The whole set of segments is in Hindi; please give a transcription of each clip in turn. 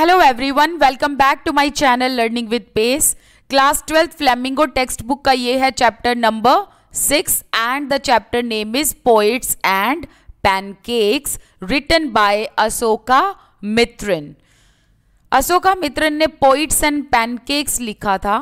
Hello everyone welcome back to my channel learning with pace class twelfth Flamingo textbook का ये है chapter number six and the chapter name is poets and pancakes written by Ashoka Mitran Ashoka Mitran ने पोइट्स एंड पैनकेक्स लिखा था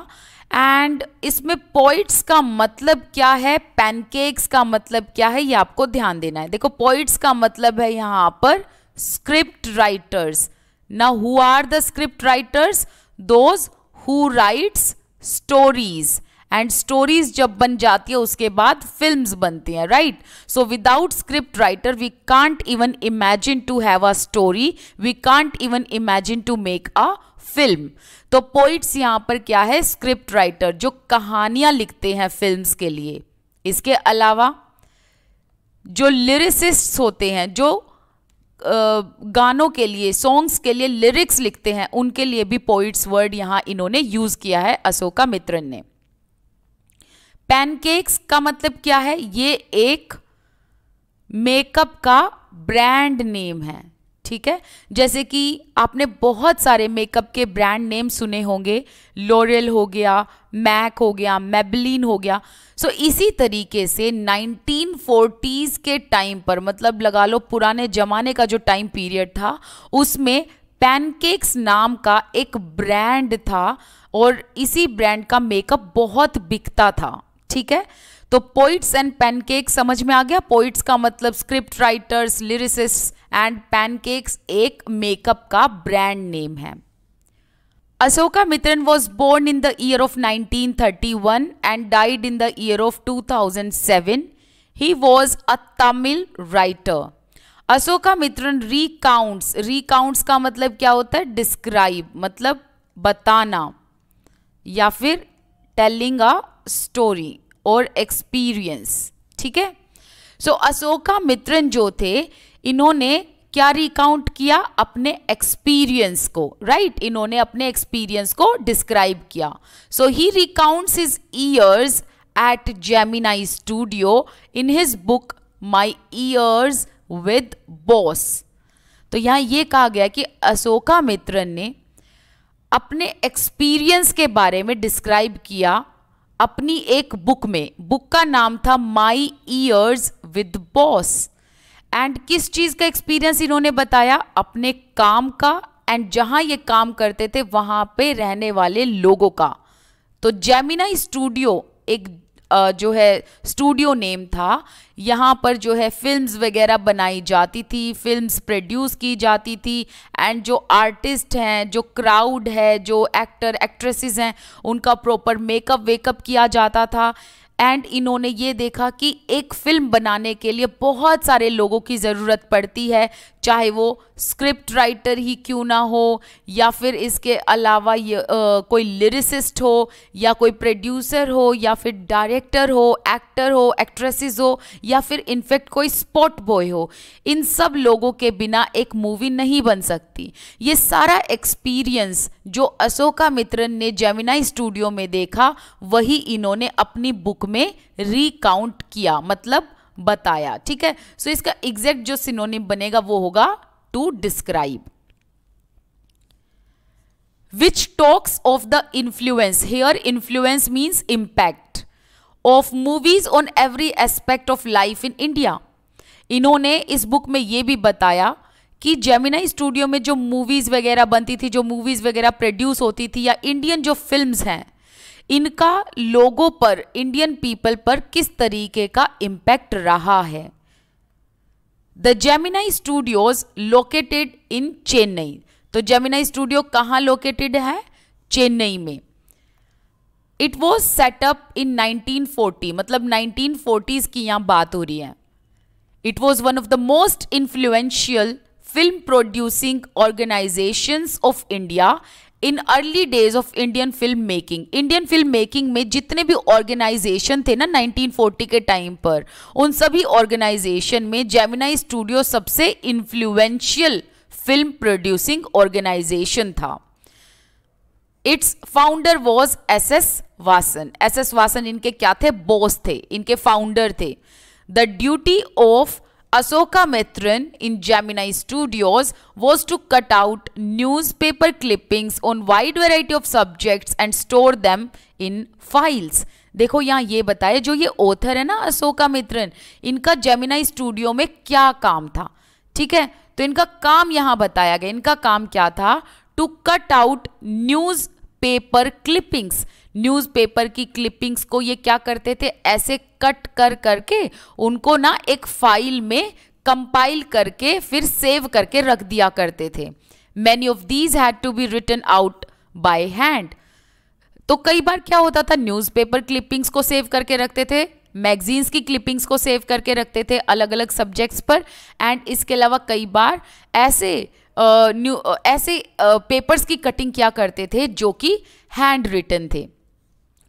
एंड इसमें पोइट्स का मतलब क्या है पैनकेक्स का मतलब क्या है ये आपको ध्यान देना है देखो पोइट्स का मतलब है यहाँ पर script writers now who are the script writers those who writes stories and stories जब बन जाती है उसके बाद फिल्म्स बनती हैं right so without script writer we can't even imagine to have a story we can't even imagine to make a film तो पोइट्स यहां पर क्या है स्क्रिप्ट राइटर जो कहानियां लिखते हैं फिल्म्स के लिए इसके अलावा जो लिरिसिस्ट होते हैं जो गानों के लिए सॉन्ग्स के लिए लिरिक्स लिखते हैं उनके लिए भी पोइट्स वर्ड यहाँ इन्होंने यूज़ किया है अशोका मित्रन ने पैनकेक्स का मतलब क्या है ये एक मेकअप का ब्रांड नेम है ठीक है जैसे कि आपने बहुत सारे मेकअप के ब्रांड नेम सुने होंगे लोरियल हो गया मैक हो गया मेबलिन हो गया सो so, इसी तरीके से 1940s के टाइम पर मतलब लगा लो पुराने ज़माने का जो टाइम पीरियड था उसमें पैनकेक्स नाम का एक ब्रांड था और इसी ब्रांड का मेकअप बहुत बिकता था ठीक है तो पोइट्स एंड पैनकेक्स समझ में आ गया पोइट्स का मतलब script writers lyricist and pancakes एक मेकअप का ब्रांड नेम है Asoka Mitran was born in the year of 1931 and died in the year of 2007. He was a Tamil writer. Asoka Mitran recounts, recounts का मतलब क्या होता है Describe, मतलब बताना या फिर telling a story or experience, ठीक है? So Asoka Mitran जो थे, इन्होंने क्या रिकाउंट किया अपने एक्सपीरियंस को राइट right? इन्होंने अपने एक्सपीरियंस को डिस्क्राइब किया so he recounts his years at Gemini studio in his book my years with boss तो यहां ये कहा गया कि अशोका मित्रन ने अपने एक्सपीरियंस के बारे में डिस्क्राइब किया अपनी एक बुक में बुक का नाम था my years with boss and किस चीज़ का एक्सपीरियंस इन्होंने बताया अपने काम का एंड जहाँ ये काम करते थे वहाँ पे रहने वाले लोगों का तो जेमिना स्टूडियो एक जो है स्टूडियो नेम था यहाँ पर जो है फिल्म्स वगैरह बनाई जाती थी फिल्म्स प्रोड्यूस की जाती थी एंड जो आर्टिस्ट हैं जो क्राउड है जो एक्टर एक्ट्रेसेस हैं उनका प्रॉपर मेकअप वेकअप किया जाता था एंड इन्होंने ये देखा कि एक फिल्म बनाने के लिए बहुत सारे लोगों की ज़रूरत पड़ती है चाहे वो स्क्रिप्ट राइटर ही क्यों ना हो या फिर इसके अलावा ये आ, कोई लिरिसिस्ट हो या कोई प्रोड्यूसर हो या फिर डायरेक्टर हो एक्टर हो एक्ट्रेसेस हो या फिर इनफेक्ट कोई स्पॉट बॉय हो इन सब लोगों के बिना एक मूवी नहीं बन सकती ये सारा एक्सपीरियंस जो अशोका मित्रन ने जेमिनाई स्टूडियो में देखा वही इन्होंने अपनी बुक में रिकाउंट किया मतलब बताया ठीक है सो so, इसका एग्जैक्ट जो सिनोनिम बनेगा वो होगा to describe which talks of the influence here influence means impact of movies on every aspect of life in India इन्होंने इस बुक में ये भी बताया कि जेमिनाई स्टूडियो में जो मूवीज़ वगैरह बनती थी जो मूवीज़ वगैरह प्रोड्यूस होती थी या इंडियन जो फिल्म्स हैं इनका लोगों पर इंडियन पीपल पर किस तरीके का इम्पैक्ट रहा है the Gemini studios located in Chennai तो जेमिनाई स्टूडियो कहाँ लोकेटेड है चेन्नई में इट वॉज सेटअप इन 1940 मतलब 1940s की यहाँ बात हो रही है it was one of the most influential film producing organisations of India in early days of Indian film making Indian film making में जितने भी ऑर्गेनाइजेशन थे ना 1940 के टाइम पर उन सभी ऑर्गेनाइजेशन में जेमिनाई स्टूडियो सबसे इन्फ्लुएंशियल फिल्म प्रोड्यूसिंग ऑर्गेनाइजेशन था its founder was S S Vasan S S Vasan इनके क्या थे बॉस थे इनके फाउंडर थे the duty of Asoka Mithran in Gemini Studios was to cut out newspaper clippings on wide variety of subjects and store them in files. देखो यहाँ ये बताया जो ये ऑथर है ना अशोका मित्रन इनका जेमिनाई स्टूडियो में क्या काम था ठीक है तो इनका काम यहाँ बताया गया इनका काम क्या था to cut out newspaper clippings newspaper की क्लिपिंग्स को ये क्या करते थे ऐसे कट कर करके उनको ना एक फाइल में कंपाइल करके फिर सेव करके रख दिया करते थे many of these had to be written out by hand तो कई बार क्या होता था न्यूज़पेपर क्लिपिंग्स को सेव करके रखते थे मैगजीन्स की क्लिपिंग्स को सेव करके रखते थे अलग अलग सब्जेक्ट्स पर एंड इसके अलावा कई बार ऐसे न्यू ऐसे पेपर्स की कटिंग किया करते थे जो कि हैंड रिटन थे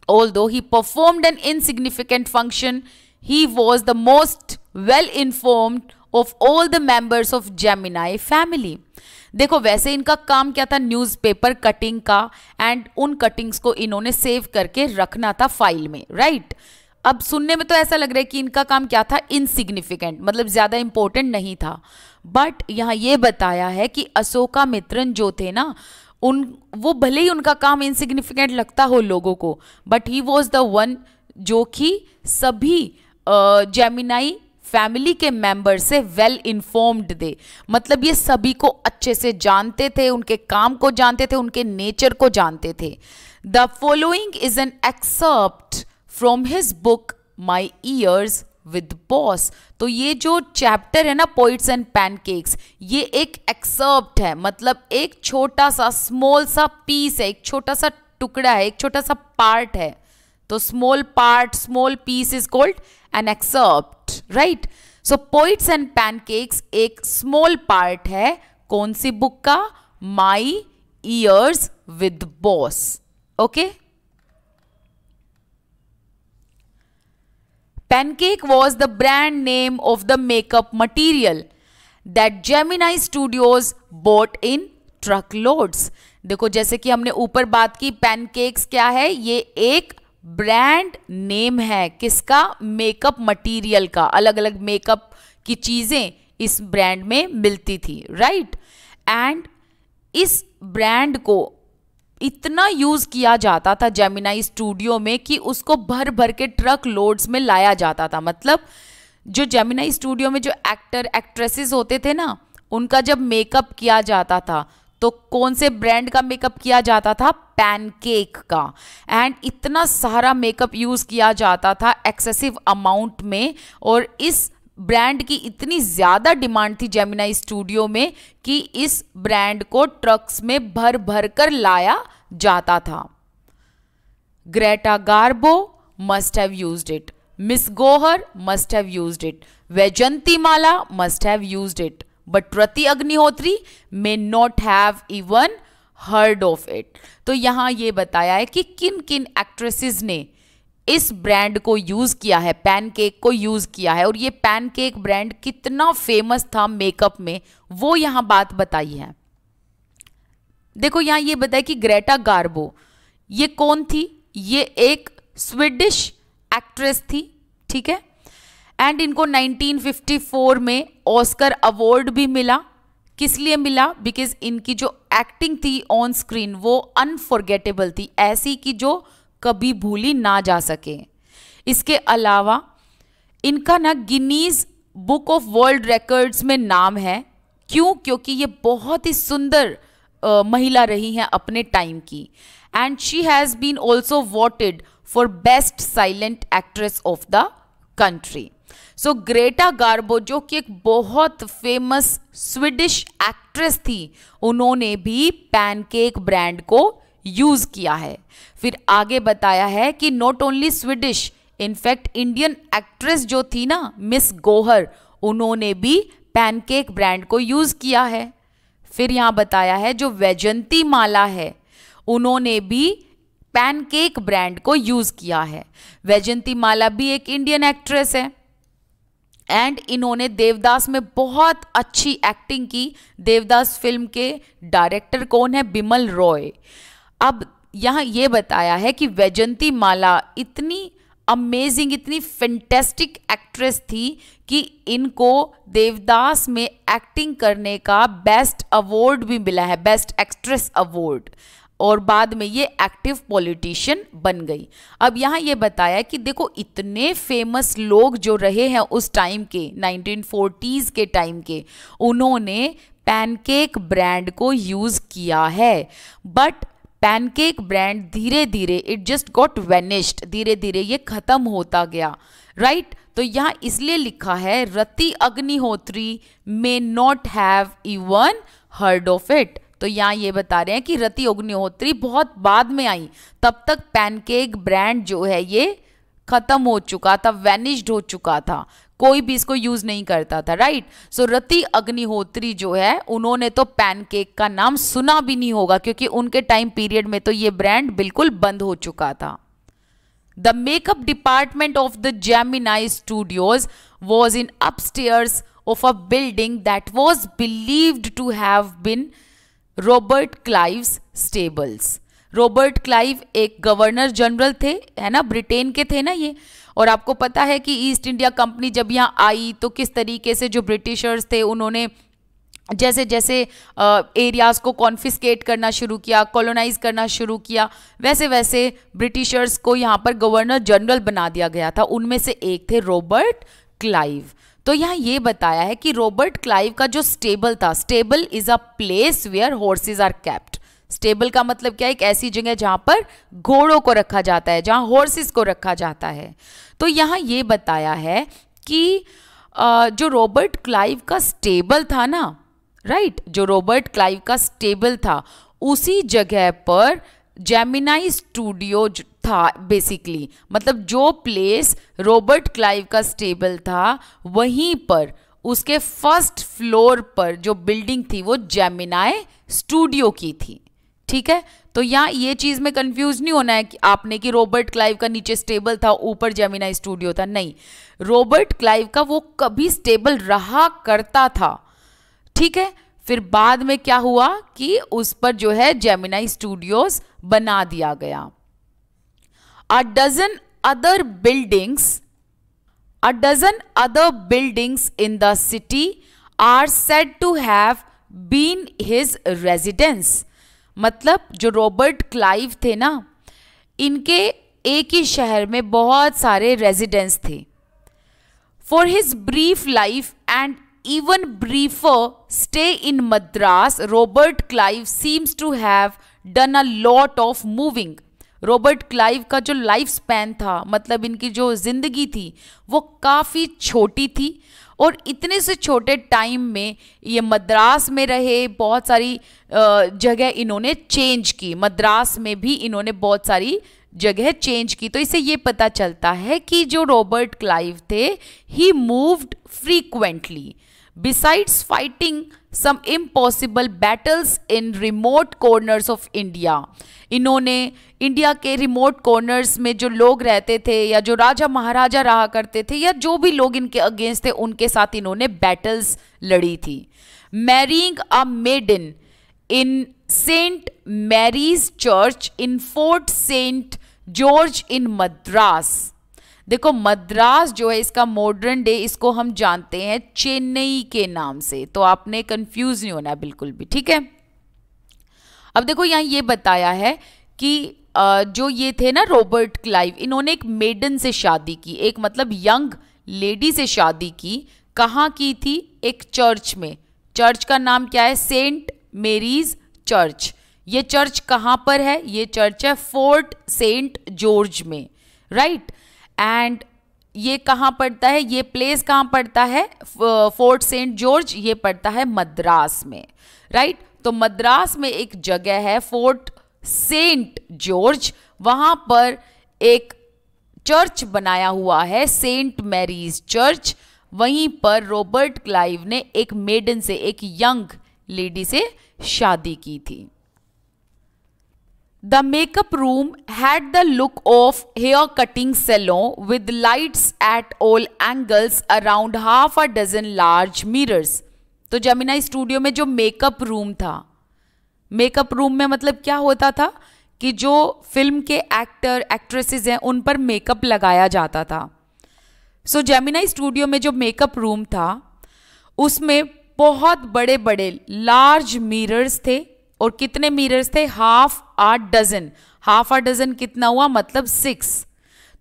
Although he performed an insignificant function, he was the most well informed of all the members of Gemini family. देखो वैसे इनका काम क्या था न्यूज़पेपर कटिंग का एंड उन कटिंग्स को इन्होंने सेव करके रखना था फाइल में राइट right? अब सुनने में तो ऐसा लग रहा है कि इनका काम क्या था इनसिग्निफिकेंट मतलब ज़्यादा इम्पोर्टेंट नहीं था बट यहाँ ये बताया है कि अशोका मित्रन जो थे ना उन वो भले ही उनका काम इनसिग्निफिकेंट लगता हो लोगों को but he was the one जो कि सभी जेमिनाई फैमिली के मेंबर से वेल इन्फॉर्म्ड दे मतलब ये सभी को अच्छे से जानते थे उनके काम को जानते थे उनके नेचर को जानते थे the following is an excerpt from his book my years with boss तो ये जो चैप्टर है ना पोइट्स एंड पैनकेक्स ये एक एक्सर्प्ट है मतलब एक छोटा सा स्मॉल सा पीस है एक छोटा सा टुकड़ा है एक छोटा सा पार्ट है तो small part small piece is called an excerpt right so poets and pancakes एक स्मॉल पार्ट है कौन सी बुक का my years with boss okay Pancake was the brand name of the makeup material that Gemini Studios bought in truckloads. देखो जैसे कि हमने ऊपर बात की पैनकेक्स क्या है ये एक ब्रांड नेम है किसका मेकअप मटेरियल का अलग अलग मेकअप की चीज़ें इस ब्रांड में मिलती थी राइट right? एंड इस ब्रांड को इतना यूज किया जाता था जेमिनाई स्टूडियो में कि उसको भर भर के ट्रक लोड्स में लाया जाता था मतलब जो जेमिनाई स्टूडियो में जो एक्टर एक्ट्रेसेस होते थे ना उनका जब मेकअप किया जाता था तो कौन से ब्रांड का मेकअप किया जाता था पैनकेक का एंड इतना सारा मेकअप यूज़ किया जाता था एक्सेसिव अमाउंट में और इस ब्रांड की इतनी ज़्यादा डिमांड थी जेमिनाई स्टूडियो में कि इस ब्रांड को ट्रक्स में भर भर कर लाया जाता था Greta Garbo must have used it Miss Gohar must have used it Vyjayanthimala must have used it but Rati Agnihotri may not have even heard of it तो यहां ये बताया है कि किन किन एक्ट्रेसेस ने इस ब्रांड को यूज़ किया है पैनकेक को यूज़ किया है और ये पैनकेक ब्रांड कितना फेमस था मेकअप में वो यहां बात बताई है देखो यहां ये बताया कि ग्रेटा गार्बो ये कौन थी ये एक स्वीडिश एक्ट्रेस थी ठीक है एंड इनको 1954 में ऑस्कर अवार्ड भी मिला किस लिए मिला बिकॉज इनकी जो एक्टिंग थी ऑन स्क्रीन वो अनफॉरगेटेबल थी ऐसी कि जो कभी भूली ना जा सके इसके अलावा इनका ना Guinness book of world records में नाम है क्यों क्योंकि ये बहुत ही सुंदर आ, महिला रही हैं अपने टाइम की and she has been also voted for best silent actress of the country so Greta Garbo जो कि एक बहुत फेमस स्वीडिश एक्ट्रेस थी उन्होंने भी पैनकेक ब्रांड को यूज़ किया है फिर आगे बताया है कि not only Swedish in fact Indian actress जो थी ना मिस गोहर उन्होंने भी पैनकेक ब्रांड को यूज़ किया है फिर यहाँ बताया है जो वैजंती माला है उन्होंने भी पैनकेक ब्रांड को यूज़ किया है वैजंती माला भी एक इंडियन एक्ट्रेस है एंड इन्होंने देवदास में बहुत अच्छी एक्टिंग की देवदास फिल्म के डायरेक्टर कौन है बिमल रॉय अब यहाँ ये बताया है कि वैजंती माला इतनी अमेजिंग इतनी फेंटेस्टिक एक्ट्रेस थी कि इनको देवदास में एक्टिंग करने का बेस्ट अवार्ड भी मिला है बेस्ट एक्ट्रेस अवार्ड और बाद में ये एक्टिव पॉलिटिशियन बन गई अब यहाँ ये बताया कि देखो इतने फेमस लोग जो रहे हैं उस टाइम के 1940s के टाइम के उन्होंने पैनकेक ब्रांड को यूज़ किया है बट पैनकेक ब्रांड धीरे धीरे इट जस्ट गॉट वेनिश्ड धीरे धीरे ये खत्म होता गया राइट right? तो यहाँ इसलिए लिखा है Rati Agnihotri may not have even heard of it तो यहाँ ये बता रहे हैं कि रति अग्निहोत्री बहुत बाद में आई तब तक पैनकेक ब्रांड जो है ये खत्म हो चुका था वेनिस्ड हो चुका था कोई भी इसको यूज नहीं करता था राइट सो रति अग्निहोत्री जो है उन्होंने तो पैनकेक का नाम सुना भी नहीं होगा क्योंकि उनके टाइम पीरियड में तो ये ब्रांड बिल्कुल बंद हो चुका था the makeup department of the Gemini studios was in upstairs of a building that was believed to have been Robert Clive's stables Robert Clive एक गवर्नर जनरल थे है ना ब्रिटेन के थे ना ये और आपको पता है कि ईस्ट इंडिया कंपनी जब यहाँ आई तो किस तरीके से जो ब्रिटिशर्स थे उन्होंने जैसे जैसे एरियाज को कॉन्फिस्केट करना शुरू किया कॉलोनाइज करना शुरू किया वैसे वैसे ब्रिटिशर्स को यहाँ पर गवर्नर जनरल बना दिया गया था उनमें से एक थे रॉबर्ट क्लाइव तो यहाँ ये बताया है कि रॉबर्ट क्लाइव का जो स्टेबल था stable is a place where horses are kept stable का मतलब क्या है एक ऐसी जगह जहाँ पर घोड़ों को रखा जाता है जहां हॉर्सेस को रखा जाता है तो यहां ये बताया है कि जो रॉबर्ट क्लाइव का स्टेबल था ना राइट जो रॉबर्ट क्लाइव का स्टेबल था उसी जगह पर जेमिनाई स्टूडियो था बेसिकली मतलब जो प्लेस रॉबर्ट क्लाइव का स्टेबल था वहीं पर उसके फर्स्ट फ्लोर पर जो बिल्डिंग थी वो जेमिनाई स्टूडियो की थी ठीक है तो यहाँ ये चीज़ में कंफ्यूज नहीं होना है कि आपने कि रॉबर्ट क्लाइव का नीचे स्टेबल था ऊपर जेमिनाई स्टूडियो था नहीं रॉबर्ट क्लाइव का वो कभी स्टेबल रहा करता था ठीक है फिर बाद में क्या हुआ कि उस पर जो है जेमिनाई स्टूडियोज बना दिया गया a dozen other buildings a dozen other buildings in the city are said to have been his residence मतलब जो रॉबर्ट क्लाइव थे ना इनके एक ही शहर में बहुत सारे रेजिडेंस थे for his brief life and even briefer stay in Madras Robert Clive seems to have done a lot of moving Robert Clive का जो लाइफ स्पैन था मतलब इनकी जो ज़िंदगी थी वो काफ़ी छोटी थी और इतने से छोटे टाइम में ये मद्रास में रहे बहुत सारी जगह इन्होंने चेंज की मद्रास में भी इन्होंने बहुत सारी जगह चेंज की तो इसे ये पता चलता है कि जो रॉबर्ट क्लाइव थे he moved frequently besides fighting some impossible battles in remote corners of India. इन्होंने इंडिया के रिमोट कॉर्नर्स में जो लोग रहते थे या जो राजा महाराजा रहा करते थे या जो भी लोग इनके अगेंस्ट थे उनके साथ इन्होंने बैटल्स लड़ी थी marrying a maiden in Saint Mary's church in Fort Saint George in Madras देखो मद्रास जो है इसका मॉडर्न डे इसको हम जानते हैं चेन्नई के नाम से तो आपने कंफ्यूज नहीं होना बिल्कुल भी ठीक है अब देखो यहां ये बताया है कि जो ये थे ना रॉबर्ट क्लाइव इन्होंने एक मेडन से शादी की एक मतलब यंग लेडी से शादी की कहाँ की थी एक चर्च में चर्च का नाम क्या है सेंट मेरीज चर्च ये चर्च कहाँ पर है ये चर्च है फोर्ट सेंट जॉर्ज में राइट right? एंड ये कहाँ पड़ता है ये प्लेस कहाँ पड़ता है फोर्ट सेंट जॉर्ज ये पड़ता है मद्रास में राइट तो मद्रास में एक जगह है फोर्ट सेंट जॉर्ज वहाँ पर एक चर्च बनाया हुआ है सेंट मैरीज चर्च वहीं पर रॉबर्ट क्लाइव ने एक मेडन से एक यंग लेडी से शादी की थी The makeup room had the look of hair cutting salon with lights at all angles around half a dozen large mirrors. तो जमीना स्टूडियो में जो मेकअप रूम था मेकअप रूम में मतलब क्या होता था कि जो फिल्म के एक्टर एक्ट्रेसेस हैं उन पर मेकअप लगाया जाता था सो so, जेमिनाई स्टूडियो में जो मेकअप रूम था उसमें बहुत बड़े बड़े लार्ज मिरर्स थे और कितने मिरर्स थे half a dozen half a dozen कितना हुआ मतलब सिक्स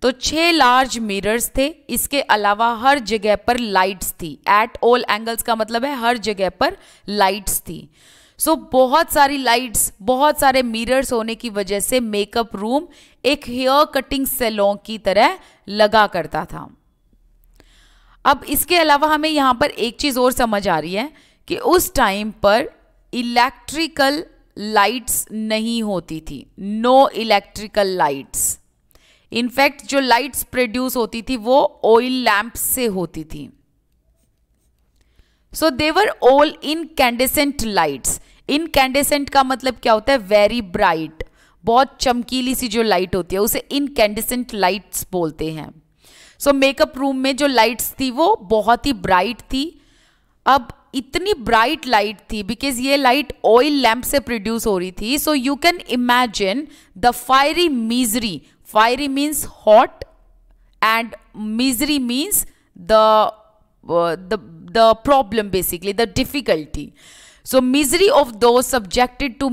तो छह लार्ज मिरर्स थे इसके अलावा हर जगह पर लाइट्स थी एट ऑल एंगल्स का मतलब है हर जगह पर लाइट्स थी सो so, बहुत सारी लाइट्स बहुत सारे मिरर्स होने की वजह से मेकअप रूम एक हेयर कटिंग सेलों की तरह लगा करता था अब इसके अलावा हमें यहां पर एक चीज़ और समझ आ रही है कि उस टाइम पर इलेक्ट्रिकल लाइट्स नहीं होती थी नो इलेक्ट्रिकल लाइट्स इनफैक्ट जो लाइट्स प्रोड्यूस होती थी वो ऑयल लैंप से होती थी सो देवर ऑल इन कैंडेसेंट लाइट्स इन कैंडेसेंट का मतलब क्या होता है वेरी ब्राइट बहुत चमकीली सी जो लाइट होती है उसे कैंडेसेंट लाइट्स बोलते हैं सो मेकअप रूम में जो लाइट्स थी वो बहुत ही ब्राइट थी अब इतनी ब्राइट लाइट थी बिकॉज ये लाइट ऑयल लैम्प से प्रोड्यूस हो रही थी so you can imagine the fiery misery fiery means hot and misery means the the problem basically the difficulty so misery of those subjected to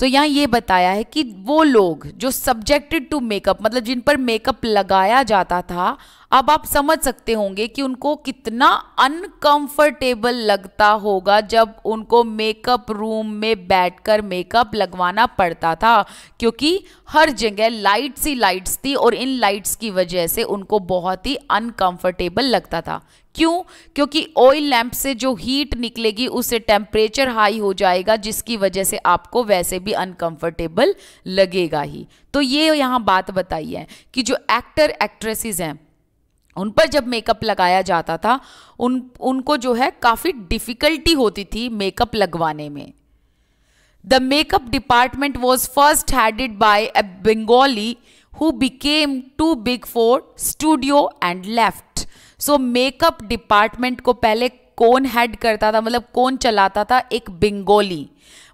so यहाँ ये बताया है कि वो लोग जो सब्जेक्टेड टू मेकअप मतलब जिन पर मेकअप लगाया जाता था अब आप समझ सकते होंगे कि उनको कितना अनकंफर्टेबल लगता होगा जब उनको मेकअप रूम में बैठकर मेकअप लगवाना पड़ता था क्योंकि हर जगह लाइट्स ही लाइट्स थी और इन लाइट्स की वजह से उनको बहुत ही अनकंफर्टेबल लगता था क्यों क्योंकि ऑयल लैंप से जो हीट निकलेगी उससे टेम्परेचर हाई हो जाएगा जिसकी वजह से आपको वैसे भी अनकंफर्टेबल लगेगा ही तो ये यहाँ बात बताई है कि जो एक्टर एक्ट्रेसेस हैं उन पर जब मेकअप लगाया जाता था उन उनको जो है काफ़ी डिफ़िकल्टी होती थी मेकअप लगवाने में the makeup department was first headed by a Bengali who became too big for studio and left so makeup department को पहले कौन हेड करता था मतलब कौन चलाता था एक बंगाली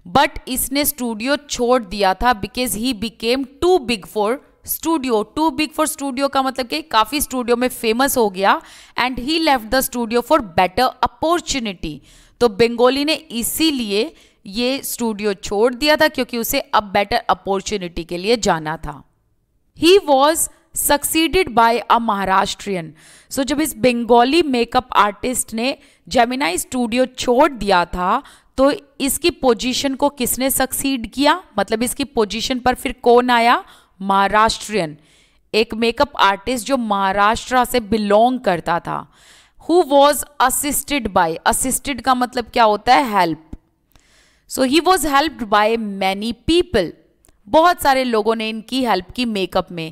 बट इसने स्टूडियो छोड़ दिया था because he became too big for studio too big for studio का मतलब कि काफ़ी स्टूडियो में फेमस हो गया and he left the studio for better opportunity तो बेंगोली ने इसीलिए ये स्टूडियो छोड़ दिया था क्योंकि उसे अब बेटर अपॉर्चुनिटी के लिए जाना था he was succeeded by a Maharashtrian so जब इस बेंगोली मेकअप आर्टिस्ट ने जेमिनाई स्टूडियो छोड़ दिया था तो इसकी पोजीशन को किसने सक्सीड किया मतलब इसकी पोजीशन पर फिर कौन आया महाराष्ट्रियन एक मेकअप आर्टिस्ट जो महाराष्ट्र से बिलोंग करता था who was assisted by assisted का मतलब क्या होता है help so he was helped by many people बहुत सारे लोगों ने इनकी हेल्प की मेकअप में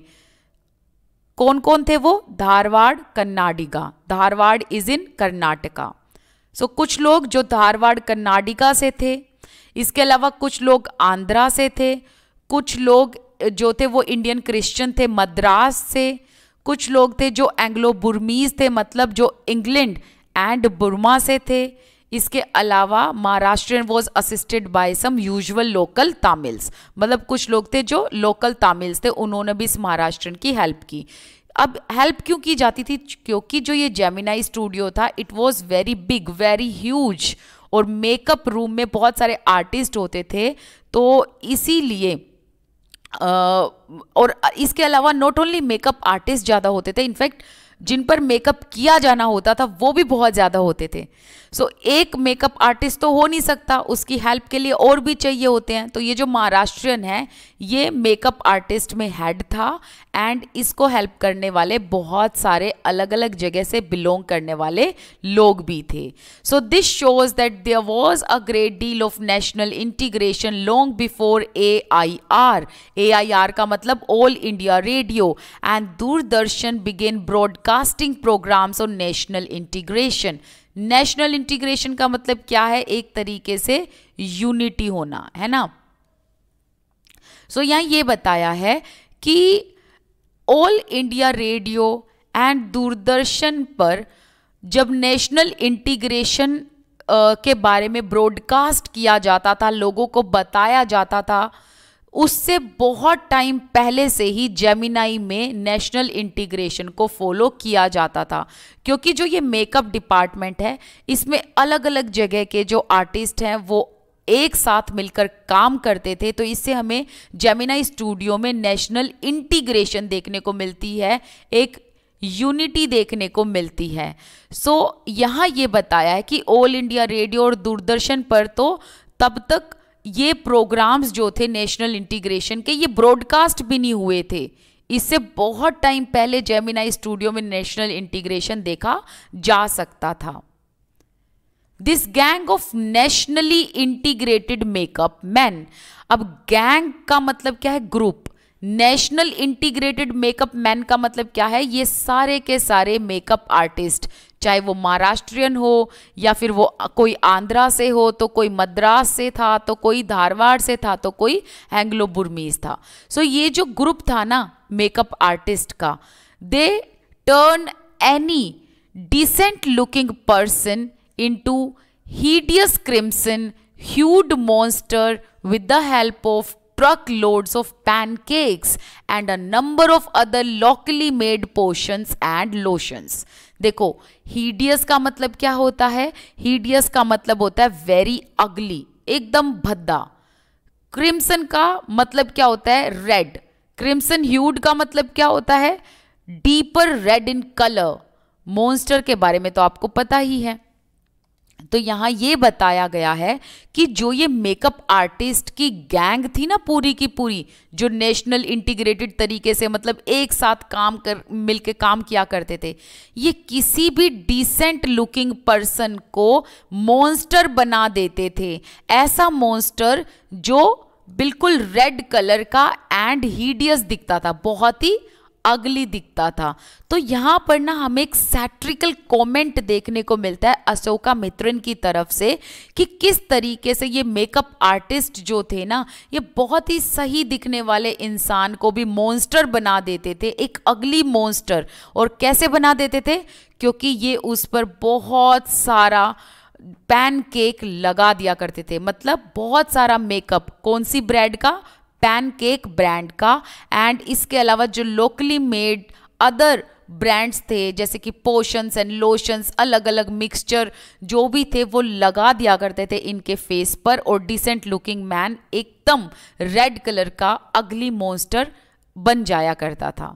कौन कौन थे वो Dharwad Karnataka Dharwad is in Karnataka so कुछ लोग जो धारवाड़ कर्नाडिका से थे इसके अलावा कुछ लोग आंध्रा से थे कुछ लोग जो थे वो इंडियन क्रिश्चियन थे मद्रास से कुछ लोग थे जो एंग्लो बुर्मीज थे मतलब जो इंग्लैंड एंड बुर्मा से थे इसके अलावा Maharashtrian was assisted by some usual local Tamils मतलब कुछ लोग थे जो लोकल तामिल्स थे उन्होंने भी इस महाराष्ट्रियन की हेल्प की अब हेल्प क्यों की जाती थी क्योंकि जो ये जेमिनाई स्टूडियो था it was very big very huge और मेकअप रूम में बहुत सारे आर्टिस्ट होते थे तो इसीलिए और इसके अलावा नॉट ओनली मेकअप आर्टिस्ट ज़्यादा होते थे इनफैक्ट जिन पर मेकअप किया जाना होता था वो भी बहुत ज़्यादा होते थे सो so, एक मेकअप आर्टिस्ट तो हो नहीं सकता उसकी हेल्प के लिए और भी चाहिए होते हैं तो ये जो महाराष्ट्रियन है ये मेकअप आर्टिस्ट में हेड था एंड इसको हेल्प करने वाले बहुत सारे अलग अलग जगह से बिलोंग करने वाले लोग भी थे so this shows that there was a great deal of national integration long before A I R A I R का मतलब All India Radio and Doordarshan began broadcasting programmes on national integration national integration का मतलब क्या है एक तरीके से यूनिटी होना है ना सो so, यहां ये बताया है कि All India Radio and Doordarshan पर जब नेशनल इंटीग्रेशन के बारे में ब्रॉडकास्ट किया जाता था लोगों को बताया जाता था उससे बहुत टाइम पहले से ही जेमिनाई में नेशनल इंटीग्रेशन को फॉलो किया जाता था क्योंकि जो ये मेकअप डिपार्टमेंट है इसमें अलग अलग जगह के जो आर्टिस्ट हैं वो एक साथ मिलकर काम करते थे तो इससे हमें जेमिनाई स्टूडियो में नेशनल इंटीग्रेशन देखने को मिलती है एक यूनिटी देखने को मिलती है सो so, यहाँ ये बताया है कि ऑल इंडिया रेडियो और दूरदर्शन पर तो तब तक ये प्रोग्राम्स जो थे नेशनल इंटीग्रेशन के ये ब्रॉडकास्ट भी नहीं हुए थे इससे बहुत टाइम पहले जेमिनाई स्टूडियो में नेशनल इंटीग्रेशन देखा जा सकता था this gang of nationally integrated makeup man अब गैंग का मतलब क्या है group national integrated makeup man का मतलब क्या है ये सारे के सारे मेकअप आर्टिस्ट चाहे वो महाराष्ट्रियन हो या फिर वो कोई आंध्रा से हो तो कोई मद्रास से था तो कोई धारवाड़ से था तो कोई एंग्लो बुर्मीज था सो so, ये जो ग्रुप था ना मेकअप आर्टिस्ट का they turn any decent looking person into hideous crimson hued monster with the help of truck loads of pancakes and a number of other locally made potions and lotions देखो हीडियस का मतलब क्या होता है हीडियस का मतलब होता है वेरी अगली एकदम भद्दा क्रिम्सन का मतलब क्या होता है रेड क्रिम्सन ह्यूड का मतलब क्या होता है deeper red in colour monster के बारे में तो आपको पता ही है तो यहाँ ये बताया गया है कि जो ये मेकअप आर्टिस्ट की गैंग थी ना पूरी की पूरी जो नेशनल इंटीग्रेटेड तरीके से मतलब एक साथ काम कर मिल के काम किया करते थे ये किसी भी डिसेंट लुकिंग पर्सन को मॉन्स्टर बना देते थे ऐसा मॉन्स्टर जो बिल्कुल रेड कलर का एंड हीडियस दिखता था बहुत ही अगली दिखता था तो यहाँ पर ना हमें एक सैट्रिकल कमेंट देखने को मिलता है अशोका मित्रन की तरफ से कि किस तरीके से ये मेकअप आर्टिस्ट जो थे ना ये बहुत ही सही दिखने वाले इंसान को भी मोन्स्टर बना देते थे एक अगली मोन्स्टर और कैसे बना देते थे क्योंकि ये उस पर बहुत सारा पैनकेक लगा दिया करते थे मतलब बहुत सारा मेकअप कौन सी ब्रेड का पैनकेक ब्रांड का एंड इसके अलावा जो लोकली मेड अदर ब्रांड्स थे जैसे कि पोशंस एंड लोशंस अलग अलग मिक्सचर जो भी थे वो लगा दिया करते थे इनके फेस पर और डिसेंट लुकिंग मैन एकदम रेड कलर का अगली मोन्स्टर बन जाया करता था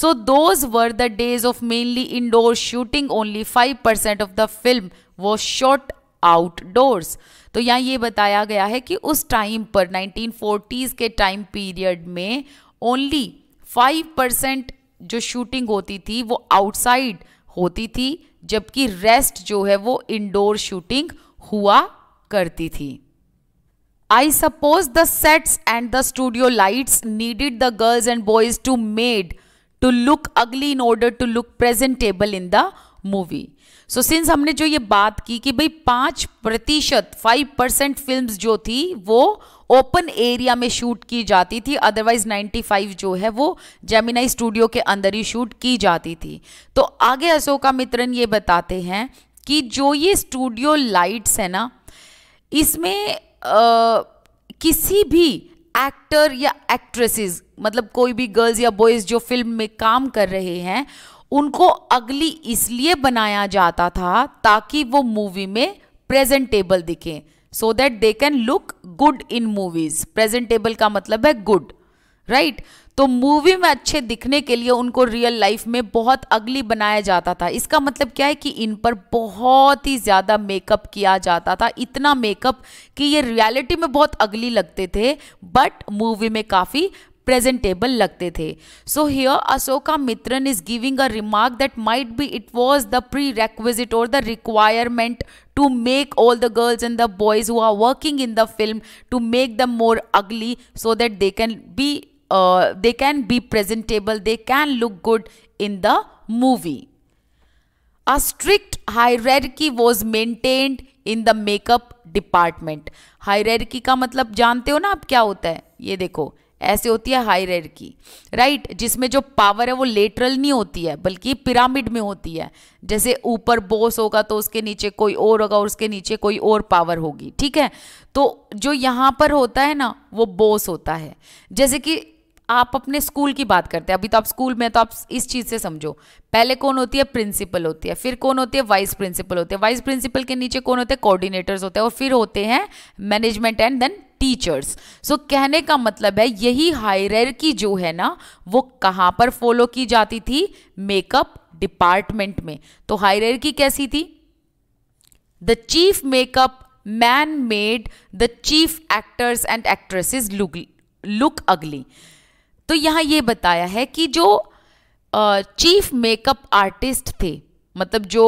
so those were the days of mainly indoor shooting only five percent of the film वो शॉर्ट आउटडोर्स तो यहाँ ये बताया गया है कि उस टाइम पर 1940s के टाइम पीरियड में ओनली फाइव परसेंट जो शूटिंग होती थी वो आउटसाइड होती थी जबकि रेस्ट जो है वो इंडोर शूटिंग हुआ करती थी I suppose the sets and the studio lights needed the girls and boys to made to look ugly in order to look presentable in the movie so since हमने जो ये बात की कि भाई पांच प्रतिशत फाइव परसेंट फिल्म जो थी वो ओपन एरिया में शूट की जाती थी अदरवाइज 95 जो है वो जेमिनाई स्टूडियो के अंदर ही शूट की जाती थी तो आगे अशोका मित्रन ये बताते हैं कि जो ये स्टूडियो लाइट्स है ना इसमें आ, किसी भी एक्टर या एक्ट्रेसेस मतलब कोई भी गर्ल्स या बॉयज़ जो फिल्म में काम कर रहे हैं उनको अगली इसलिए बनाया जाता था ताकि वो मूवी में प्रेजेंटेबल दिखें so that they can look good in movies presentable का मतलब है गुड राइट right? तो मूवी में अच्छे दिखने के लिए उनको रियल लाइफ में बहुत अगली बनाया जाता था इसका मतलब क्या है कि इन पर बहुत ही ज़्यादा मेकअप किया जाता था इतना मेकअप कि ये रियलिटी में बहुत अगली लगते थे बट मूवी में काफ़ी प्रेजेंटेबल लगते थे so here Ashoka Mitran is giving a remark that might be it was the prerequisite और the requirement to make all the girls and the boys who are working in the film to make the more ugly so that they can be they can be presentable they can look good in the movie a strict hierarchy was maintained in the makeup department hierarchy का मतलब जानते हो ना आप क्या होता है ये देखो ऐसे होती है हाई हायर की राइट जिसमें जो पावर है वो लेटरल नहीं होती है बल्कि पिरामिड में होती है जैसे ऊपर बॉस होगा तो उसके नीचे कोई और होगा और उसके नीचे कोई और पावर होगी ठीक है तो जो यहाँ पर होता है ना वो बॉस होता है जैसे कि आप अपने स्कूल की बात करते हैं अभी तो आप स्कूल में तो आप इस चीज़ से समझो पहले कौन होती है प्रिंसिपल होती है फिर कौन होती है वाइस प्रिंसिपल होते हैं वाइस प्रिंसिपल के नीचे कौन होते हैं कोऑर्डिनेटर्स होते हैं और फिर होते हैं management and then teachers so so, कहने का मतलब है यही हायरकी जो है ना वो कहाँ पर फॉलो की जाती थी मेकअप डिपार्टमेंट में तो हायरकी कैसी थी the chief makeup man made the chief actors and actresses look look ugly तो यहाँ ये बताया है कि जो चीफ मेकअप आर्टिस्ट थे मतलब जो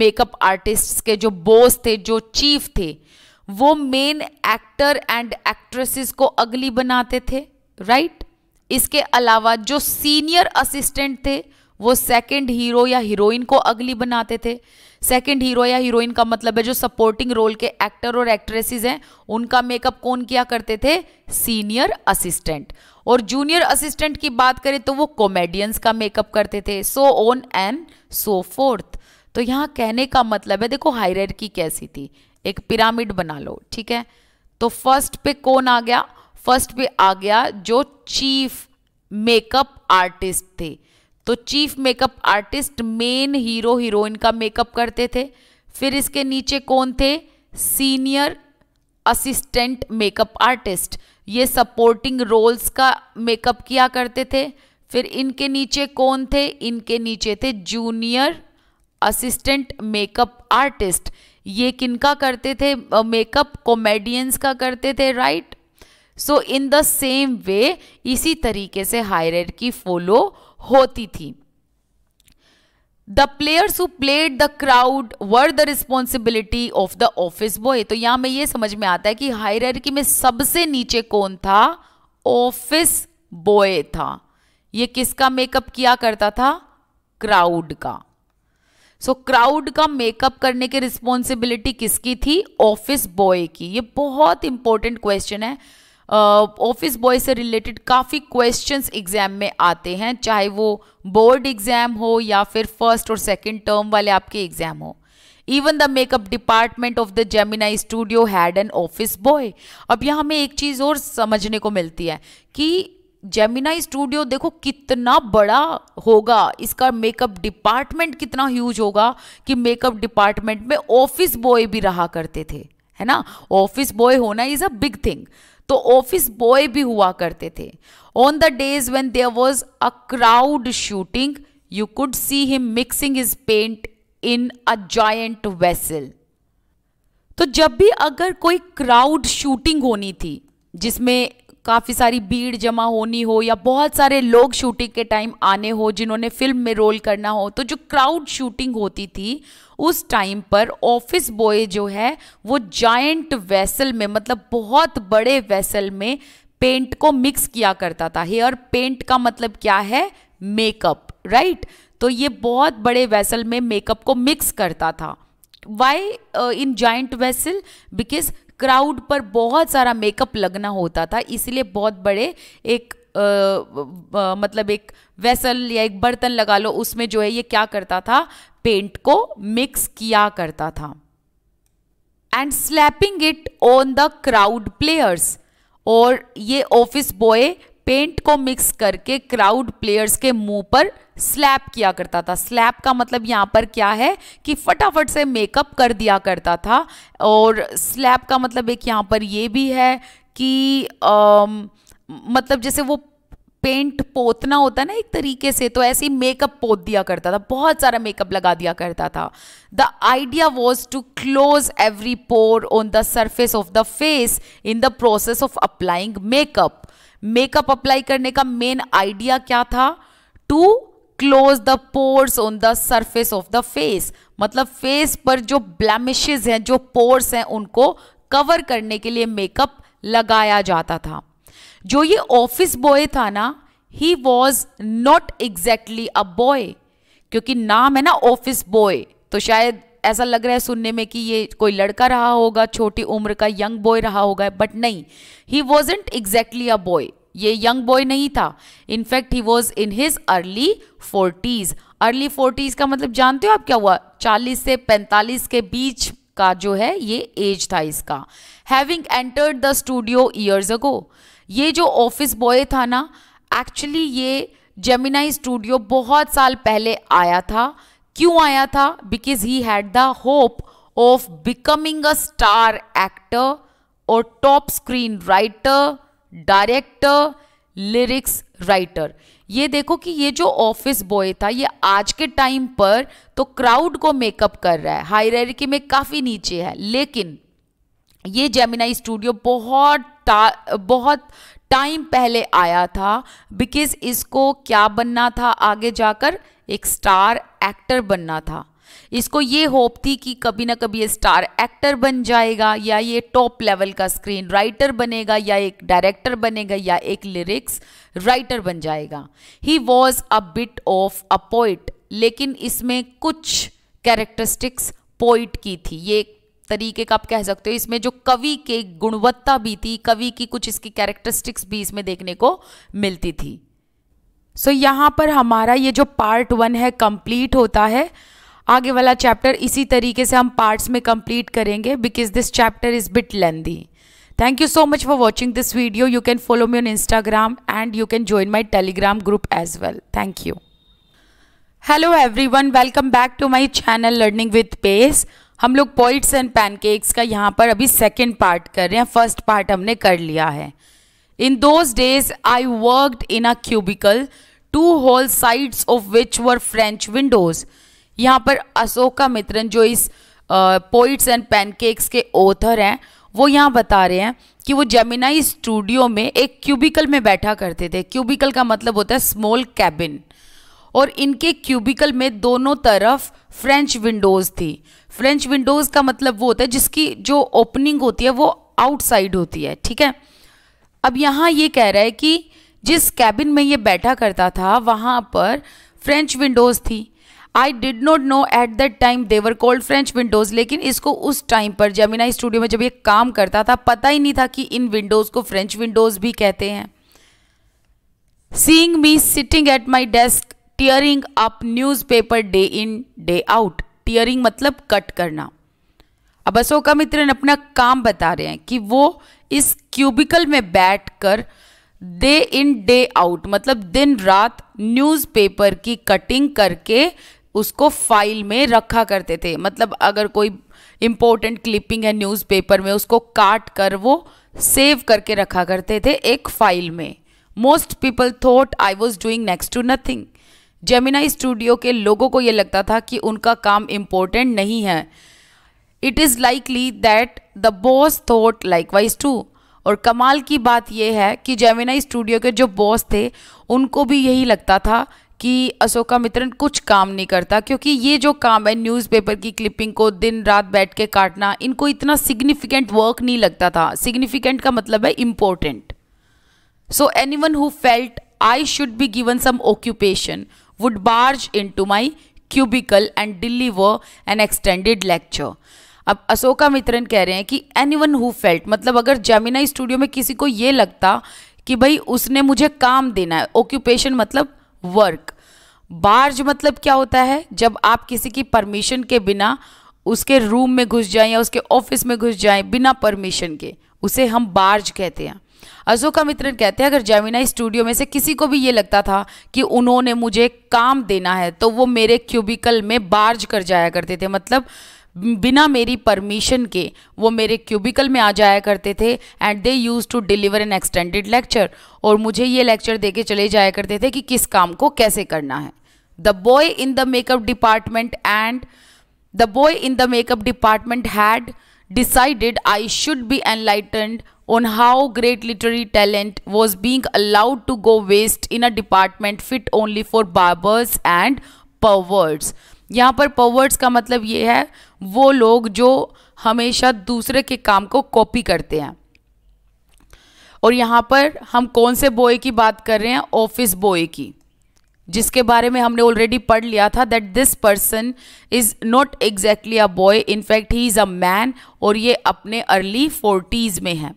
मेकअप आर्टिस्ट्स के जो बॉस थे जो चीफ थे वो मेन एक्टर एंड एक्ट्रेसेस को अगली बनाते थे राइट right? इसके अलावा जो सीनियर असिस्टेंट थे वो सेकंड हीरो या हीरोइन को अगली बनाते थे सेकंड हीरो या हीरोइन का मतलब है जो सपोर्टिंग रोल के एक्टर और एक्ट्रेसेस हैं उनका मेकअप कौन किया करते थे सीनियर असिस्टेंट और जूनियर असिस्टेंट की बात करें तो वो कॉमेडियंस का मेकअप करते थे so on and so forth तो यहाँ कहने का मतलब है देखो हायरकी कैसी थी एक पिरामिड बना लो ठीक है तो फर्स्ट पे कौन आ गया फर्स्ट पे आ गया जो चीफ मेकअप आर्टिस्ट थे तो chief makeup artist main hero heroine का मेकअप करते थे फिर इसके नीचे कौन थे सीनियर असिस्टेंट मेकअप आर्टिस्ट ये सपोर्टिंग रोल्स का मेकअप किया करते थे फिर इनके नीचे कौन थे इनके नीचे थे जूनियर असिस्टेंट मेकअप आर्टिस्ट ये किनका करते थे मेकअप uh, कॉमेडियंस का करते थे right so in the same way इसी तरीके से हायर की फॉलो होती थी the players who played the crowd were the responsibility of the office boy तो यहां में ये समझ में आता है कि हायर में सबसे नीचे कौन था ऑफिस बॉय था ये किसका मेकअप किया करता था क्राउड का सो so, क्राउड का मेकअप करने की रिस्पॉन्सिबिलिटी किसकी थी ऑफिस बॉय की ये बहुत इंपॉर्टेंट क्वेश्चन है ऑफिस uh, बॉय से रिलेटेड काफ़ी क्वेश्चंस एग्जाम में आते हैं चाहे वो बोर्ड एग्जाम हो या फिर फर्स्ट और सेकंड टर्म वाले आपके एग्जाम हो even the makeup department of the Gemini studio had an office boy अब यहाँ हमें एक चीज़ और समझने को मिलती है कि जेमिनाई स्टूडियो देखो कितना बड़ा होगा इसका मेकअप डिपार्टमेंट कितना ह्यूज होगा कि मेकअप डिपार्टमेंट में ऑफिस बॉय भी रहा करते थे है ना ऑफिस बॉय होना इज अ बिग थिंग तो ऑफिस बॉय भी हुआ करते थे on the days when there was a crowd shooting you could see him mixing is paint in a joint vessel तो जब भी अगर कोई क्राउड शूटिंग होनी थी जिसमें काफ़ी सारी भीड़ जमा होनी हो या बहुत सारे लोग शूटिंग के टाइम आने हो जिन्होंने फिल्म में रोल करना हो तो जो क्राउड शूटिंग होती थी उस टाइम पर ऑफिस बॉय जो है वो जायंट वेसल में मतलब बहुत बड़े वेसल में पेंट को मिक्स किया करता था हेयर पेंट का मतलब क्या है मेकअप राइट तो ये बहुत बड़े वेसल में मेकअप को मिक्स करता था why in joint vessel because crowd पर बहुत सारा मेकअप लगना होता था इसलिए बहुत बड़े एक आ, uh, आ, uh, मतलब एक वेसल या एक बर्तन लगा लो उसमें जो है ये क्या करता था पेंट को मिक्स किया करता था and slapping it on the crowd players और ये ऑफिस बॉय पेंट को मिक्स करके क्राउड प्लेयर्स के मुंह पर स्लैप किया करता था स्लैप का मतलब यहाँ पर क्या है कि फटाफट से मेकअप कर दिया करता था और स्लैप का मतलब एक यहाँ पर ये भी है कि आ, मतलब जैसे वो पेंट पोतना होता है ना एक तरीके से तो ऐसे ही मेकअप पोत दिया करता था बहुत सारा मेकअप लगा दिया करता था the idea was to close every pore on the surface of the face in the process of applying makeup makeup apply करने का मेन आइडिया क्या था to close the pores on the surface of the face मतलब फेस पर जो ब्लैमिशेज हैं जो पोर्स हैं उनको कवर करने के लिए मेकअप लगाया जाता था जो ये ऑफिस बॉय था ना he was not exactly a boy क्योंकि नाम है ना ऑफिस बॉय तो शायद ऐसा लग रहा है सुनने में कि ये कोई लड़का रहा होगा छोटी उम्र का यंग बॉय रहा होगा बट नहीं he wasn't exactly a boy ये यंग बॉय नहीं था in fact he was in his early forties early forties का मतलब जानते हो आप क्या हुआ चालीस से पैंतालीस के बीच का जो है ये एज था इसका having entered the studio years ago ये जो ऑफिस बॉय था ना एक्चुअली ये जेमिनाई स्टूडियो बहुत साल पहले आया था क्यों आया था because he had the hope of becoming a star actor और top screen writer director lyrics writer ये देखो कि ये जो ऑफिस बॉय था ये आज के टाइम पर तो क्राउड को मेकअप कर रहा है हायरार्की में काफ़ी नीचे है लेकिन ये जेमिनाई स्टूडियो बहुत बहुत टाइम पहले आया था बिकॉज इसको क्या बनना था आगे जाकर एक स्टार एक्टर बनना था इसको ये होप थी कि कभी ना कभी ये स्टार एक्टर बन जाएगा या ये टॉप लेवल का स्क्रीन राइटर बनेगा या एक डायरेक्टर बनेगा या एक लिरिक्स राइटर बन जाएगा he was a bit of a poet लेकिन इसमें कुछ कैरेक्टरिस्टिक्स पोइट की थी ये एक तरीके का आप कह सकते हो इसमें जो कवि के गुणवत्ता भी थी कवि की कुछ इसकी कैरेक्टरिस्टिक्स भी इसमें देखने को मिलती थी सो so, यहाँ पर हमारा ये जो पार्ट वन है कंप्लीट होता है आगे वाला चैप्टर इसी तरीके से हम पार्ट्स में कंप्लीट करेंगे because this chapter is bit lengthy thank you so much for watching this video you can follow me on Instagram and you can join my Telegram group as well thank you hello everyone welcome back to my channel learning with pace हम लोग पॉइट्स एंड पैनकेक्स का यहाँ पर अभी सेकेंड पार्ट कर रहे हैं फर्स्ट पार्ट हमने कर लिया है in those days I worked in a cubicle two whole sides of which were French windows यहाँ पर अशोका मित्रन जो इस पोइट्स एंड पैनकेक्स के ऑथर हैं वो यहाँ बता रहे हैं कि वो जेमिनाई स्टूडियो में एक क्यूबिकल में बैठा करते थे क्यूबिकल का मतलब होता है स्मॉल कैबिन और इनके क्यूबिकल में दोनों तरफ फ्रेंच विंडोज़ थी फ्रेंच विंडोज़ का मतलब वो होता है जिसकी जो ओपनिंग होती है वो आउटसाइड होती है ठीक है अब यहाँ ये कह रहा है कि जिस कैबिन में ये बैठा करता था वहाँ पर फ्रेंच विंडोज़ थी I did not know at that time they were called French windows लेकिन इसको उस टाइम पर जमीना स्टूडियो में जब ये काम करता था पता ही नहीं था कि इन विंडोज़ को फ्रेंच विंडोज़ भी कहते हैं seeing me sitting at my desk tearing up newspaper day in day out tearing मतलब कट करना अब अशोका मित्र अपना काम बता रहे हैं कि वो इस क्यूबिकल में बैठकर डे इन डे आउट मतलब दिन रात न्यूज़पेपर की कटिंग करके उसको फाइल में रखा करते थे मतलब अगर कोई इम्पोर्टेंट क्लिपिंग है न्यूज़पेपर में उसको काट कर वो सेव करके रखा करते थे एक फाइल में most people thought I was doing next to nothing Gemini studio के लोगों को यह लगता था कि उनका काम इम्पोर्टेंट नहीं है it is likely that the boss thought likewise too और कमाल की बात यह है कि जेमिनाई स्टूडियो के जो बॉस थे उनको भी यही लगता था कि अशोका मित्रन कुछ काम नहीं करता क्योंकि ये जो काम है न्यूज़पेपर की क्लिपिंग को दिन रात बैठ के काटना इनको इतना सिग्निफिकेंट वर्क नहीं लगता था सिग्निफिकेंट का मतलब है important so anyone who felt I should be given some occupation would barge into my cubicle and deliver an extended lecture. अब अशोका मित्रन कह रहे हैं कि एनी वन हु फेल्ट मतलब अगर जेमिना स्टूडियो में किसी को ये लगता कि भाई उसने मुझे काम देना है ऑक्यूपेशन मतलब वर्क बार्ज मतलब क्या होता है जब आप किसी की परमिशन के बिना उसके रूम में घुस जाएं या उसके ऑफिस में घुस जाएं बिना परमिशन के उसे हम बार्ज कहते हैं अशोका मित्र कहते हैं अगर जेमिनाई स्टूडियो में से किसी को भी ये लगता था कि उन्होंने मुझे काम देना है तो वो मेरे क्यूबिकल में बार्ज कर जाया करते थे मतलब बिना मेरी परमिशन के वो मेरे क्यूबिकल में आ जाया करते थे and they used to deliver an extended lecture और मुझे ये लेक्चर दे चले जाया करते थे कि किस काम को कैसे करना है the boy in the makeup department and the boy in the makeup department had decided I should be enlightened on how great literary talent was being allowed to go waste in a department fit only for barbers and perverts यहाँ पर perverts का मतलब ये है वो लोग जो हमेशा दूसरे के काम को कॉपी करते हैं और यहाँ पर हम कौन से बॉय की बात कर रहे हैं ऑफिस बॉय की जिसके बारे में हमने ऑलरेडी पढ़ लिया था that this person is not exactly a boy in fact he is a man और ये अपने अर्ली फोर्टीज़ में है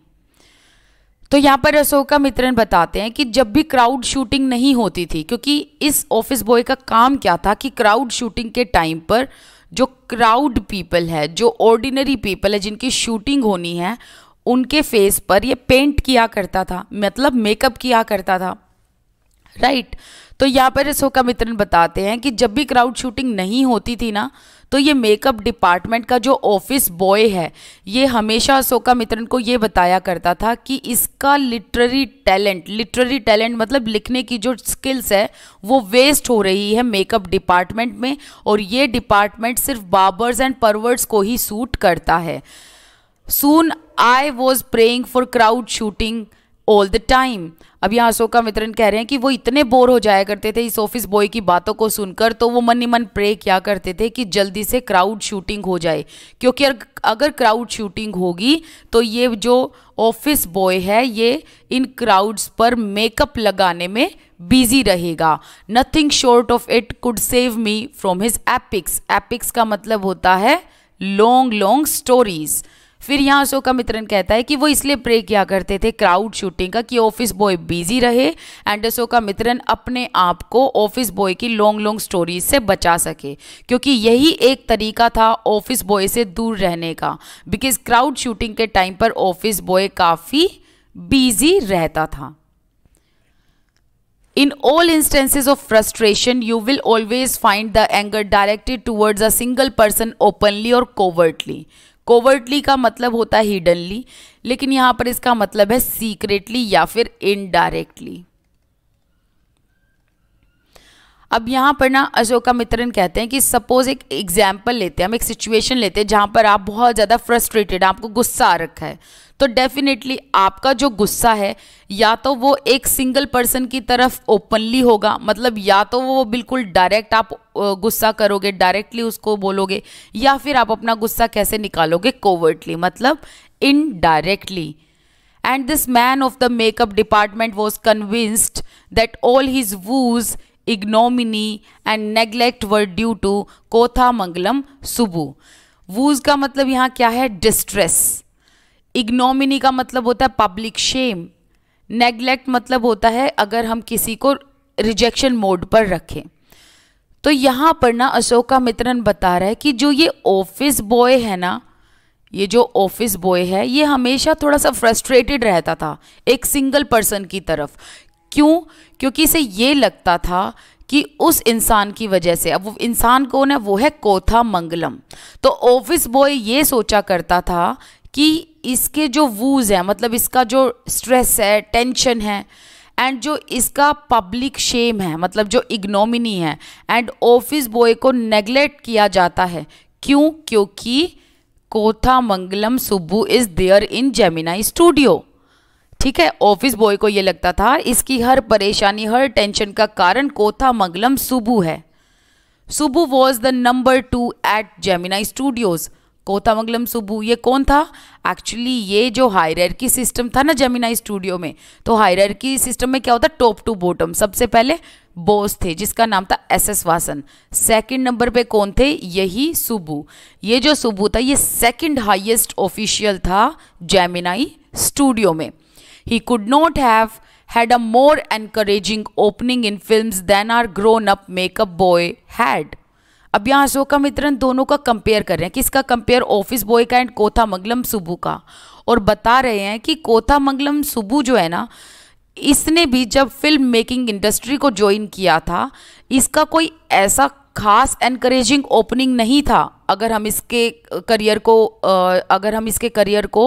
तो यहाँ पर अशोका मित्रन बताते हैं कि जब भी क्राउड शूटिंग नहीं होती थी क्योंकि इस ऑफिस बॉय का काम क्या था कि क्राउड शूटिंग के टाइम पर जो क्राउड पीपल है जो ऑर्डिनरी पीपल है जिनकी शूटिंग होनी है उनके फेस पर ये पेंट किया करता था मतलब मेकअप किया करता था राइट right. तो यहाँ पर अशोका मित्रन बताते हैं कि जब भी क्राउड शूटिंग नहीं होती थी ना तो ये मेकअप डिपार्टमेंट का जो ऑफिस बॉय है ये हमेशा अशोका मित्रन को ये बताया करता था कि इसका लिटररी टैलेंट लिटररी टैलेंट मतलब लिखने की जो स्किल्स है वो वेस्ट हो रही है मेकअप डिपार्टमेंट में और ये डिपार्टमेंट सिर्फ बाबर्स एंड परवर्ड्स को ही सूट करता है soon I was praying for crowd shooting all the time अब यहाँ का मित्रन कह रहे हैं कि वो इतने बोर हो जाया करते थे इस ऑफिस बॉय की बातों को सुनकर तो वो मन ही मन प्रे क्या करते थे कि जल्दी से क्राउड शूटिंग हो जाए क्योंकि अगर क्राउड शूटिंग होगी तो ये जो ऑफिस बॉय है ये इन क्राउड्स पर मेकअप लगाने में बिजी रहेगा nothing short of it could save me from his epics epics का मतलब होता है लॉन्ग लॉन्ग स्टोरीज़ फिर यहाँ अशोका मित्रन कहता है कि वो इसलिए प्रे किया करते थे क्राउड शूटिंग का कि ऑफिस बॉय बिजी रहे एंड अशोका मित्रन अपने आप को ऑफिस बॉय की लॉन्ग लॉन्ग स्टोरीज से बचा सके क्योंकि यही एक तरीका था ऑफिस बॉय से दूर रहने का बिकॉज क्राउड शूटिंग के टाइम पर ऑफिस बॉय काफ़ी बिजी रहता था In all instances of frustration, you will always find the anger directed towards a single person openly or covertly. Covertly का मतलब होता है हिडनली लेकिन यहां पर इसका मतलब है सीक्रेटली या फिर इनडायरेक्टली अब यहाँ पर ना अशोका मित्रन कहते हैं कि सपोज एक एग्जाम्पल लेते हैं हम एक सिचुएशन लेते हैं जहाँ पर आप बहुत ज़्यादा फ्रस्ट्रेटेड आपको गुस्सा आ रखा है तो डेफिनेटली आपका जो गुस्सा है या तो वो एक सिंगल पर्सन की तरफ ओपनली होगा मतलब या तो वो बिल्कुल डायरेक्ट आप गुस्सा करोगे डायरेक्टली उसको बोलोगे या फिर आप अपना गुस्सा कैसे निकालोगे कोवर्टली मतलब indirectly this man of the makeup department was convinced that all all whose ignominy and neglect were due to Kotha Mangalam Subbu whose का मतलब यहाँ क्या है डिस्ट्रेस इग्नोमिनी का मतलब होता है पब्लिक शेम नेग्लेक्ट मतलब होता है अगर हम किसी को रिजेक्शन मोड पर रखें तो यहाँ पर ना अशोका मित्रन बता रहा है कि जो ये ऑफिस बॉय है ना ये जो ऑफिस बॉय है ये हमेशा थोड़ा सा फ्रस्ट्रेटेड रहता था एक सिंगल पर्सन की तरफ क्यों क्योंकि इसे ये लगता था कि उस इंसान की वजह से अब वो इंसान कौन है वो है कोथा मंगलम तो ऑफिस बॉय ये सोचा करता था कि इसके जो वूज है मतलब इसका जो स्ट्रेस है टेंशन है एंड जो इसका पब्लिक शेम है मतलब जो इग्नोमिनी है एंड ऑफिस बॉय को नेग्लेक्ट किया जाता है क्यों क्योंकि Kotha Mangalam Subbu is there in Gemini Studio ठीक है ऑफिस बॉय को ये लगता था इसकी हर परेशानी हर टेंशन का कारण कोथा मंगलम सुबू है Subbu was the number two at Gemini Studios Kothamangalam Subbu ये कौन था एक्चुअली ये जो हायर सिस्टम था ना जमीनाई स्टूडियो में तो हायर सिस्टम में क्या होता टॉप टू बॉटम सबसे पहले बोस थे जिसका नाम था S S Vasan second number पे कौन थे यही सुबू ये जो सुबू था ये सेकंड हाईएस्ट ऑफिशियल था जैमिनाई स्टूडियो में he could not have had a more encouraging opening in film than our grown up makeup boy had अब यहाँ अशोका मित्रन दोनों का कंपेयर कर रहे हैं किसका कंपेयर ऑफिस बॉय का एंड कोथा मंगलम सुबू का और बता रहे हैं कि कोथा मंगलम सुबू जो है ना इसने भी जब फिल्म मेकिंग इंडस्ट्री को ज्वाइन किया था इसका कोई ऐसा खास एनकरेजिंग ओपनिंग नहीं था अगर हम इसके करियर को अगर हम इसके करियर को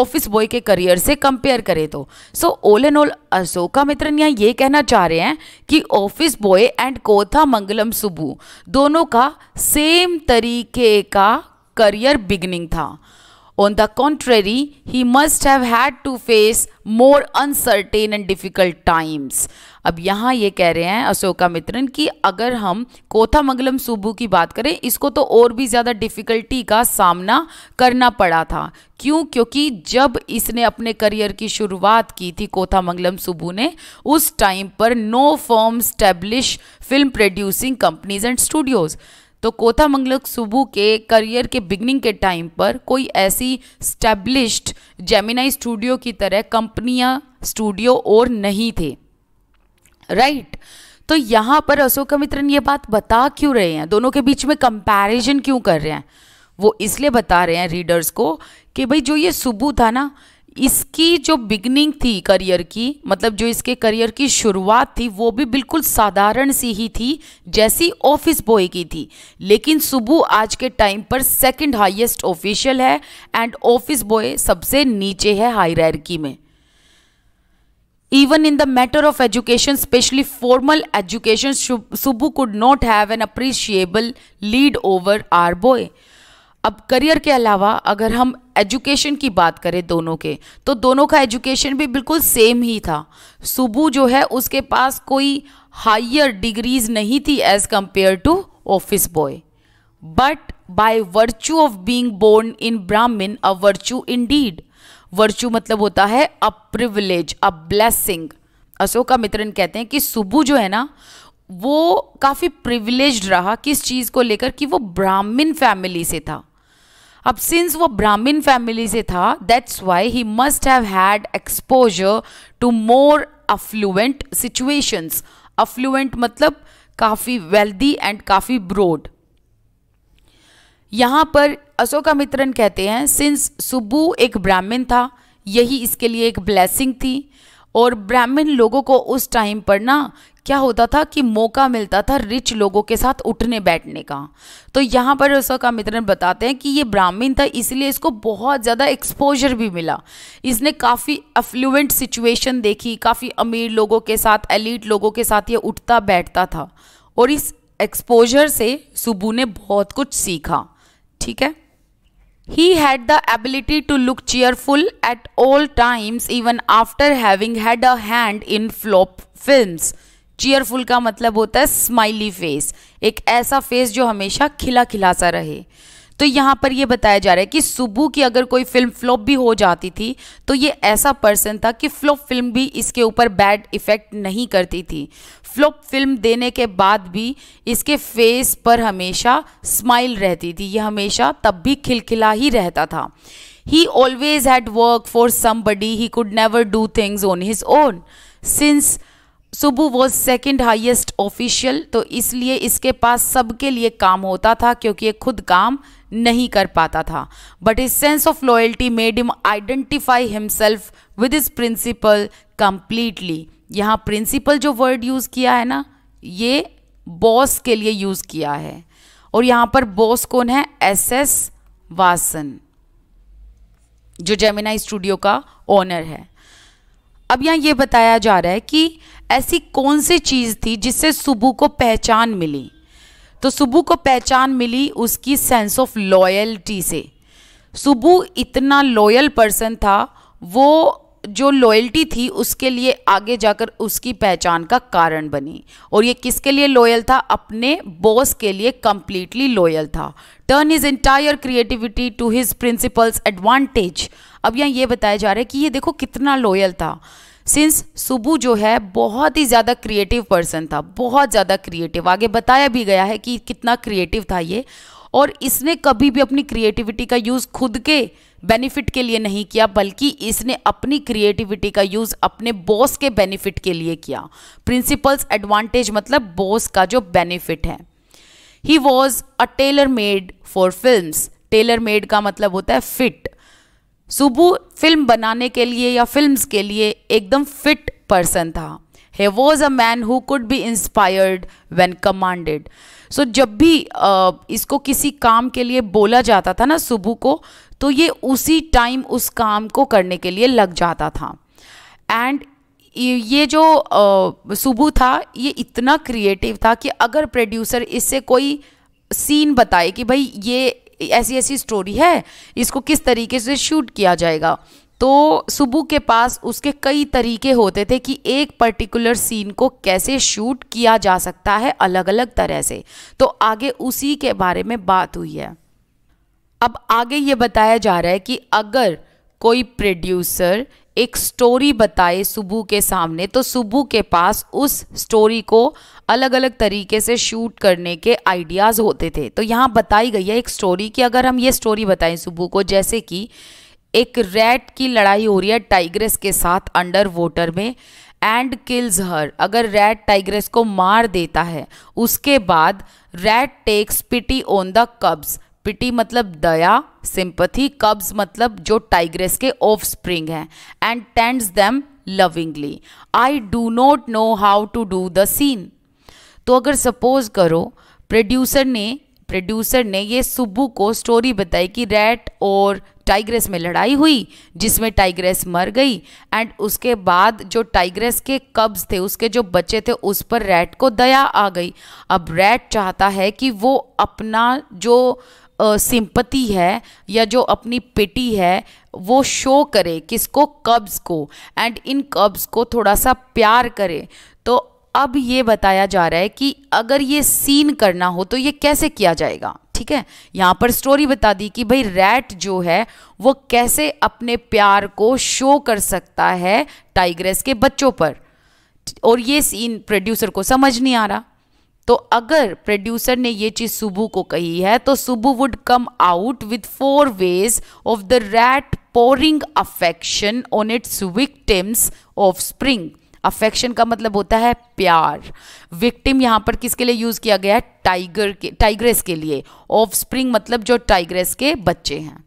ऑफिस बॉय के करियर से कंपेयर करें तो so all and all Ashoka Mitran यहाँ ये कहना चाह रहे हैं कि office boy and Kotha Mangalam Subbu दोनों का सेम तरीके का करियर बिगनिंग था On the contrary, he must have had to face more uncertain and difficult times. अब यहाँ ये कह रहे हैं अशोका मित्रन कि अगर हम कोथामंगलम सूबू की बात करें इसको तो और भी ज़्यादा डिफ़िकल्टी का सामना करना पड़ा था क्यों क्योंकि जब इसने अपने करियर की शुरुआत की थी कोथामंगलम सूबू ने उस टाइम पर no form establish film producing companies and studios तो कोथामंगलक सुबू के करियर के बिगनिंग के टाइम पर कोई ऐसी स्टैब्लिश्ड जेमिनाई स्टूडियो की तरह कंपनियां स्टूडियो और नहीं थे राइट right? तो यहाँ पर अशोक मित्रन ये बात बता क्यों रहे हैं दोनों के बीच में कंपैरिजन क्यों कर रहे हैं वो इसलिए बता रहे हैं रीडर्स को कि भाई जो ये सुबू था ना इसकी जो बिगनिंग थी करियर की मतलब जो इसके करियर की शुरुआत थी वो भी बिल्कुल साधारण सी ही थी जैसी ऑफिस बॉय की थी लेकिन सुबह आज के टाइम पर सेकंड हाईएस्ट ऑफिशियल है एंड ऑफिस बॉय सबसे नीचे है हायरार्की में Even in the matter of education, especially formal education, Subbu could not have an appreciable lead over our boy. अब करियर के अलावा अगर हम एजुकेशन की बात करें दोनों के तो दोनों का एजुकेशन भी बिल्कुल सेम ही था सुबु जो है उसके पास कोई हायर डिग्रीज नहीं थी as compare to office boy but by virtue of being born in Brahmin a virtue indeed virtue मतलब होता है a privilege a blessing Ashoka Mitran कहते हैं कि सुबु जो है ना वो काफ़ी प्रिविलेज रहा किस चीज़ को लेकर कि वो ब्राह्मण फैमिली से था अब सिंस वो ब्राह्मीण फैमिली से था that's why he must have had exposure to more affluent situations affluent मतलब काफ़ी वेल्दी एंड काफ़ी ब्रोड यहां पर अशोका मित्रन कहते हैं सिंस सुबू एक ब्राह्मण था यही इसके लिए एक ब्लेसिंग थी और ब्राह्मण लोगों को उस टाइम पर ना क्या होता था कि मौका मिलता था रिच लोगों के साथ उठने बैठने का तो यहाँ पर उसका मित्र बताते हैं कि ये ब्राह्मण था इसलिए इसको बहुत ज़्यादा एक्सपोजर भी मिला इसने काफ़ी अफ्लुएंट सिचुएशन देखी काफ़ी अमीर लोगों के साथ एलिट लोगों के साथ ये उठता बैठता था और इस एक्सपोजर से सुबू ने बहुत कुछ सीखा ठीक है He had the ability to look cheerful at all times even after having had a hand in flop films. cheerful का मतलब होता है smiley face एक ऐसा face जो हमेशा खिला खिला सा रहे तो यहाँ पर ये बताया जा रहा है कि सुबह की अगर कोई फिल्म फ्लॉप भी हो जाती थी तो ये ऐसा पर्सन था कि फ्लॉप फिल्म भी इसके ऊपर बैड इफ़ेक्ट नहीं करती थी फ्लॉप फिल्म देने के बाद भी इसके फेस पर हमेशा स्माइल रहती थी ये हमेशा तब भी खिलखिला ही रहता था he always had work for somebody he could never do things on his own since Subbu was second highest official तो इसलिए इसके पास सबके लिए काम होता था क्योंकि ये खुद काम नहीं कर पाता था but his sense of loyalty made him identify himself with his principal completely यहाँ प्रिंसिपल जो वर्ड यूज़ किया है ना ये बॉस के लिए यूज़ किया है और यहाँ पर बॉस कौन है एस एस वासन जो जेमिनाई स्टूडियो का ओनर है अब यहाँ ये बताया जा रहा है कि ऐसी कौन सी चीज़ थी जिससे सुबू को पहचान मिली तो सुबू को पहचान मिली उसकी सेंस ऑफ लॉयल्टी से सुबू इतना लॉयल पर्सन था वो जो लॉयल्टी थी उसके लिए आगे जाकर उसकी पहचान का कारण बनी और ये किसके लिए लॉयल था अपने बॉस के लिए कंप्लीटली लॉयल था turn his entire creativity to his principal's advantage अब यहाँ ये बताया जा रहा है कि ये देखो कितना लॉयल था सिंस सुबू जो है बहुत ही ज़्यादा क्रिएटिव पर्सन था बहुत ज़्यादा क्रिएटिव आगे बताया भी गया है कि कितना क्रिएटिव था ये और इसने कभी भी अपनी क्रिएटिविटी का यूज़ खुद के बेनिफिट के लिए नहीं किया बल्कि इसने अपनी क्रिएटिविटी का यूज़ अपने बॉस के बेनिफिट के लिए किया प्रिंसिपल्स एडवांटेज मतलब बॉस का जो बेनिफिट है he was a tailor made for film tailor made का मतलब होता है फिट सुबु फिल्म बनाने के लिए या फिल्म्स के लिए एकदम फिट पर्सन था he was a man who could be inspired when commanded so जब भी uh, इसको किसी काम के लिए बोला जाता था ना सुबह को तो ये उसी टाइम उस काम को करने के लिए लग जाता था एंड ये जो सुबह था ये इतना क्रिएटिव था कि अगर प्रोड्यूसर इससे कोई सीन बताए कि भाई ये ऐसी ऐसी स्टोरी है इसको किस तरीके से शूट किया जाएगा तो सुबू के पास उसके कई तरीके होते थे कि एक पर्टिकुलर सीन को कैसे शूट किया जा सकता है अलग अलग तरह से तो आगे उसी के बारे में बात हुई है अब आगे ये बताया जा रहा है कि अगर कोई प्रोड्यूसर एक स्टोरी बताए सुबह के सामने तो सुबह के पास उस स्टोरी को अलग अलग तरीके से शूट करने के आइडियाज़ होते थे तो यहाँ बताई गई है एक स्टोरी कि अगर हम ये स्टोरी बताएं सुबह को जैसे कि एक रैट की लड़ाई हो रही है टाइग्रेस के साथ अंडर वाटर में एंड किल्स हर अगर रैट टाइग्रेस को मार देता है उसके बाद rat takes pity on the cubs pity मतलब दया सिंपथी कब्स मतलब जो टाइग्रेस के ऑफ स्प्रिंग हैं and tends them lovingly I do not know how to do the scene तो अगर सपोज करो प्रोड्यूसर ने प्रोड्यूसर ने ये सुबह को स्टोरी बताई कि रैट और टाइग्रेस में लड़ाई हुई जिसमें टाइग्रेस मर गई एंड उसके बाद जो टाइग्रेस के कब्ज थे उसके जो बच्चे थे उस पर रैट को दया आ गई अब रैट चाहता है कि वो अपना जो सिंपति है या जो अपनी पिटी है वो शो करे किसको कब्ज़ को एंड इन कब्ज़ को थोड़ा सा प्यार करे तो अब ये बताया जा रहा है कि अगर ये सीन करना हो तो ये कैसे किया जाएगा ठीक है यहाँ पर स्टोरी बता दी कि भाई रैट जो है वो कैसे अपने प्यार को शो कर सकता है टाइग्रेस के बच्चों पर और ये सीन प्रोड्यूसर को समझ नहीं आ रहा तो अगर प्रोड्यूसर ने ये चीज़ सुबू को कही है तो Subbu would come out with four ways of the rat pouring affection on its victims offspring affection का मतलब होता है प्यार विक्टिम यहां पर किसके लिए यूज़ किया गया है टाइगर के टाइग्रेस के लिए ऑफ स्प्रिंग मतलब जो टाइग्रेस के बच्चे हैं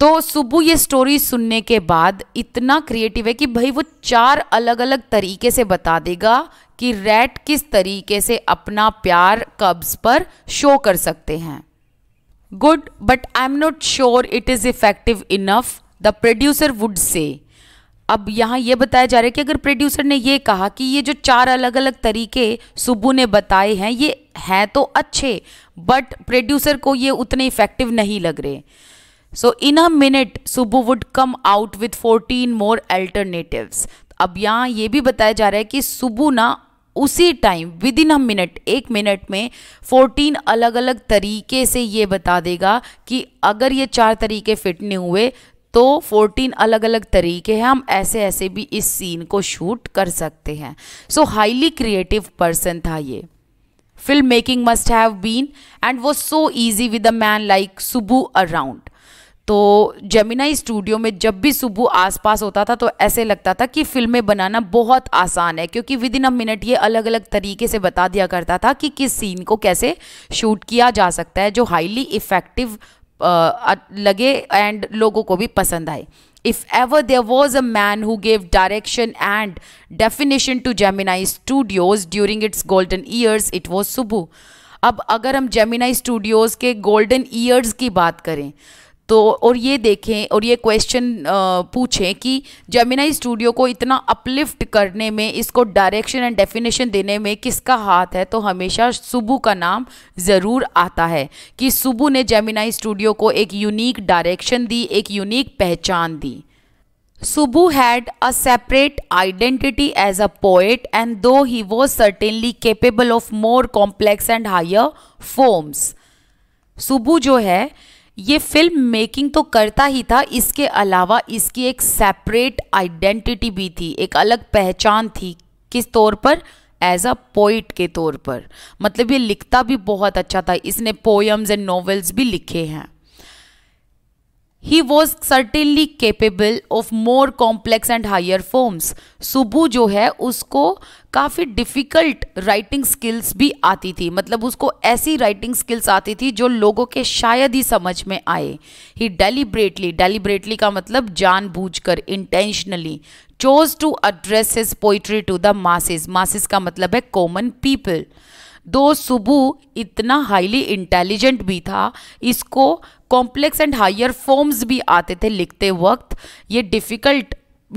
तो सुबह ये स्टोरी सुनने के बाद इतना क्रिएटिव है कि भाई वो चार अलग अलग तरीके से बता देगा कि रैट किस तरीके से अपना प्यार कब्ज पर शो कर सकते हैं good but I am not sure it is effective enough the producer would say अब यहाँ ये बताया जा रहा है कि अगर प्रोड्यूसर ने ये कहा कि ये जो चार अलग अलग तरीके सुबू ने बताए हैं ये हैं तो अच्छे बट प्रोड्यूसर को ये उतने इफेक्टिव नहीं लग रहे so in a minute Subbu would come out with fourteen more alternatives अब यहाँ ये भी बताया जा रहा है कि सुबू ना उसी time within a minute एक मिनट में 14 अलग अलग तरीके से ये बता देगा कि अगर ये चार तरीके फिट नहीं हुए तो 14 अलग अलग तरीके हैं हम ऐसे ऐसे भी इस सीन को शूट कर सकते हैं सो हाईली क्रिएटिव पर्सन था ये film making must have been and वो so easy with a man like Subbu around तो जेमिनाई स्टूडियो में जब भी सुबह आसपास होता था तो ऐसे लगता था कि फिल्में बनाना बहुत आसान है क्योंकि विद इन अ मिनट ये अलग अलग तरीके से बता दिया करता था कि किस सीन को कैसे शूट किया जा सकता है जो हाईली इफ़ेक्टिव लगे एंड लोगों को भी पसंद आए if ever there was a man who gave direction and definition to Gemini Studios during its golden years, it was Subhu. अब अगर हम जेमिनाई स्टूडियोज़ के गोल्डन ईयर्स की बात करें तो और ये देखें और ये क्वेश्चन पूछें कि जेमिनाई स्टूडियो को इतना अपलिफ्ट करने में इसको डायरेक्शन एंड डेफिनेशन देने में किसका हाथ है तो हमेशा सुबु का नाम ज़रूर आता है कि सुबु ने जेमिनाई स्टूडियो को एक यूनिक डायरेक्शन दी एक यूनिक पहचान दी Subbu had a separate identity as a poet, and though he was certainly capable of more complex and higher forms, Subbu जो है ये फिल्म मेकिंग तो करता ही था इसके अलावा इसकी एक सेपरेट आइडेंटिटी भी थी एक अलग पहचान थी किस तौर पर एज अ पोइट के तौर पर मतलब ये लिखता भी बहुत अच्छा था इसने पोयम्स एंड नॉवेल्स भी लिखे हैं he was certainly capable of more complex and higher forms Subbu जो है उसको काफ़ी डिफ़िकल्ट राइटिंग स्किल्स भी आती थी मतलब उसको ऐसी राइटिंग स्किल्स आती थी जो लोगों के शायद ही समझ में आए ही डेलीबरेटली डेलीब्रेटली का मतलब जानबूझकर intentionally chose to address his poetry to the masses masses का मतलब है कॉमन पीपल दो सुबु इतना हाईली इंटेलिजेंट भी था इसको कॉम्प्लेक्स एंड हायर फॉर्म्स भी आते थे लिखते वक्त ये डिफ़िकल्ट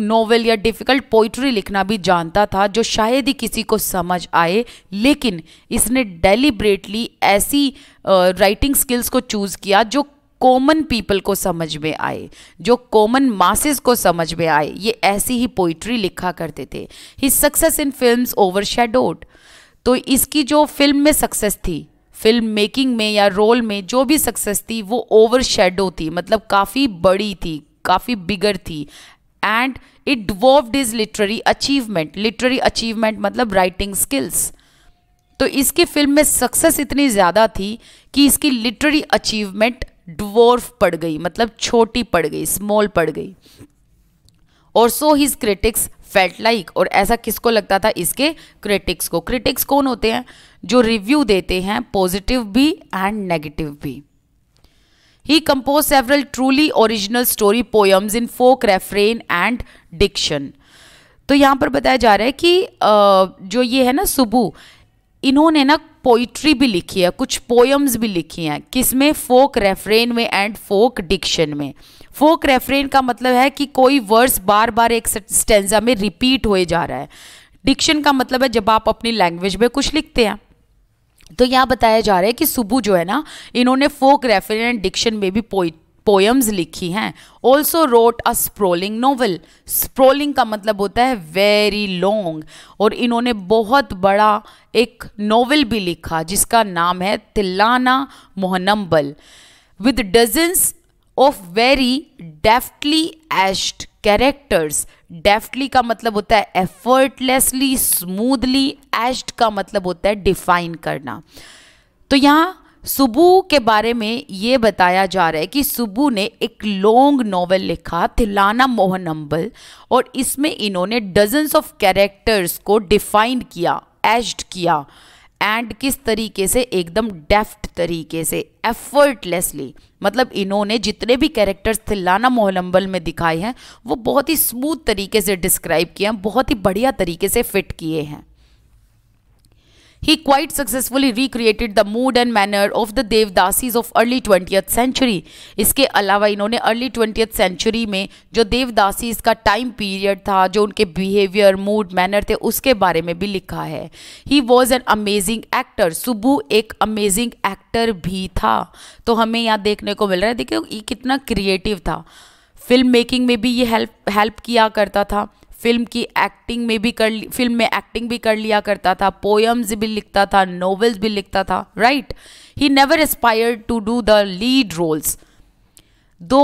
नोवेल या डिफ़िकल्ट पोइट्री लिखना भी जानता था जो शायद ही किसी को समझ आए लेकिन इसने डेलिब्रेटली ऐसी राइटिंग uh, स्किल्स को चूज़ किया जो कॉमन पीपल को समझ में आए जो कॉमन मासेस को समझ में आए ये ऐसी ही पोइट्री लिखा करते थे he success in film overshadowed तो इसकी जो फिल्म में सक्सेस थी फिल्म मेकिंग में या रोल में जो भी सक्सेस थी वो ओवर शेडो थी मतलब काफ़ी बड़ी थी काफ़ी बिगर थी and it devolved his literary achievement literary achievement मतलब राइटिंग स्किल्स तो इसकी फिल्म में सक्सेस इतनी ज़्यादा थी कि इसकी लिटरेरी अचीवमेंट डवोर्फ पड़ गई मतलब छोटी पड़ गई स्मॉल पड़ गई और so his critics felt like और ऐसा किसको लगता था इसके क्रिटिक्स को क्रिटिक्स कौन होते हैं जो रिव्यू देते हैं पॉजिटिव भी एंड नेगेटिव भी he compose several truly original story poems in folk refrain and diction तो यहाँ पर बताया जा रहा है कि जो ये है ना सुबू इन्होंने ना पोइट्री भी लिखी है कुछ पोयम्स भी लिखी हैं किस में फोक रेफरेन में एंड फोक डिक्शन में फोक रेफरेन का मतलब है कि कोई वर्ड्स बार बार एक स्टेंजा में रिपीट होए जा रहा है डिक्शन का मतलब है जब आप अपनी लैंग्वेज में कुछ लिखते हैं तो यहाँ बताया जा रहा है कि सुबह जो है ना इन्होंने फोक रेफरेन एंड डिक्शन में भी पोइट पोएम्स लिखी हैं also wrote a sprawling novel sprawling का मतलब होता है वेरी लॉन्ग और इन्होंने बहुत बड़ा एक नोवेल भी लिखा जिसका नाम है Thillana Mohanambal with dozens of very deftly etched characters deftly का मतलब होता है एफर्टलेसली स्मूथली एश्ड का मतलब होता है डिफाइन करना तो यहाँ सुबू के बारे में ये बताया जा रहा है कि सुबू ने एक लॉन्ग नॉवल लिखा थिलाना मोहन अम्बल और इसमें इन्होंने डजन्स ऑफ कैरेक्टर्स को डिफाइंड किया एज्ड किया एंड किस तरीके से एकदम डेफ्ट तरीके से एफर्टलेसली मतलब इन्होंने जितने भी कैरेक्टर्स थिल्लाना मोहलम्बल में दिखाए हैं वो बहुत ही स्मूथ तरीके से डिस्क्राइब किए हैं बहुत ही बढ़िया तरीके से फिट किए हैं he quite successfully recreated the mood and manner of the devadasis of early twentieth century इसके अलावा इन्होंने अर्ली ट्वेंटियथ सेंचुरी में जो देवदासीज का टाइम पीरियड था जो उनके बिहेवियर मूड मैनर थे उसके बारे में भी लिखा है he was an amazing actor Subbu एक अमेजिंग एक्टर भी था तो हमें यहाँ देखने को मिल रहा है देखिए ये कितना क्रिएटिव था फिल्म मेकिंग में भी ये हेल्प हेल्प किया करता था फिल्म की एक्टिंग में भी कर फिल्म में एक्टिंग भी कर लिया करता था पोएम्स भी लिखता था नॉवेल्स भी लिखता था right he never aspire to do the lead roles though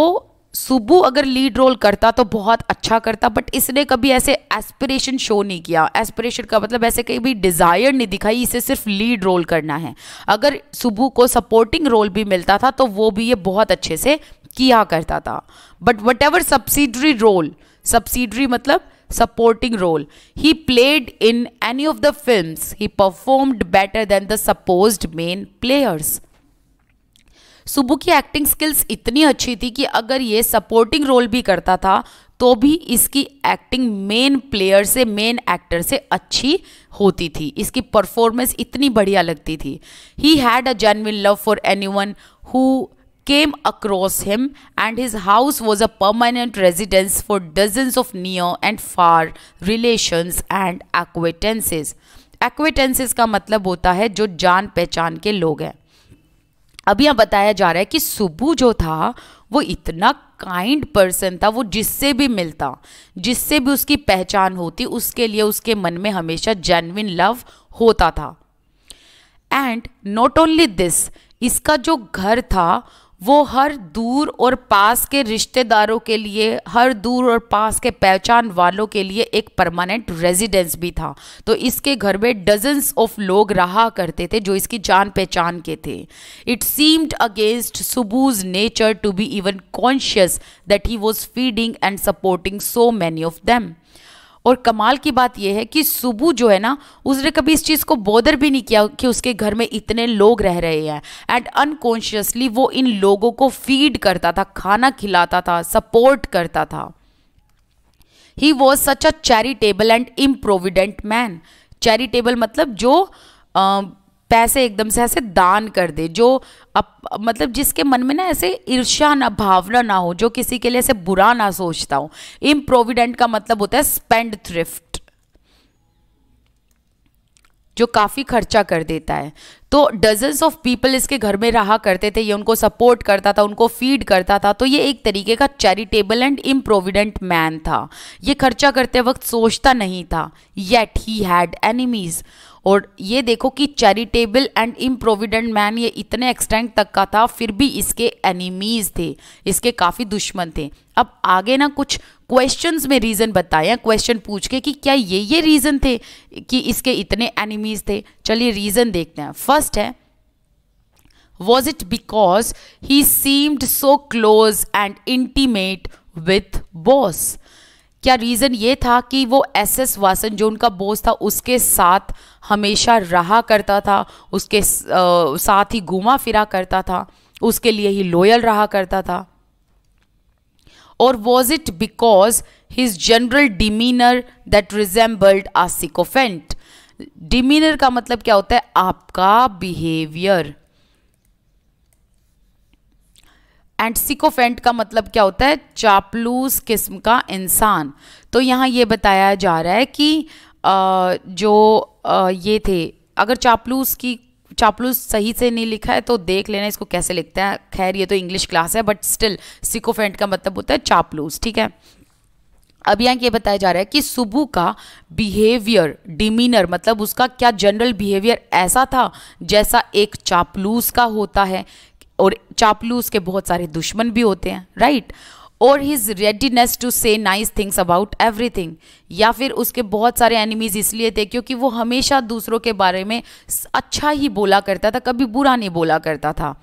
Subbu अगर लीड रोल करता तो बहुत अच्छा करता बट इसने कभी ऐसे एस्पिरेशन शो नहीं किया एस्पिरेशन का मतलब ऐसे कहीं भी डिज़ायर नहीं दिखाई इसे सिर्फ लीड रोल करना है अगर सुबू को सपोर्टिंग रोल भी मिलता था तो वो भी ये बहुत अच्छे से किया करता था but whatever subsidiary role subsidiary मतलब supporting role he played in any of the films he performed better than the supposed main players Subbu की एक्टिंग स्किल्स इतनी अच्छी थी कि अगर ये सपोर्टिंग रोल भी करता था तो भी इसकी एक्टिंग मेन प्लेयर से मेन एक्टर से अच्छी होती थी इसकी परफॉर्मेंस इतनी बढ़िया लगती थी he had a genuine love for anyone who came across him, and his house was a permanent residence for dozens of near and far relations and acquaintances. Acquaintances ka matlab hota hai jo jaan pehchan ke log hain ab yahan bataya ja raha hai ki Subbu jo tha वो इतना काइंड पर्सन था वो जिससे भी मिलता जिससे भी उसकी पहचान होती उसके लिए उसके मन में हमेशा जेनविन लव होता था एंड नॉट ओनली दिस इसका जो घर था वो हर दूर और पास के रिश्तेदारों के लिए हर दूर और पास के पहचान वालों के लिए एक परमानेंट रेजिडेंस भी था तो इसके घर में डजन्स ऑफ लोग रहा करते थे जो इसकी जान पहचान के थे it seemed against Subbu's nature to be even conscious that he was feeding and supporting so many of them और कमाल की बात यह है कि सुबू जो है ना उसने कभी इस चीज़ को बोदर भी नहीं किया कि उसके घर में इतने लोग रह रहे हैं एंड अनकॉन्शियसली वो इन लोगों को फीड करता था खाना खिलाता था सपोर्ट करता था he was such a charitable and improvident man charitable मतलब जो पैसे एकदम से ऐसे दान कर दे जो अप, मतलब जिसके मन में ना ऐसे ईर्ष्या ना भावना ना हो जो किसी के लिए ऐसे बुरा ना सोचता हो इम्प्रोविडेंट का मतलब होता है स्पेंड थ्रिफ्ट जो काफ़ी खर्चा कर देता है तो डजन्स ऑफ पीपल इसके घर में रहा करते थे ये उनको सपोर्ट करता था उनको फीड करता था तो ये एक तरीके का चैरिटेबल एंड इम्प्रोविडेंट मैन था ये खर्चा करते वक्त सोचता नहीं था येट ही हैड एनिमीज़ और ये देखो कि चैरिटेबल एंड इम्प्रोविडेंट मैन ये इतने एक्सटेंट तक का था फिर भी इसके एनिमीज थे इसके काफ़ी दुश्मन थे अब आगे ना कुछ क्वेश्चंस में रीज़न बताए क्वेश्चन पूछ के कि क्या ये ये रीज़न थे कि इसके इतने एनिमीज थे चलिए रीज़न देखते हैं फर्स्ट है was it because he seemed so close and intimate with boss क्या रीज़न ये था कि वो एस एस वासन जो उनका बोस था उसके साथ हमेशा रहा करता था उसके साथ ही घूमा फिरा करता था उसके लिए ही लॉयल रहा करता था और was it because his general demeanour that resembled a sycophant demeanour का मतलब क्या होता है आपका बिहेवियर एंड सिकोफेंट का मतलब क्या होता है चापलूस किस्म का इंसान तो यहाँ ये बताया जा रहा है कि जो ये थे अगर चापलूस की चापलूस सही से नहीं लिखा है तो देख लेना इसको कैसे लिखते हैं खैर ये तो इंग्लिश क्लास है बट स्टिल सिकोफेंट का मतलब होता है चापलूस ठीक है अब यहाँ ये बताया जा रहा है कि सुबू का बिहेवियर डिमीनर मतलब उसका क्या जनरल बिहेवियर ऐसा था जैसा एक चापलूस का होता है और चापलूस के बहुत सारे दुश्मन भी होते हैं राइट और is readiness to say nice things about everything या फिर उसके बहुत सारे एनिमीज इसलिए थे क्योंकि वो हमेशा दूसरों के बारे में अच्छा ही बोला करता था कभी बुरा नहीं बोला करता था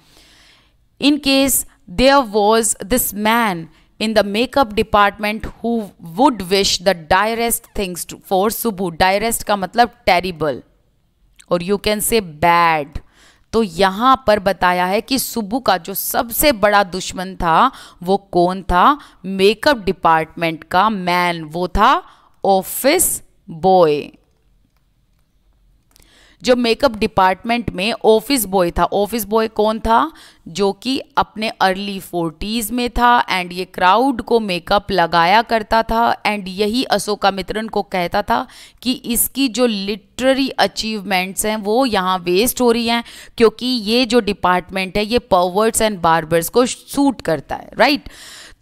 in case there was this man in the makeup department who would wish the direst things for Subbu direst का मतलब टेरिबल और यू कैन से बैड तो यहां पर बताया है कि सुब्बू का जो सबसे बड़ा दुश्मन था वो कौन था मेकअप डिपार्टमेंट का मैन वो था ऑफिस बॉय जो मेकअप डिपार्टमेंट में ऑफिस बॉय था ऑफिस बॉय कौन था जो कि अपने अर्ली फोर्टीज़ में था एंड ये क्राउड को मेकअप लगाया करता था एंड यही अशोका मित्रन को कहता था कि इसकी जो लिटरेरी अचीवमेंट्स हैं वो यहाँ वेस्ट हो रही हैं क्योंकि ये जो डिपार्टमेंट है ये पवर्ड्स एंड बार्बर्स को सूट करता है राइट right?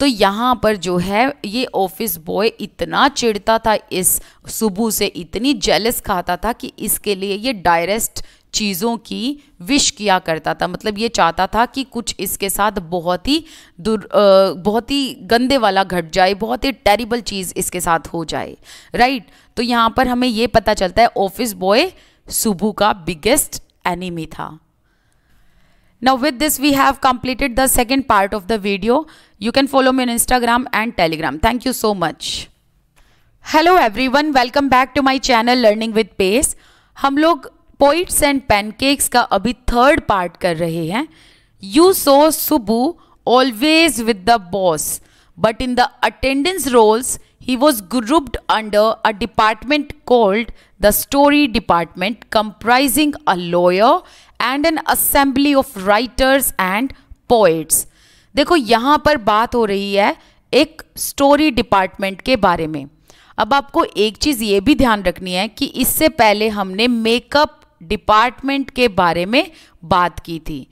तो यहाँ पर जो है ये ऑफिस बॉय इतना चिढ़ता था इस सुबह से इतनी जेलस खाता था कि इसके लिए ये डायरेस्ट चीज़ों की विश किया करता था मतलब ये चाहता था कि कुछ इसके साथ बहुत ही दुर आ, बहुत ही गंदे वाला घट जाए बहुत ही टेरिबल चीज़ इसके साथ हो जाए राइट तो यहाँ पर हमें ये पता चलता है ऑफिस बॉय सुबह का बिगेस्ट एनिमी था Now with this we have completed the second part of the video. You can follow me on Instagram and Telegram. Thank you so much. Hello everyone. Welcome back to my channel, Learning with Pace. हम लोग पोइट्स एंड पैनकेक्स का अभी थर्ड पार्ट कर रहे हैं you so Subbu always with the boss but in the attendance rolls he was grouped under a department called the story department comprising a lawyer and an assembly of writers and poets देखो यहाँ पर बात हो रही है एक स्टोरी डिपार्टमेंट के बारे में अब आपको एक चीज़ ये भी ध्यान रखनी है कि इससे पहले हमने मेकअप डिपार्टमेंट के बारे में बात की थी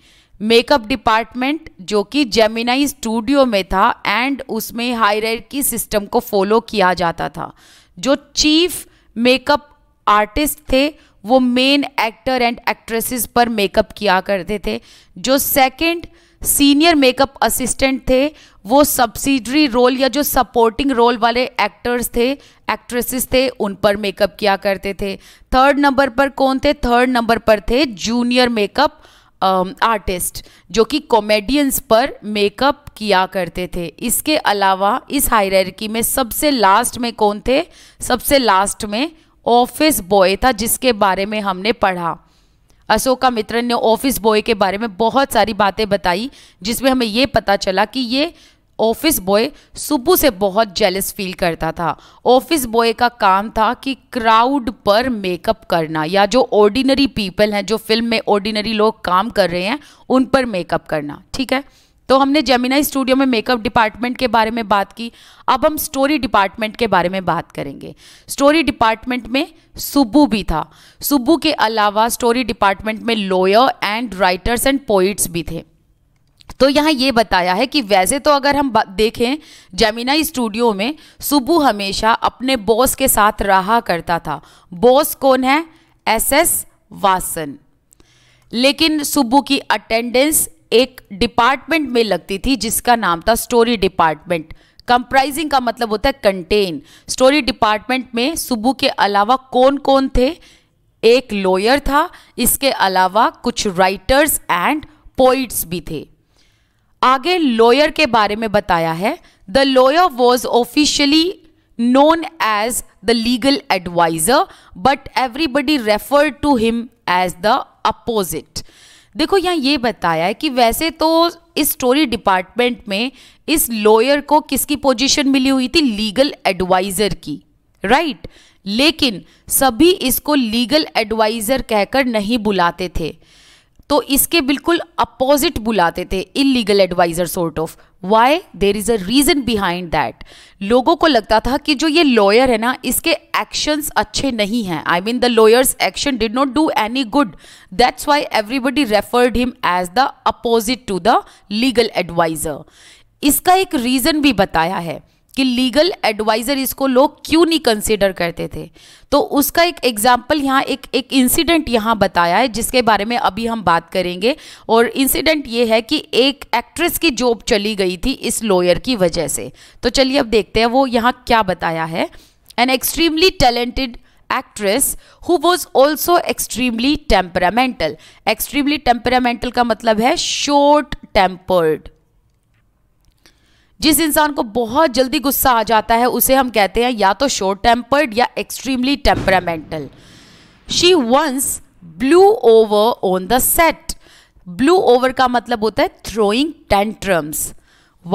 मेकअप डिपार्टमेंट जो कि जेमिनाई स्टूडियो में था एंड उसमें की सिस्टम को फॉलो किया जाता था जो चीफ मेकअप आर्टिस्ट थे वो मेन एक्टर एंड एक्ट्रेसेस पर मेकअप किया करते थे जो सेकंड सीनियर मेकअप असिस्टेंट थे वो सब्सिडरी रोल या जो सपोर्टिंग रोल वाले एक्टर्स थे एक्ट्रेसेस थे उन पर मेकअप किया करते थे थर्ड नंबर पर कौन थे थर्ड नंबर पर थे जूनियर मेकअप आर्टिस्ट जो कि कॉमेडियंस पर मेकअप किया करते थे इसके अलावा इस हायरकी में सबसे लास्ट में कौन थे सबसे लास्ट में ऑफिस बॉय था जिसके बारे में हमने पढ़ा अशोका मित्रन ने ऑफिस बॉय के बारे में बहुत सारी बातें बताई जिसमें हमें ये पता चला कि ये ऑफिस बॉय सुबू से बहुत जेलस फील करता था ऑफिस बॉय का काम था कि क्राउड पर मेकअप करना या जो ऑर्डिनरी पीपल हैं जो फिल्म में ऑर्डिनरी लोग काम कर रहे हैं उन पर मेकअप करना ठीक है तो हमने जेमिनाई स्टूडियो में मेकअप डिपार्टमेंट के बारे में बात की अब हम स्टोरी डिपार्टमेंट के बारे में बात करेंगे स्टोरी डिपार्टमेंट में सुब्बू भी था सुब्बू के अलावा स्टोरी डिपार्टमेंट में lawyer and writers and poets भी थे तो यहाँ ये बताया है कि वैसे तो अगर हम देखें जेमिनाई स्टूडियो में सुबू हमेशा अपने बॉस के साथ रहा करता था बॉस कौन है एस एस वासन लेकिन सुबू की अटेंडेंस एक डिपार्टमेंट में लगती थी जिसका नाम था स्टोरी डिपार्टमेंट कंप्राइजिंग का मतलब होता है कंटेन स्टोरी डिपार्टमेंट में सुबू के अलावा कौन कौन थे एक लॉयर था इसके अलावा कुछ राइटर्स एंड पोइट्स भी थे आगे लॉयर के बारे में बताया है the lawyer was officially known as the legal adviser but everybody refer to him as the opposite देखो यहाँ ये बताया है कि वैसे तो इस स्टोरी डिपार्टमेंट में इस लॉयर को किसकी पोजीशन मिली हुई थी लीगल एडवाइज़र की राइट right? लेकिन सभी इसको लीगल एडवाइज़र कहकर नहीं बुलाते थे तो इसके बिल्कुल अपोजिट बुलाते थे illegal adviser sort of why there is a reason behind that लोगों को लगता था कि जो ये लॉयर है ना इसके एक्शंस अच्छे नहीं हैं I mean the lawyer's action did not do any good that's why everybody referred him as the opposite to the legal adviser इसका एक रीज़न भी बताया है कि लीगल एडवाइज़र इसको लोग क्यों नहीं कंसिडर करते थे तो उसका एक एग्जाम्पल यहाँ एक एक इंसिडेंट यहाँ बताया है जिसके बारे में अभी हम बात करेंगे और इंसिडेंट ये है कि एक एक्ट्रेस की जॉब चली गई थी इस लॉयर की वजह से तो चलिए अब देखते हैं वो यहाँ क्या बताया है an extremely talented actress who was also extremely temperamental extremely temperamental का मतलब है शॉर्ट टेम्पर्ड जिस इंसान को बहुत जल्दी गुस्सा आ जाता है उसे हम कहते हैं या तो शोर टेम्पर्ड या extremely temperamental she once blew over on the set blew over का मतलब होता है throwing tantrums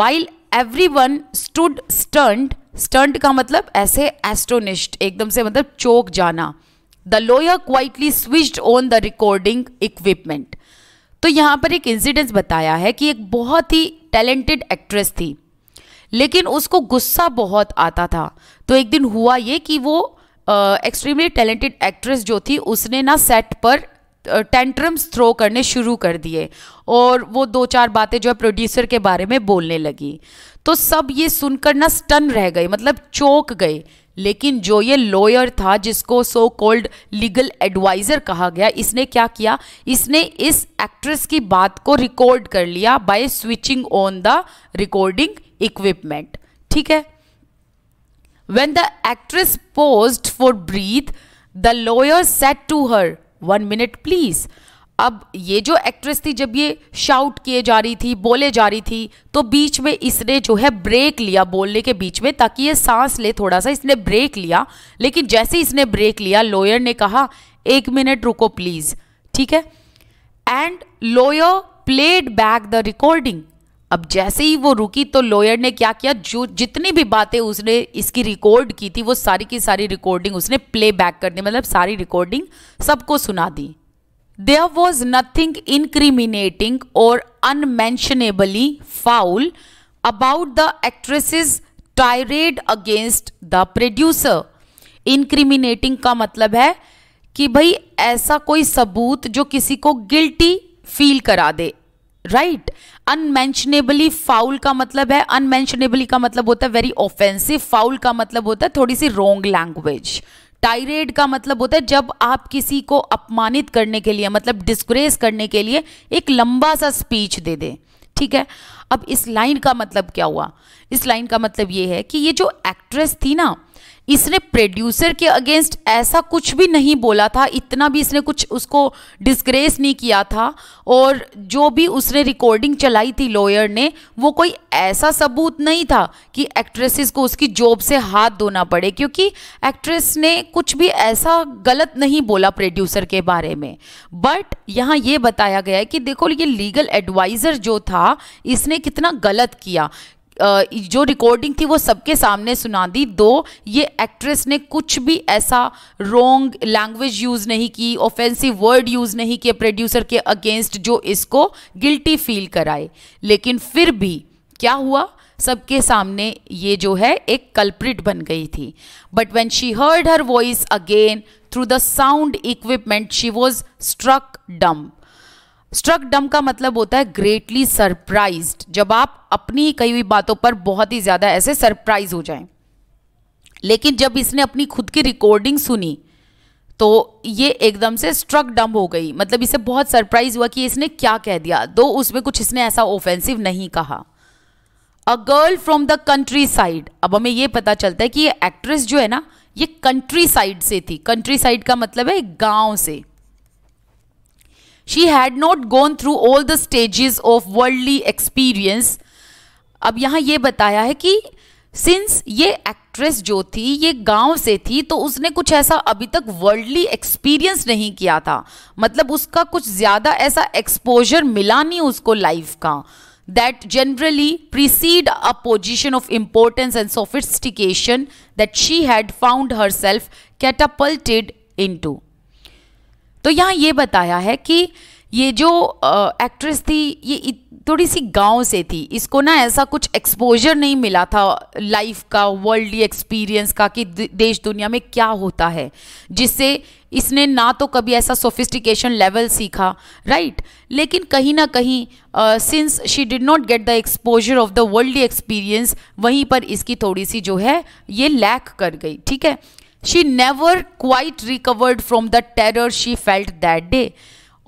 while everyone stood stunned stunned का मतलब ऐसे एस्टोनिस्ट एकदम से मतलब चौक जाना the lawyer quietly switched on the recording equipment तो यहाँ पर एक इंसिडेंस बताया है कि एक बहुत ही टैलेंटेड एक्ट्रेस थी लेकिन उसको गुस्सा बहुत आता था तो एक दिन हुआ ये कि वो एक्सट्रीमली टैलेंटेड एक्ट्रेस जो थी उसने ना सेट पर टेंट्रम्स थ्रो करने शुरू कर दिए और वो दो चार बातें जो है प्रोड्यूसर के बारे में बोलने लगी तो सब ये सुनकर ना स्टन रह गए मतलब चौंक गए लेकिन जो ये लॉयर था जिसको सो कॉल्ड लीगल एडवाइज़र कहा गया इसने क्या किया इसने इस एक्ट्रेस की बात को रिकॉर्ड कर लिया by switching on the recording equipment ठीक है when the actress paused for breath the lawyer said to her one minute please अब ये जो एक्ट्रेस थी जब ये शाउट किए जा रही थी बोले जा रही थी तो बीच में इसने जो है ब्रेक लिया बोलने के बीच में ताकि ये सांस ले थोड़ा सा इसने ब्रेक लिया लेकिन जैसे इसने ब्रेक लिया लॉयर ने कहा एक मिनट रुको प्लीज़ ठीक है and lawyer played back the recording अब जैसे ही वो रुकी तो लॉयर ने क्या किया जो जितनी भी बातें उसने इसकी रिकॉर्ड की थी वो सारी की सारी रिकॉर्डिंग उसने प्ले बैक कर दी मतलब सारी रिकॉर्डिंग सबको सुना दी देयर वॉज नथिंग इनक्रिमिनेटिंग और unmentionably foul about the actress's tirade against the producer incriminating का मतलब है कि भाई ऐसा कोई सबूत जो किसी को गिल्टी फील करा दे राइट right? अनमेंशनेबली फाउल का मतलब है अनमेंशनेबली का मतलब होता है वेरी ऑफेंसिव फाउल का मतलब होता है थोड़ी सी रोंग लैंग्वेज टाइरेड का मतलब होता है जब आप किसी को अपमानित करने के लिए मतलब डिस्ग्रेस करने के लिए एक लंबा सा स्पीच दे दे ठीक है अब इस लाइन का मतलब क्या हुआ इस लाइन का मतलब ये है कि ये जो एक्ट्रेस थी ना इसने प्रोड्यूसर के अगेंस्ट ऐसा कुछ भी नहीं बोला था इतना भी इसने कुछ उसको डिस्ग्रेस नहीं किया था और जो भी उसने रिकॉर्डिंग चलाई थी लॉयर ने वो कोई ऐसा सबूत नहीं था कि एक्ट्रेसेस को उसकी जॉब से हाथ धोना पड़े क्योंकि एक्ट्रेस ने कुछ भी ऐसा गलत नहीं बोला प्रोड्यूसर के बारे में बट यहाँ ये बताया गया है कि देखो ये लीगल एडवाइज़र जो था इसने कितना गलत किया जो रिकॉर्डिंग थी वो सबके सामने सुना दी दो ये एक्ट्रेस ने कुछ भी ऐसा रोंग लैंग्वेज यूज़ नहीं की ऑफेंसिव वर्ड यूज़ नहीं किए प्रोड्यूसर के अगेंस्ट जो इसको गिल्टी फील कराए लेकिन फिर भी क्या हुआ सबके सामने ये जो है एक कल्प्रिट बन गई थी but when she heard her voice again through the sound equipment she was struck dumb struck dumb का मतलब होता है ग्रेटली सरप्राइज जब आप अपनी कई हुई बातों पर बहुत ही ज़्यादा ऐसे सरप्राइज हो जाएं लेकिन जब इसने अपनी खुद की रिकॉर्डिंग सुनी तो ये एकदम से स्ट्रक डम हो गई मतलब इसे बहुत सरप्राइज हुआ कि इसने क्या कह दिया दो उसमें कुछ इसने ऐसा ऑफेंसिव नहीं कहा a girl from the countryside अब हमें ये पता चलता है कि ये एक्ट्रेस जो है ना ये कंट्री साइड से थी कंट्री साइड का मतलब है गांव से she had not gone through all the stages of worldly experience अब यहाँ ये बताया है कि सिंस ये एक्ट्रेस जो थी ये गांव से थी तो उसने कुछ ऐसा अभी तक वर्ल्डली एक्सपीरियंस नहीं किया था मतलब उसका कुछ ज़्यादा ऐसा एक्सपोजर मिला नहीं उसको लाइफ का that generally precede a position of importance and sophistication that she had found herself catapulted into तो यहाँ ये बताया है कि ये जो एक्ट्रेस थी ये थोड़ी सी गांव से थी इसको ना ऐसा कुछ एक्सपोजर नहीं मिला था लाइफ का वर्ल्डली एक्सपीरियंस का कि देश दुनिया में क्या होता है जिससे इसने ना तो कभी ऐसा सोफिस्टिकेशन लेवल सीखा राइट लेकिन कहीं ना कहीं since she did not get the exposure of the worldly experience वहीं पर इसकी थोड़ी सी जो है ये लैक कर गई ठीक है she never quite recovered from the terror she felt that day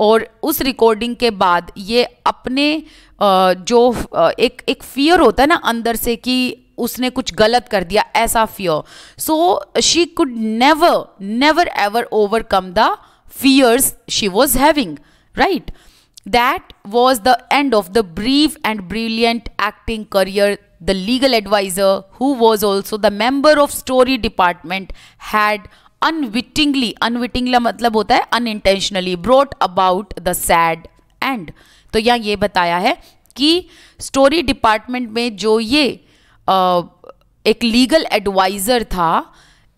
और उस रिकॉर्डिंग के बाद ये अपने जो एक एक फियर होता है ना अंदर से कि उसने कुछ गलत कर दिया ऐसा fear so she could never never ever overcome the fears she was having right that was the end of the brief and brilliant acting career the legal adviser who was also the member of story department, had unwittingly, unwittingly matlab hota hai unintentionally brought about the sad end. तो यहाँ ये बताया है कि स्टोरी डिपार्टमेंट में जो ये आ, एक लीगल एडवाइज़र था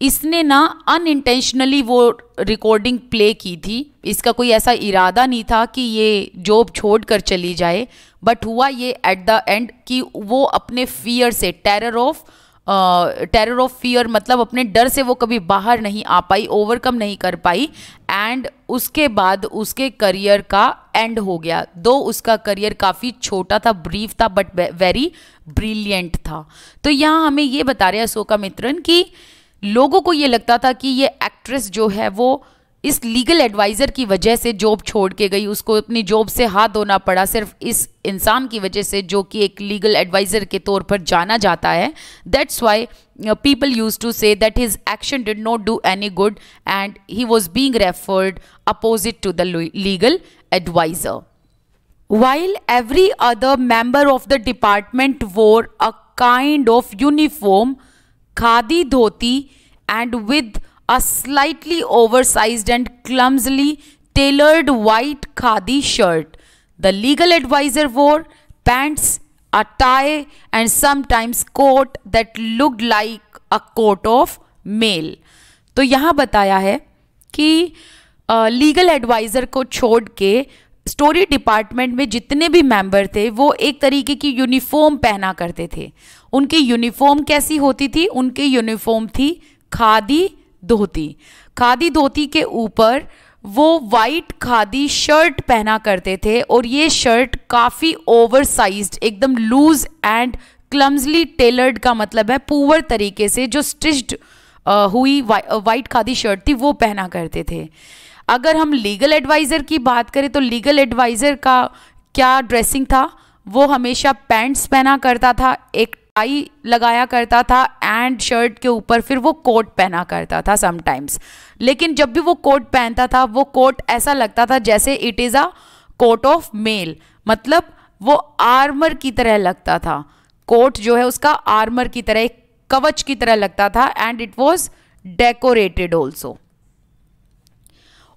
इसने ना अनइंटेंशनली वो रिकॉर्डिंग प्ले की थी इसका कोई ऐसा इरादा नहीं था कि ये जॉब छोड़ कर चली जाए बट हुआ ये एट द एंड कि वो अपने फियर से terror of terror of fear मतलब अपने डर से वो कभी बाहर नहीं आ पाई ओवरकम नहीं कर पाई एंड उसके बाद उसके करियर का एंड हो गया दो उसका करियर काफ़ी छोटा था ब्रीफ था बट वेरी ब्रिलियंट था तो यहाँ हमें ये बता रहे हैं अशोका मित्रन कि लोगों को ये लगता था कि ये एक्ट्रेस जो है वो इस लीगल एडवाइज़र की वजह से जॉब छोड़ के गई उसको अपनी जॉब से हाथ धोना पड़ा सिर्फ इस इंसान की वजह से जो कि एक लीगल एडवाइज़र के तौर पर जाना जाता है that's why people used to say that his action did not do any good and he was being referred opposite to the legal adviser while every other member of the department wore a kind of uniform khadi dhoti and with a slightly oversize and clumsily tailored white khadi shirt the legal adviser wore pants a tie and sometimes coat that look like a coat of mail तो यहाँ बताया है कि लीगल uh, एडवाइज़र को छोड़ के स्टोरी डिपार्टमेंट में जितने भी मेंबर थे वो एक तरीके की यूनिफॉर्म पहना करते थे उनकी यूनिफॉर्म कैसी होती थी उनकी यूनिफॉर्म थी खादी धोती खादी धोती के ऊपर वो वाइट खादी शर्ट पहना करते थे और ये शर्ट काफ़ी ओवर साइज एकदम लूज एंड क्लम्सली टेलर्ड का मतलब है पूवर तरीके से जो स्टिच्ड हुई वाइट खादी शर्ट थी वो पहना करते थे अगर हम लीगल एडवाइज़र की बात करें तो लीगल एडवाइज़र का क्या ड्रेसिंग था वो हमेशा पैंट्स पहना करता था एक टाई लगाया करता था एंड शर्ट के ऊपर फिर वो कोट पहना करता था समटाइम्स लेकिन जब भी वो कोट पहनता था वो कोट ऐसा लगता था जैसे it is a coat of mail मतलब वो आर्मर की तरह लगता था कोट जो है उसका आर्मर की तरह कवच की तरह लगता था and it was decorated also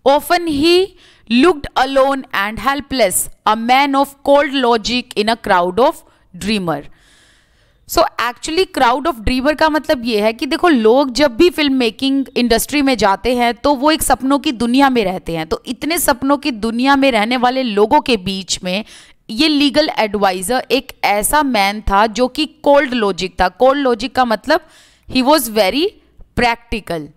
Often he looked alone and helpless, a man of cold logic in a crowd of dreamer. So actually crowd of dreamer का मतलब ये है कि देखो लोग जब भी फिल्म मेकिंग इंडस्ट्री में जाते हैं तो वो एक सपनों की दुनिया में रहते हैं तो इतने सपनों की दुनिया में रहने वाले लोगों के बीच में ये लीगल एडवाइज़र एक ऐसा मैन था जो कि कोल्ड लॉजिक था कोल्ड लॉजिक का मतलब ही वॉज़ वेरी प्रैक्टिकल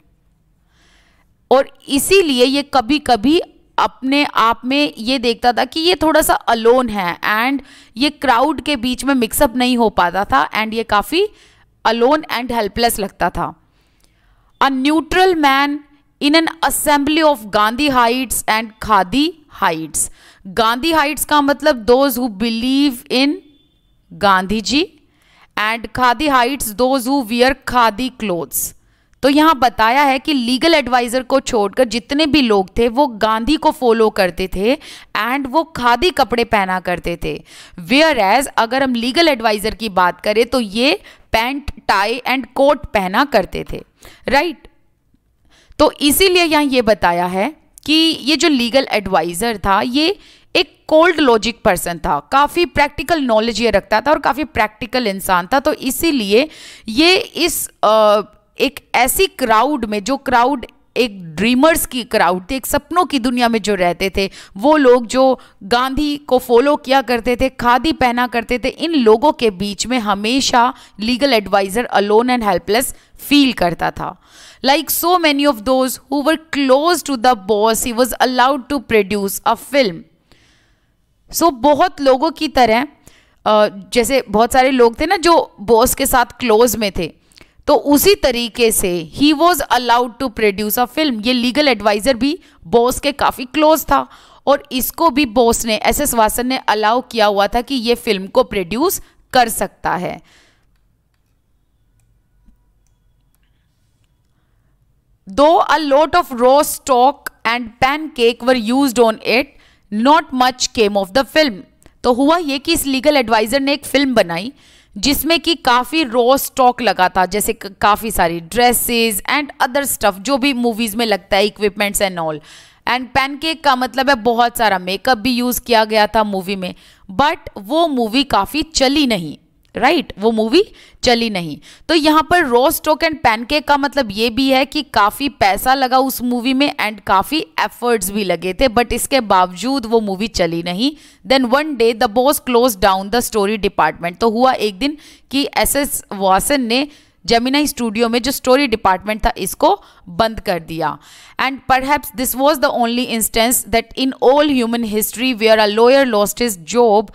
और इसीलिए ये कभी कभी अपने आप में ये देखता था कि ये थोड़ा सा अलोन है एंड ये क्राउड के बीच में मिक्सअप नहीं हो पाता था एंड ये काफ़ी अलोन एंड हेल्पलेस लगता था a neutral man in an assembly of Gandhiites and khadiites Gandhiites का मतलब those who believe in Gandhi ji and khadiites those who wear khadi clothes तो यहाँ बताया है कि लीगल एडवाइज़र को छोड़कर जितने भी लोग थे वो गांधी को फॉलो करते थे एंड वो खादी कपड़े पहना करते थे वेयर एज अगर हम लीगल एडवाइज़र की बात करें तो ये पैंट टाई एंड कोट पहना करते थे राइट right? तो इसीलिए यहाँ ये बताया है कि ये जो लीगल एडवाइज़र था ये एक कोल्ड लॉजिक पर्सन था काफ़ी प्रैक्टिकल नॉलेज ये रखता था और काफ़ी प्रैक्टिकल इंसान था तो इसीलिए ये इस आ, एक ऐसी क्राउड में जो क्राउड एक ड्रीमर्स की क्राउड थी एक सपनों की दुनिया में जो रहते थे वो लोग जो गांधी को फॉलो किया करते थे खादी पहना करते थे इन लोगों के बीच में हमेशा legal adviser alone and helpless feel करता था like so many of those who were close to the boss he was allowed to produce a film so बहुत लोगों की तरह जैसे बहुत सारे लोग थे ना जो बॉस के साथ क्लोज में थे तो उसी तरीके से he was allowed to produce a film ये लीगल एडवाइज़र भी बॉस के काफ़ी क्लोज था और इसको भी बॉस ने एस एस वासन ने अलाउ किया हुआ था कि ये फिल्म को प्रोड्यूस कर सकता है though a lot of raw stock and pancake were used on it not much came of the film तो हुआ ये कि इस लीगल एडवाइज़र ने एक फिल्म बनाई जिसमें कि काफ़ी रॉ स्टॉक लगा था जैसे काफ़ी सारी ड्रेसेस एंड अदर स्टफ जो भी मूवीज़ में लगता है equipments and all and pancake का मतलब है बहुत सारा मेकअप भी यूज़ किया गया था मूवी में बट वो मूवी काफ़ी चली नहीं राइट right? वो मूवी चली नहीं तो यहाँ पर रोस टोक एंड पैनकेक का मतलब ये भी है कि काफ़ी पैसा लगा उस मूवी में एंड काफ़ी एफर्ट्स भी लगे थे बट इसके बावजूद वो मूवी चली नहीं then one day the boss close down the story department तो हुआ एक दिन कि एस एस वासन ने जेमिनाई स्टूडियो में जो स्टोरी डिपार्टमेंट था इसको बंद कर दिया and perhaps this was the only instance that in all human history where a lawyer lost his job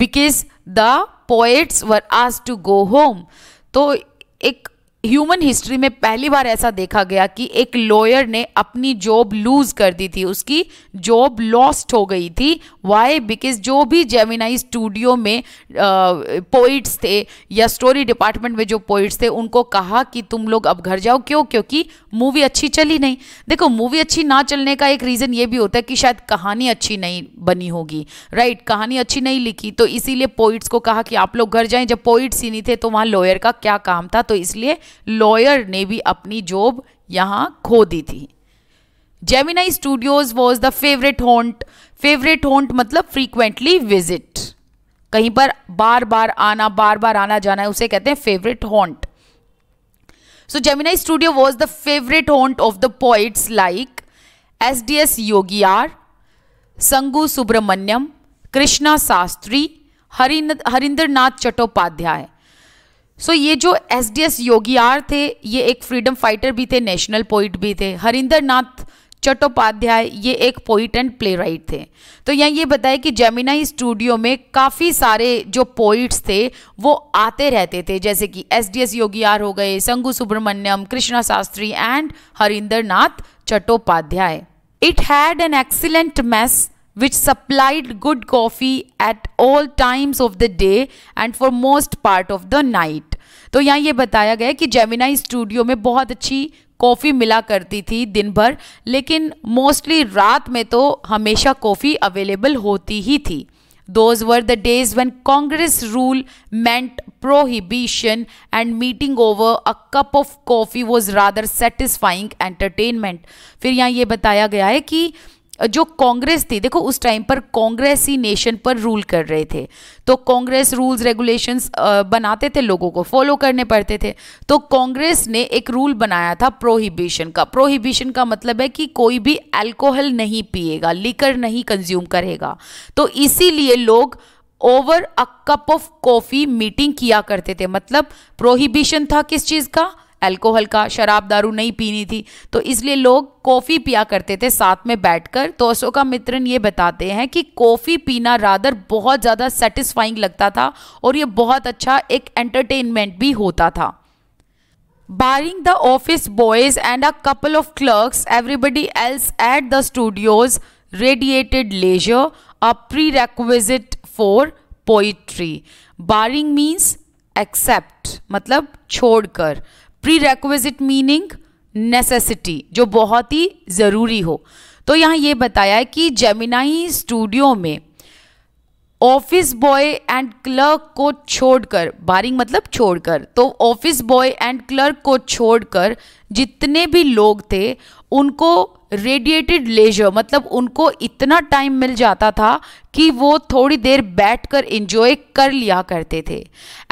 because the poets were asked to go home तो एक ह्यूमन हिस्ट्री में पहली बार ऐसा देखा गया कि एक लॉयर ने अपनी जॉब लूज कर दी थी उसकी जॉब लॉस्ट हो गई थी वाई बिकॉज जो भी जेमिनाई स्टूडियो में पोइट्स थे या स्टोरी डिपार्टमेंट में जो पोइट्स थे उनको कहा कि तुम लोग अब घर जाओ क्यों क्योंकि मूवी अच्छी चली नहीं देखो मूवी अच्छी ना चलने का एक रीज़न ये भी होता है कि शायद कहानी अच्छी नहीं बनी होगी राइट right? कहानी अच्छी नहीं लिखी तो इसीलिए पोइट्स को कहा कि आप लोग घर जाएं जब पोइट्स ही नहीं थे तो वहाँ लॉयर का क्या काम था तो इसलिए लॉयर ने भी अपनी जॉब यहाँ खो दी थी Gemini studios was the favourite haunt favourite haunt मतलब फ्रीक्वेंटली विजिट कहीं पर बार बार आना बार बार आना जाना है उसे कहते हैं favourite haunt so Gemini studio was the favourite haunt of the poets like S D S Yogi R Sangu Subramanyam Krishna Sastri Harindranath Chattopadhyay so so, ये जो एस डी एस योगियार थे ये एक फ्रीडम फाइटर भी थे नेशनल पोइट भी थे हरिंदर नाथ चट्टोपाध्याय ये एक पोइट एंड प्ले राइट थे तो यहाँ ये बताया कि जेमिनाई स्टूडियो में काफ़ी सारे जो पोइट्स थे वो आते रहते थे जैसे कि एस डी एस योगियार हो गए Sangu Subramanyam Krishna Sastri and Harindranath Chattopadhyay it had an excellent mess which supplied good coffee at all times of the day and for most part of the night तो यहाँ ये बताया गया कि जेमिनाई स्टूडियो में बहुत अच्छी कॉफ़ी मिला करती थी दिन भर लेकिन मोस्टली रात में तो हमेशा कॉफ़ी अवेलेबल होती ही थी those were the days when Congress rule meant prohibition and meeting over a cup of coffee was rather satisfying entertainment फिर यहाँ ये बताया गया है कि जो कांग्रेस थी देखो उस टाइम पर कांग्रेस ही नेशन पर रूल कर रहे थे तो कांग्रेस रूल्स रेगुलेशंस बनाते थे लोगों को फॉलो करने पड़ते थे तो कांग्रेस ने एक रूल बनाया था प्रोहिबिशन का प्रोहिबिशन का मतलब है कि कोई भी अल्कोहल नहीं पिएगा लिकर नहीं कंज्यूम करेगा तो इसीलिए लोग over a cup of coffee meeting किया करते थे मतलब प्रोहिबिशन था किस चीज़ का अल्कोहल का शराब दारू नहीं पीनी थी तो इसलिए लोग कॉफ़ी पिया करते थे साथ में बैठकर तो का मित्रन ये बताते हैं कि कॉफ़ी पीना रादर बहुत ज़्यादा सेटिस्फाइंग लगता था और ये बहुत अच्छा एक एंटरटेनमेंट भी होता था barring the office boys and a couple of clerks everybody else at the studios radiated leisure a prerequisite for poetry barring means except मतलब छोड़कर प्री रेक्विजिट मीनिंग नेसेसिटी जो बहुत ही ज़रूरी हो तो यहाँ ये बताया कि जेमिनाई स्टूडियो में ऑफिस बॉय एंड क्लर्क को छोड़कर बारिंग मतलब छोड़कर तो ऑफिस बॉय एंड क्लर्क को छोड़कर जितने भी लोग थे उनको रेडिएटेड लेजर मतलब उनको इतना टाइम मिल जाता था कि वो थोड़ी देर बैठकर इंजॉय कर लिया करते थे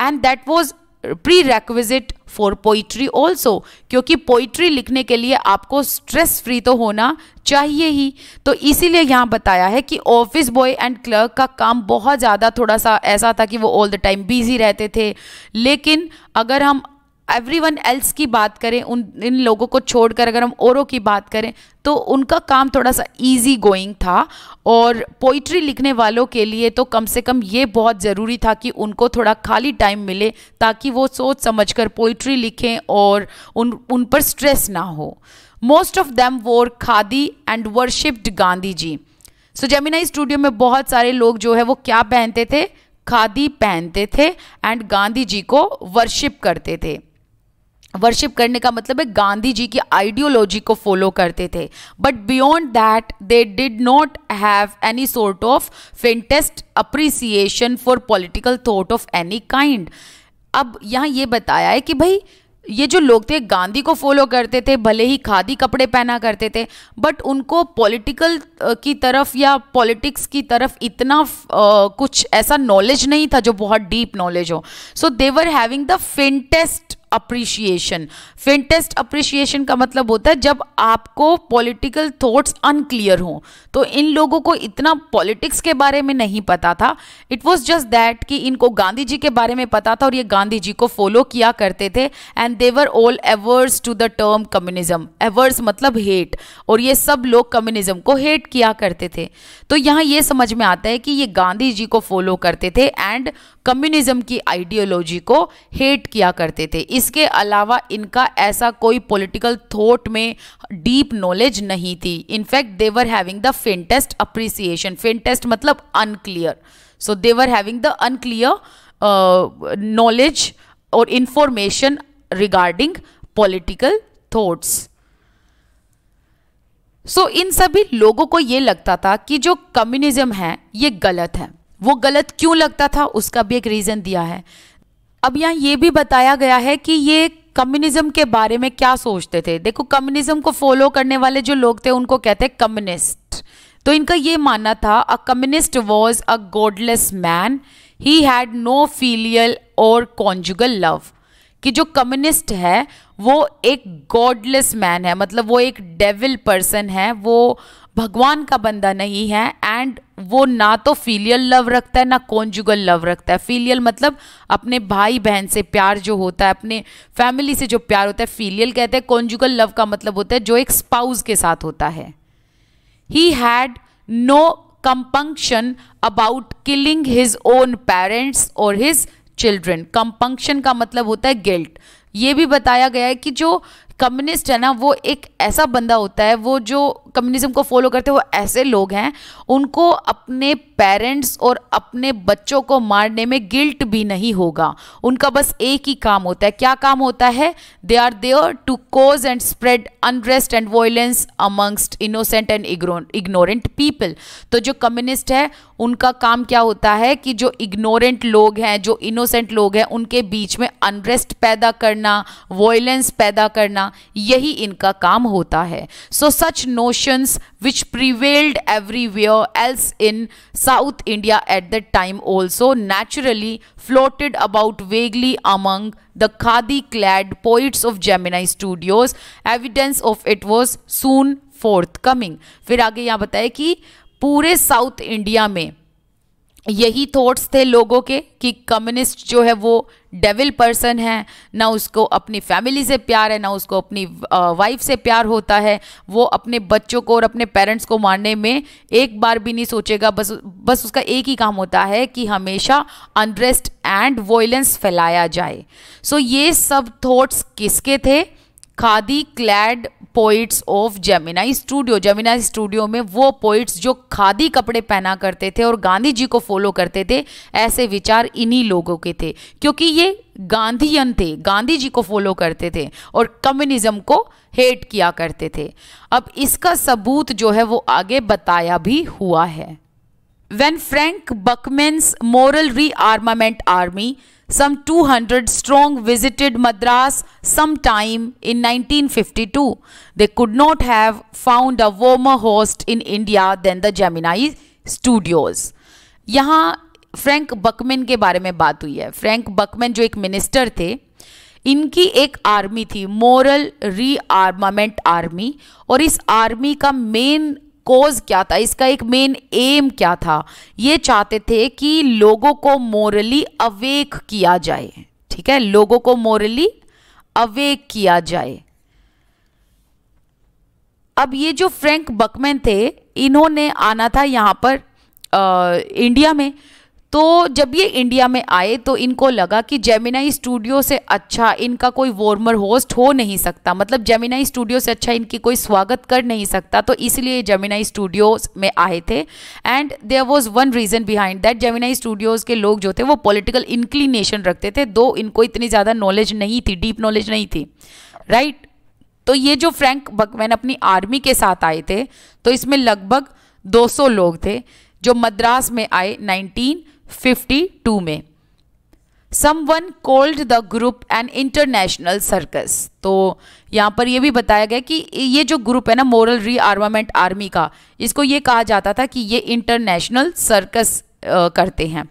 and that was prerequisite for poetry also क्योंकि पोइट्री लिखने के लिए आपको स्ट्रेस फ्री तो होना चाहिए ही तो इसीलिए यहाँ बताया है कि ऑफिस बॉय एंड क्लर्क का काम बहुत ज़्यादा थोड़ा सा ऐसा था कि वो ऑल द टाइम बिजी रहते थे लेकिन अगर हम एवरीवन एल्स की बात करें उन इन लोगों को छोड़कर अगर हम औरों की बात करें तो उनका काम थोड़ा सा इजी गोइंग था और पोइट्री लिखने वालों के लिए तो कम से कम ये बहुत ज़रूरी था कि उनको थोड़ा खाली टाइम मिले ताकि वो सोच समझ कर पोइट्री लिखें और उन उन पर स्ट्रेस ना हो most of them wore khadi and worshipped Gandhi ji so Gemini studio में बहुत सारे लोग जो है वो क्या पहनते थे खादी पहनते थे एंड गांधी जी को वर्शिप करते थे वर्शिप करने का मतलब है गांधी जी की आइडियोलॉजी को फॉलो करते थे but beyond that they did not have any sort of faintest appreciation for political thought of any kind अब यहाँ ये बताया है कि भाई ये जो लोग थे गांधी को फॉलो करते थे भले ही खादी कपड़े पहना करते थे बट उनको पॉलिटिकल की तरफ या पॉलिटिक्स की तरफ इतना कुछ ऐसा नॉलेज नहीं था जो बहुत डीप नॉलेज हो so they were having the faintest appreciation faintest appreciation का मतलब होता है जब आपको पॉलिटिकल थॉट्स अनक्लियर हो तो इन लोगों को इतना पॉलिटिक्स के बारे में नहीं पता था इट वॉज जस्ट दैट कि इनको गांधी जी के बारे में पता था और ये गांधी जी को फॉलो किया करते थे and they were all averse to the term communism averse मतलब हेट और ये सब लोग कम्युनिज्म को हेट किया करते थे तो यहाँ ये समझ में आता है कि ये गांधी जी को फॉलो करते थे एंड कम्युनिज्म की आइडियोलॉजी को हेट किया करते थे इसके अलावा इनका ऐसा कोई पॉलिटिकल थॉट में डीप नॉलेज नहीं थी in fact they were having the faintest appreciation faintest मतलब unclear so they were having the unclear knowledge और information regarding political thoughts so इन सभी लोगों को ये लगता था कि जो कम्युनिज्म है ये गलत है वो गलत क्यों लगता था उसका भी एक रीज़न दिया है अब यहाँ ये भी बताया गया है कि ये कम्युनिज्म के बारे में क्या सोचते थे देखो कम्युनिज्म को फॉलो करने वाले जो लोग थे उनको कहते हैं कम्युनिस्ट तो इनका ये मानना था a communist was a godless man he had no filial और कॉन्जुगल लव कि जो कम्युनिस्ट है वो एक गॉडलेस मैन है मतलब वो एक डेविल पर्सन है वो भगवान का बंदा नहीं है एंड वो ना तो फीलियल लव रखता है ना कॉन्जुगल लव रखता है फिलियल मतलब अपने भाई बहन से प्यार जो होता है अपने फैमिली से जो प्यार होता है फिलियल कहते हैं कॉन्जुगल लव का मतलब होता है जो एक स्पाउस के साथ होता है he had no compunction about killing his own parents और हिज चिल्ड्रेन कंपंक्शन का मतलब होता है गिल्ट ये भी बताया गया है कि जो कम्युनिस्ट है ना वो एक ऐसा बंदा होता है वो जो कम्युनिज्म को फॉलो करते हैं वो ऐसे लोग हैं उनको अपने पेरेंट्स और अपने बच्चों को मारने में गिल्ट भी नहीं होगा उनका बस एक ही काम होता है क्या काम होता है they are there to cause and spread unrest and violence amongst innocent and ignorant people तो जो कम्युनिस्ट है उनका काम क्या होता है कि जो इग्नोरेंट लोग हैं जो इनोसेंट लोग हैं उनके बीच में अनरेस्ट पैदा करना वॉयलेंस पैदा करना यही इनका काम होता है so such notions which prevailed everywhere else in South India at the time also naturally floated about vaguely among the khadi clad poets of Gemini Studios evidence of it was soon forthcoming फिर आगे यहाँ बताए कि पूरे साउथ इंडिया में यही थॉट्स थे लोगों के कि कम्युनिस्ट जो है वो डेविल पर्सन है ना उसको अपनी फैमिली से प्यार है ना उसको अपनी वाइफ से प्यार होता है वो अपने बच्चों को और अपने पेरेंट्स को मारने में एक बार भी नहीं सोचेगा बस बस उसका एक ही काम होता है कि हमेशा अनरेस्ट एंड वॉयलेंस फैलाया जाए सो so, ये सब थॉट्स किसके थे khadi clad poets of Gemini Studio Gemini studio में वो पोइट्स जो खादी कपड़े पहना करते थे और गांधी जी को फॉलो करते थे ऐसे विचार इन्हीं लोगों के थे क्योंकि ये गांधीयन थे गांधी जी को फॉलो करते थे और कम्युनिज्म को हेट किया करते थे अब इसका सबूत जो है वो आगे बताया भी हुआ है when Frank Buchman's moral rearmament army some 200 strong visited Madras sometime in 1952. They could not have found a warmer host in India than the Gemini Studios. yahan frank buckman ke bare mein baat hui hai frank buckman jo ek minister the इनकी एक आर्मी थी मोरल रीआर्मामेंट आर्मी और इस आर्मी का मेन कोज क्या था इसका एक मेन एम क्या था ये चाहते थे कि लोगों को मोरली अवेक किया जाए ठीक है लोगों को मोरली अवेक किया जाए अब ये जो फ्रैंक बकमैन थे इन्होंने आना था यहां पर आ, इंडिया में तो जब ये इंडिया में आए तो इनको लगा कि जेमिनाई स्टूडियो से अच्छा इनका कोई वार्मर होस्ट हो नहीं सकता मतलब जेमिनाई स्टूडियो से अच्छा इनकी कोई स्वागत कर नहीं सकता तो इसलिए जेमिनाई स्टूडियोज में आए थे and there was one reason behind that Gemini Studios के लोग जो थे वो पोलिटिकल इंक्लिनेशन रखते थे दो इनको इतनी ज़्यादा नॉलेज नहीं थी डीप नॉलेज नहीं थी राइट right? तो ये जो फ्रैंक बकमैन अपनी आर्मी के साथ आए थे तो इसमें लगभग दो लोग थे जो मद्रास में आए नाइनटीन 1952 में someone called the group an international circus तो यहाँ पर यह भी बताया गया कि ये जो ग्रुप है ना मोरल री आर्मामेंट आर्मी का इसको ये कहा जाता था कि ये इंटरनेशनल सर्कस करते हैं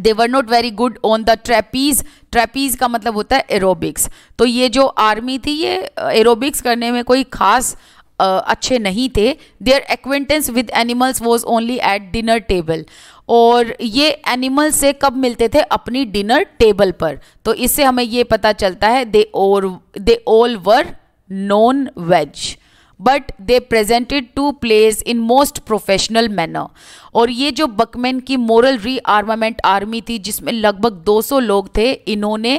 they were not very good on the trapeze trapeze का मतलब होता है एरोबिक्स तो ये जो आर्मी थी ये एरोबिक्स करने में कोई खास अच्छे नहीं थे their acquaintance with animals was only at dinner table और ये एनिमल से कब मिलते थे अपनी डिनर टेबल पर तो इससे हमें ये पता चलता है दे और they all were non veg but they presented two plays in most professional manner और ये जो बकमैन की मोरल री आर्मामेंट आर्मी थी जिसमें लगभग 200 लोग थे इन्होंने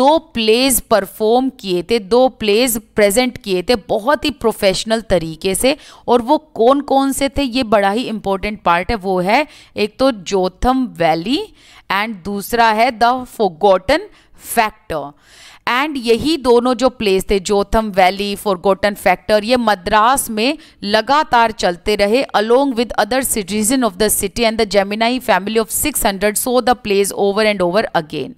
दो प्लेज परफॉर्म किए थे दो प्लेज प्रेजेंट किए थे बहुत ही प्रोफेशनल तरीके से और वो कौन कौन से थे ये बड़ा ही इम्पोर्टेंट पार्ट है वो है एक तो जोथम वैली एंड दूसरा है द फोगोटन फैक्टर एंड यही दोनों जो प्लेस थे जोथम वैली फॉरगोटन फैक्टर ये मद्रास में लगातार चलते रहे along with other citizen of the city and the Gemini family of 600 saw the plays over and over again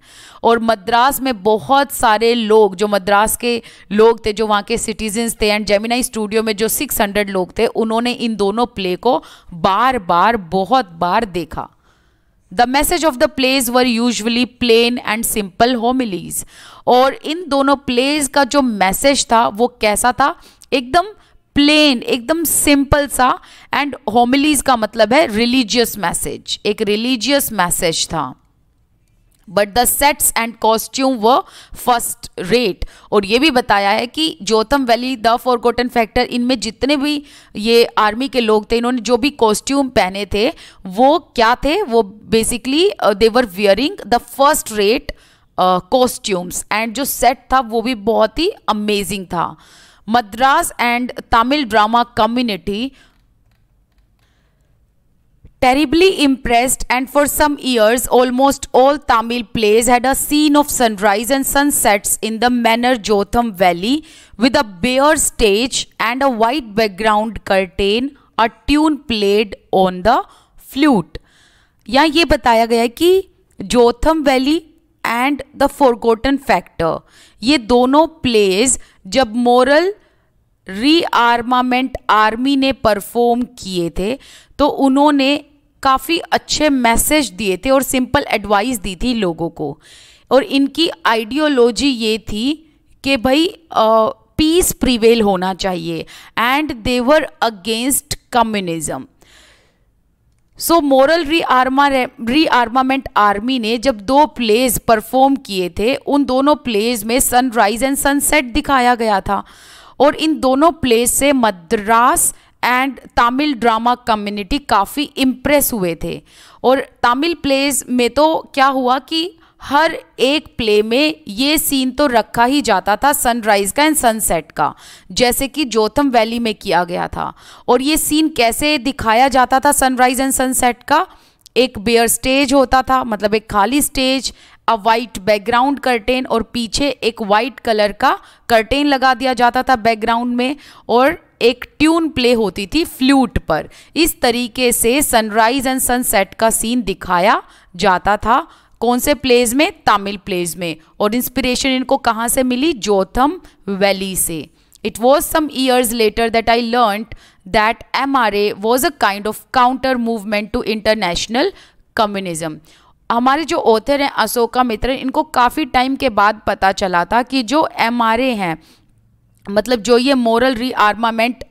और मद्रास में बहुत सारे लोग जो मद्रास के लोग थे जो वहाँ के सिटीजन्स थे एंड जेमिनाई स्टूडियो में जो 600 लोग थे उन्होंने इन दोनों प्ले को बार बार बहुत बार देखा the message of the plays were usually plain and simple homilies और इन दोनों प्लेज का जो मैसेज था वो कैसा था एकदम प्लेन एकदम सिंपल सा एंड होमिलीज का मतलब है रिलीजियस मैसेज एक रिलीजियस मैसेज था but the sets and costume were first rate और ये भी बताया है कि Jotham Valley the Forgotten Factor इनमें जितने भी ये आर्मी के लोग थे इन्होंने जो भी कॉस्ट्यूम पहने थे वो क्या थे वो basically they were wearing the first rate costumes and जो सेट था वो भी बहुत ही अमेजिंग था Madras and Tamil drama community Terribly impressed and for some years almost all Tamil plays had a scene of sunrise and sunsets in the Manor Jotham Valley with a bare stage and a white background curtain, a tune played on the flute. यहाँ ये बताया गया कि Jotham Valley and the Forgotten Factor ये दोनों प्लेज जब मोरल रीआर्मामेंट आर्मी ने परफॉर्म किए थे तो उन्होंने काफ़ी अच्छे मैसेज दिए थे और सिंपल एडवाइस दी थी लोगों को और इनकी आइडियोलॉजी ये थी कि भाई पीस प्रिवेल होना चाहिए and they were against communism so moral re arma rearmament army ने जब दो प्लेज परफॉर्म किए थे उन दोनों प्लेज में सनराइज एंड सनसेट दिखाया गया था और इन दोनों प्लेज से Madras and Tamil drama community काफ़ी इम्प्रेस हुए थे और तमिल प्लेज में तो क्या हुआ कि हर एक प्ले में ये सीन तो रखा ही जाता था सनराइज़ का एंड सनसेट का जैसे कि जोथम वैली में किया गया था और ये सीन कैसे दिखाया जाता था सनराइज़ एंड सनसेट का एक बेयर स्टेज होता था मतलब एक खाली stage a white background curtain और पीछे एक वाइट कलर का कर्टेन लगा दिया जाता था बैकग्राउंड में और एक ट्यून प्ले होती थी फ्लूट पर इस तरीके से सनराइज एंड सनसेट का सीन दिखाया जाता था कौन से प्लेज में तमिल प्लेज में और इंस्पिरेशन इनको कहाँ से मिली जोथम वैली से it was some years later that I learn that M R A was a kind of counter movement to international communism हमारे जो ऑथर हैं अशोका मित्र इनको काफ़ी टाइम के बाद पता चला था कि जो एम आर ए हैं मतलब जो ये मोरल री आर्मामेंट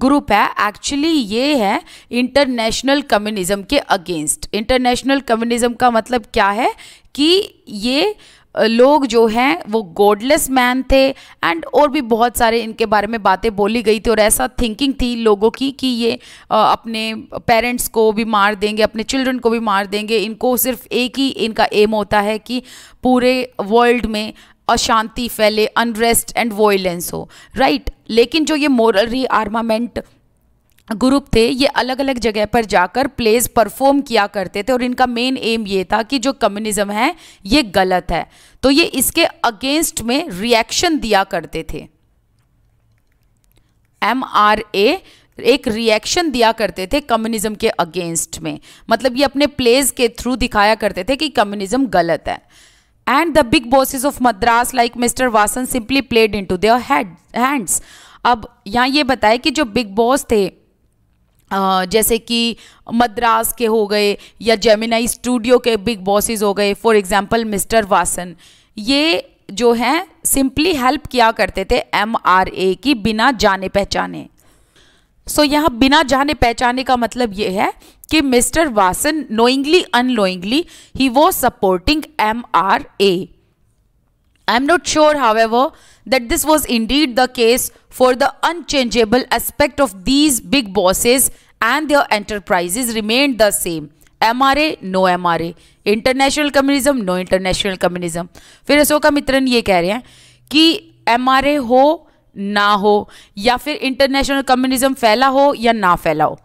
ग्रुप है एक्चुअली ये है इंटरनेशनल कम्युनिज्म के अगेंस्ट इंटरनेशनल कम्युनिज्म का मतलब क्या है कि ये uh, लोग जो हैं वो गॉडलेस मैन थे एंड और भी बहुत सारे इनके बारे में बातें बोली गई थी और ऐसा थिंकिंग थी लोगों की कि ये uh, अपने पेरेंट्स को भी मार देंगे अपने चिल्ड्रन को भी मार देंगे इनको सिर्फ एक ही इनका एम होता है कि पूरे वर्ल्ड में अशांति फैले अनरेस्ट एंड वॉयलेंस हो राइट लेकिन जो ये मोरल री आर्मामेंट ग्रुप थे ये अलग अलग जगह पर जाकर प्लेस परफॉर्म किया करते थे और इनका मेन एम ये था कि जो कम्युनिज्म है ये गलत है तो ये इसके अगेंस्ट में रिएक्शन दिया करते थे एम आर ए एक रिएक्शन दिया करते थे कम्युनिज्म के अगेंस्ट में मतलब ये अपने प्लेस के थ्रू दिखाया करते थे कि कम्युनिज्म गलत है and the big bosses of Madras like mister Vasan simply played into their hands अब यहाँ ये बताए कि जो बिग बॉस थे जैसे कि मद्रास के हो गए या जेमिनाई स्टूडियो के बिग बॉसिस हो गए फॉर एग्ज़ाम्पल मिस्टर वासन ये जो हैं सिंपली हेल्प किया करते थे ए की बिना जाने पहचाने सो so, यहाँ बिना जाने पहचाने का मतलब ये है कि मिस्टर वासन नोइंगली अनलोइंगली ही वो supporting M R A I am not sure however that this was indeed the case for the unchangeable aspect of these big bosses and their enterprises remain the same M R A no M R A international communism no international communism फिर अशोका मित्रन ये कह रहे हैं कि एम आर ए हो ना हो या फिर इंटरनेशनल कम्युनिज्म फैला हो या ना फैला हो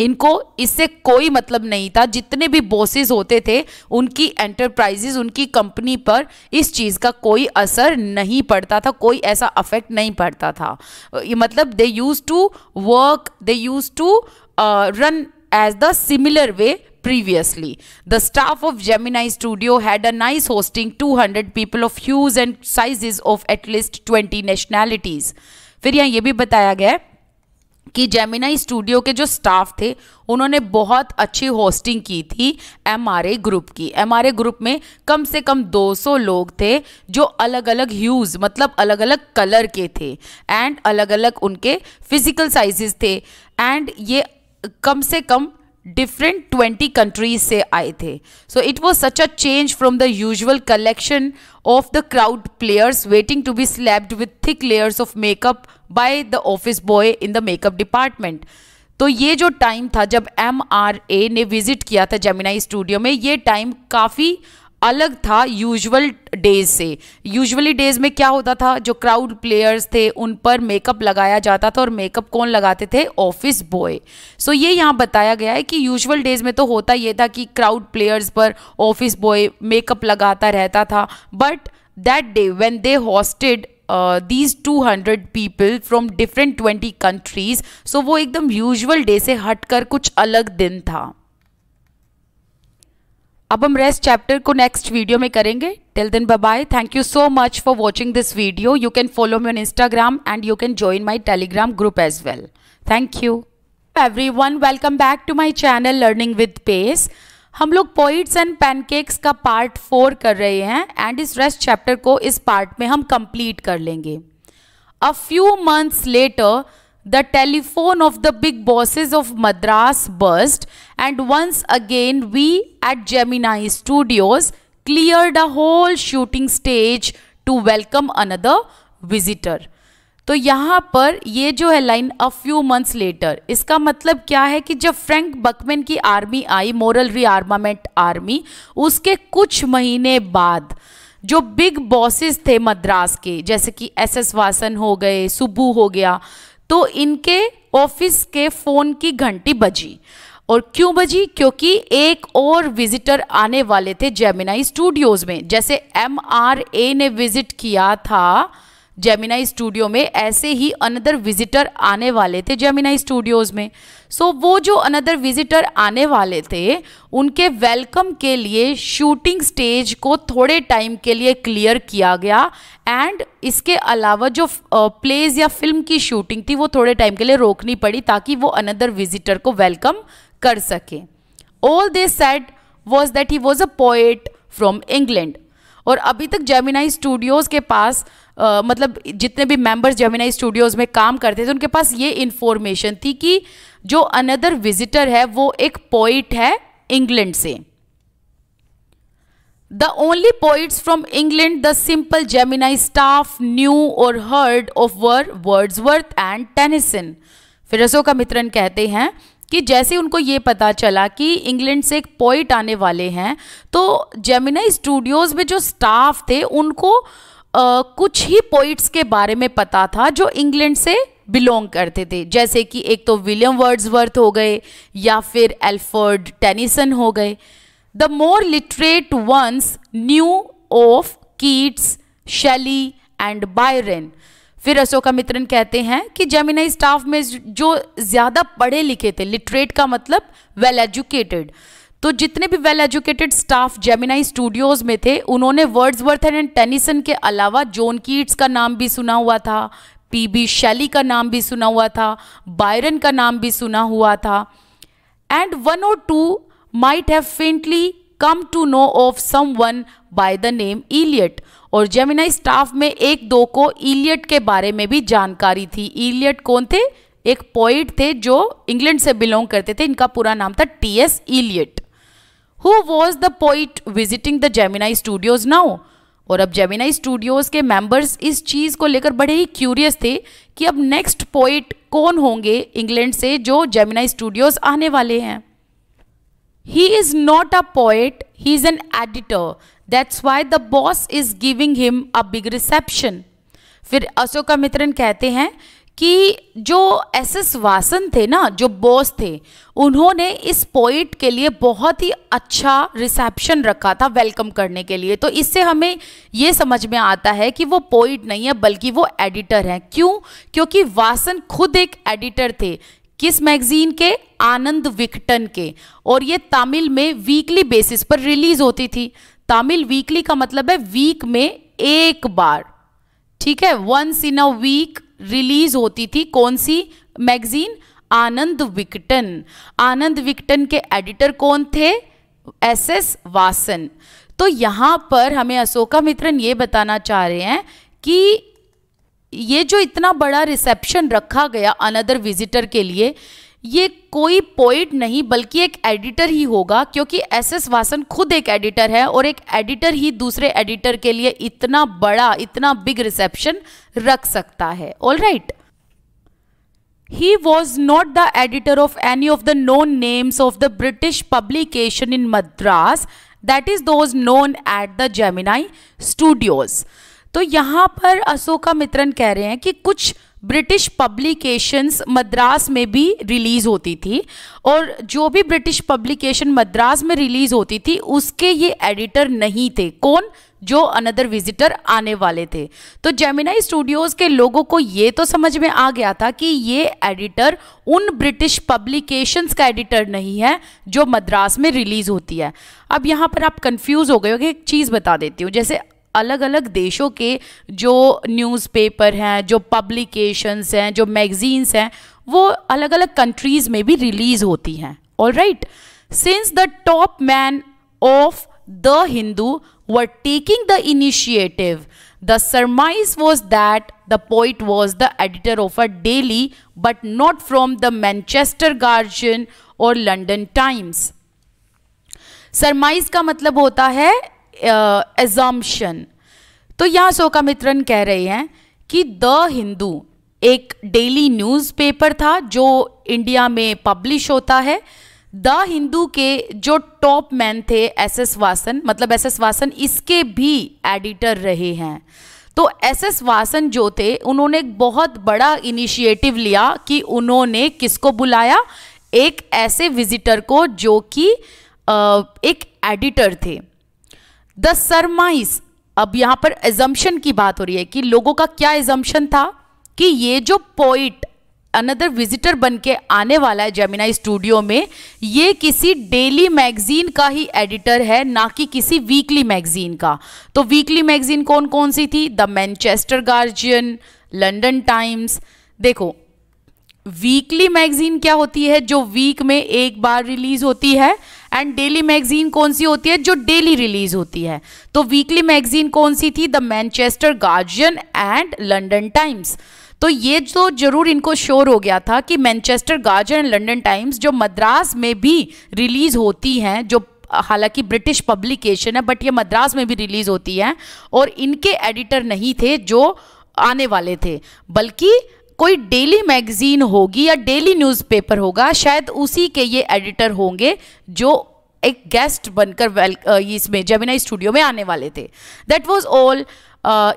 इनको इससे कोई मतलब नहीं था जितने भी बॉसेस होते थे उनकी एंटरप्राइजेज उनकी कंपनी पर इस चीज़ का कोई असर नहीं पड़ता था कोई ऐसा अफेक्ट नहीं पड़ता था ये मतलब they used to work they used to run as the similar way previously. The staff of Gemini Studio had a nice hosting 200 people of hues and sizes of at least 20 nationalities. फिर यहाँ ये भी बताया गया कि जेमिनाई स्टूडियो के जो स्टाफ थे उन्होंने बहुत अच्छी होस्टिंग की थी एम ग्रुप की एम ग्रुप में कम से कम 200 लोग थे जो अलग अलग ह्यूज मतलब अलग अलग कलर के थे एंड अलग अलग उनके फिजिकल साइजेस थे एंड ये कम से कम डिफरेंट ट्वेंटी कंट्रीज से आए थे so it was such a change from the usual collection of the crowd players waiting to be slabbed with thick layers of makeup by the office boy in the makeup department तो ये जो टाइम था जब एम आर ए ने विजिट किया था जेमिनाई स्टूडियो में ये टाइम काफ़ी अलग था यूजुअल डेज से यूजुअली डेज में क्या होता था जो क्राउड प्लेयर्स थे उन पर मेकअप लगाया जाता था और मेकअप कौन लगाते थे ऑफिस बॉय सो ये यहाँ बताया गया है कि यूजुअल डेज में तो होता ये था कि क्राउड प्लेयर्स पर ऑफिस बॉय मेकअप लगाता रहता था but that day when they hosted these two hundred people from different twenty countries so वो एकदम यूजल डे से हटकर कुछ अलग दिन था अब हम रेस्ट चैप्टर को नेक्स्ट वीडियो में करेंगे till then bye bye thank you so much for watching this video you can follow me on Instagram and you can join my Telegram group as well thank you everyone welcome back to my channel learning with pace हम लोग पोइट्स एंड पैनकेक्स का पार्ट फोर कर रहे हैं एंड इस रेस्ट चैप्टर को इस पार्ट में हम कंप्लीट कर लेंगे a few months later the telephone of the big bosses of Madras burst and once again we at Gemini Studios cleared a whole shooting stage to welcome another visitor. तो यहाँ पर ये जो है line a few months later इसका मतलब क्या है कि जब फ्रैंक बकमैन की आर्मी आई मोरल रीआर्मामेंट आर्मी उसके कुछ महीने बाद जो बिग बॉसेस थे मद्रास के जैसे कि एसएस वासन हो गए सुबू हो गया तो इनके ऑफिस के फ़ोन की घंटी बजी और क्यों बजी क्योंकि एक और विजिटर आने वाले थे जेमिनाई स्टूडियोज़ में जैसे एम आर ए ने विजिट किया था जेमिनाई स्टूडियो में ऐसे ही अनदर विजिटर आने वाले थे जेमिनाई स्टूडियोज़ में सो so, वो जो अनदर विजिटर आने वाले थे उनके वेलकम के लिए शूटिंग स्टेज को थोड़े टाइम के लिए क्लियर किया गया एंड इसके अलावा जो प्लेज या फिल्म की शूटिंग थी वो थोड़े टाइम के लिए रोकनी पड़ी ताकि वो अनदर विजिटर को वेलकम कर सकें all this set was that he was a poet from England और अभी तक जेमिनाई स्टूडियोज़ के पास आ, मतलब जितने भी मेंबर्स जमिनाई स्टूडियोज़ में काम करते थे उनके पास ये इन्फॉर्मेशन थी कि जो अनदर विजिटर है वो एक पोइट है इंग्लैंड से the only poets from England the simple Gemini staff knew or heard of were वर्थ एंड टेनिसन फिर का मित्रन कहते हैं कि जैसे उनको ये पता चला कि इंग्लैंड से एक पोइट आने वाले हैं तो जेमिनाई स्टूडियोज़ में जो स्टाफ थे उनको कुछ ही पोइट्स के बारे में पता था जो इंग्लैंड से बिलोंग करते थे जैसे कि एक तो विलियम वर्ड्सवर्थ हो गए या फिर एल्फर्ड टेनिसन हो गए the more literate ones knew of Keats Shelley and Byron फिर अशोका मित्रन कहते हैं कि जेमिनाई स्टाफ में जो ज़्यादा पढ़े लिखे थे लिटरेट का मतलब वेल well एजुकेटेड तो जितने भी well educated staff Gemini studios में थे उन्होंने वर्ड्सवर्थ एंड टेनिसन के अलावा जोन कीट्स का नाम भी सुना हुआ था पीबी शैली का नाम भी सुना हुआ था बायरन का नाम भी सुना हुआ था and one or two might have faintly come to know of someone by the name Eliot और जेमिनाई स्टाफ में एक दो को इलियट के बारे में भी जानकारी थी इलियट कौन थे एक पोइट थे जो इंग्लैंड से बिलोंग करते थे इनका पूरा नाम था T S Eliot who was the poet visiting the Gemini Studios now और अब जेमिनाई स्टूडियोज के मेंबर्स इस चीज़ को लेकर बड़े ही क्यूरियस थे कि अब नेक्स्ट पॉइंट कौन होंगे इंग्लैंड से जो जेमिनाई स्टूडियोज आने वाले हैं he is not a poet he is an editor that's why the boss is giving him a big reception फिर अशोका मित्रन कहते हैं कि जो एस एस वासन थे ना जो बॉस थे उन्होंने इस पोइट के लिए बहुत ही अच्छा रिसेप्शन रखा था वेलकम करने के लिए तो इससे हमें ये समझ में आता है कि वो पोइट नहीं है बल्कि वो एडिटर हैं क्यों क्योंकि वासन खुद एक एडिटर थे किस मैगजीन के आनंद विकटन के और ये तमिल में वीकली बेसिस पर रिलीज होती थी तमिल वीकली का मतलब है वीक में एक बार ठीक है once in a week release होती थी कौन सी मैगजीन आनंद विकटन आनंद विकटन के एडिटर कौन थे एस एस वासन तो यहाँ पर हमें अशोका मित्रन ये बताना चाह रहे हैं कि ये जो इतना बड़ा रिसेप्शन रखा गया अनदर विजिटर के लिए ये कोई पोइट नहीं बल्कि एक एडिटर ही होगा क्योंकि एस एस वासन खुद एक एडिटर है और एक एडिटर ही दूसरे एडिटर के लिए इतना बड़ा इतना बिग रिसेप्शन रख सकता है all right he was not the editor of any of the known names of the British publication in Madras that is those known at the Gemini Studios तो यहाँ पर अशोका मित्रन कह रहे हैं कि कुछ ब्रिटिश पब्लिकेशंस मद्रास में भी रिलीज़ होती थी और जो भी ब्रिटिश पब्लिकेशन मद्रास में रिलीज़ होती थी उसके ये एडिटर नहीं थे कौन जो अनदर विजिटर आने वाले थे तो जेमिनाई स्टूडियोज़ के लोगों को ये तो समझ में आ गया था कि ये एडिटर उन ब्रिटिश पब्लिकेशंस का एडिटर नहीं है जो मद्रास में रिलीज़ होती है अब यहाँ पर आप कंफ्यूज हो गए हो कि एक चीज़ बता देती हूँ जैसे अलग अलग देशों के जो न्यूज़पेपर हैं जो पब्लिकेशंस हैं जो मैगज़ीन्स हैं वो अलग अलग कंट्रीज़ में भी रिलीज़ होती हैं all right since the top man of the Hindu were taking the initiative the surmise was that the poet was the editor of a daily but not from the Manchester Guardian और लंडन टाइम्स सरमाइज का मतलब होता है एजम्पन तो यहाँ शोका मित्रन कह रहे हैं कि द हिंदू एक डेली न्यूज़पेपर था जो इंडिया में पब्लिश होता है द हिंदू के जो टॉप मैन थे एस एस वासन मतलब एस एस वासन इसके भी एडिटर रहे हैं तो एस एस वासन जो थे उन्होंने एक बहुत बड़ा इनिशिएटिव लिया कि उन्होंने किसको बुलाया एक ऐसे विजिटर को जो कि एक एडिटर थे द सरमाइस अब यहां पर एजम्पन की बात हो रही है कि लोगों का क्या एजम्पन था कि ये जो पोइट अनदर विजिटर बन के आने वाला है जेमिनाई स्टूडियो में ये किसी डेली मैगजीन का ही एडिटर है ना कि किसी वीकली मैगजीन का तो वीकली मैगजीन कौन कौन सी थी the Manchester Guardian London Times देखो वीकली मैगजीन क्या होती है जो वीक में एक बार रिलीज होती है एंड डेली मैगजीन कौन सी होती है जो डेली रिलीज होती है तो वीकली मैगजीन कौन सी थी the Manchester Guardian and London Times तो ये तो जरूर इनको श्योर हो गया था कि Manchester Guardian and London Times जो मद्रास में भी रिलीज होती हैं जो हालांकि ब्रिटिश पब्लिकेशन है बट ये मद्रास में भी रिलीज होती है और इनके एडिटर नहीं थे जो आने वाले थे बल्कि कोई डेली मैगजीन होगी या डेली न्यूज़पेपर होगा शायद उसी के ये एडिटर होंगे जो एक गेस्ट बनकर वेल इसमें जेमिनाई स्टूडियो में आने वाले थे that was all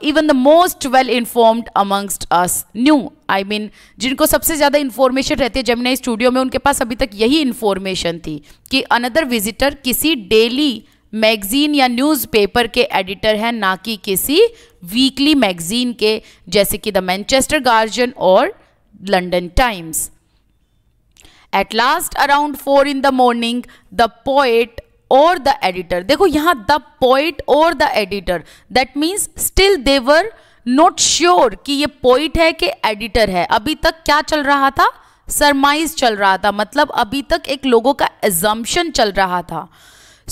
even the most well informed amongst us knew I mean जिनको सबसे ज़्यादा इन्फॉर्मेशन रहती है जेमिनाई स्टूडियो में उनके पास अभी तक यही इन्फॉर्मेशन थी कि अनदर विजिटर किसी डेली मैगज़ीन या न्यूज़पेपर के एडिटर हैं ना कि किसी वीकली मैगज़ीन के जैसे कि द मैनचेस्टर गार्जियन और London Times at last around four in the morning the poet or the editor देखो यहां द पोइट और the editor that means still they were not sure कि ये पोइट है कि एडिटर है अभी तक क्या चल रहा था सरमाइज चल रहा था मतलब अभी तक एक लोगों का एजम्पन चल रहा था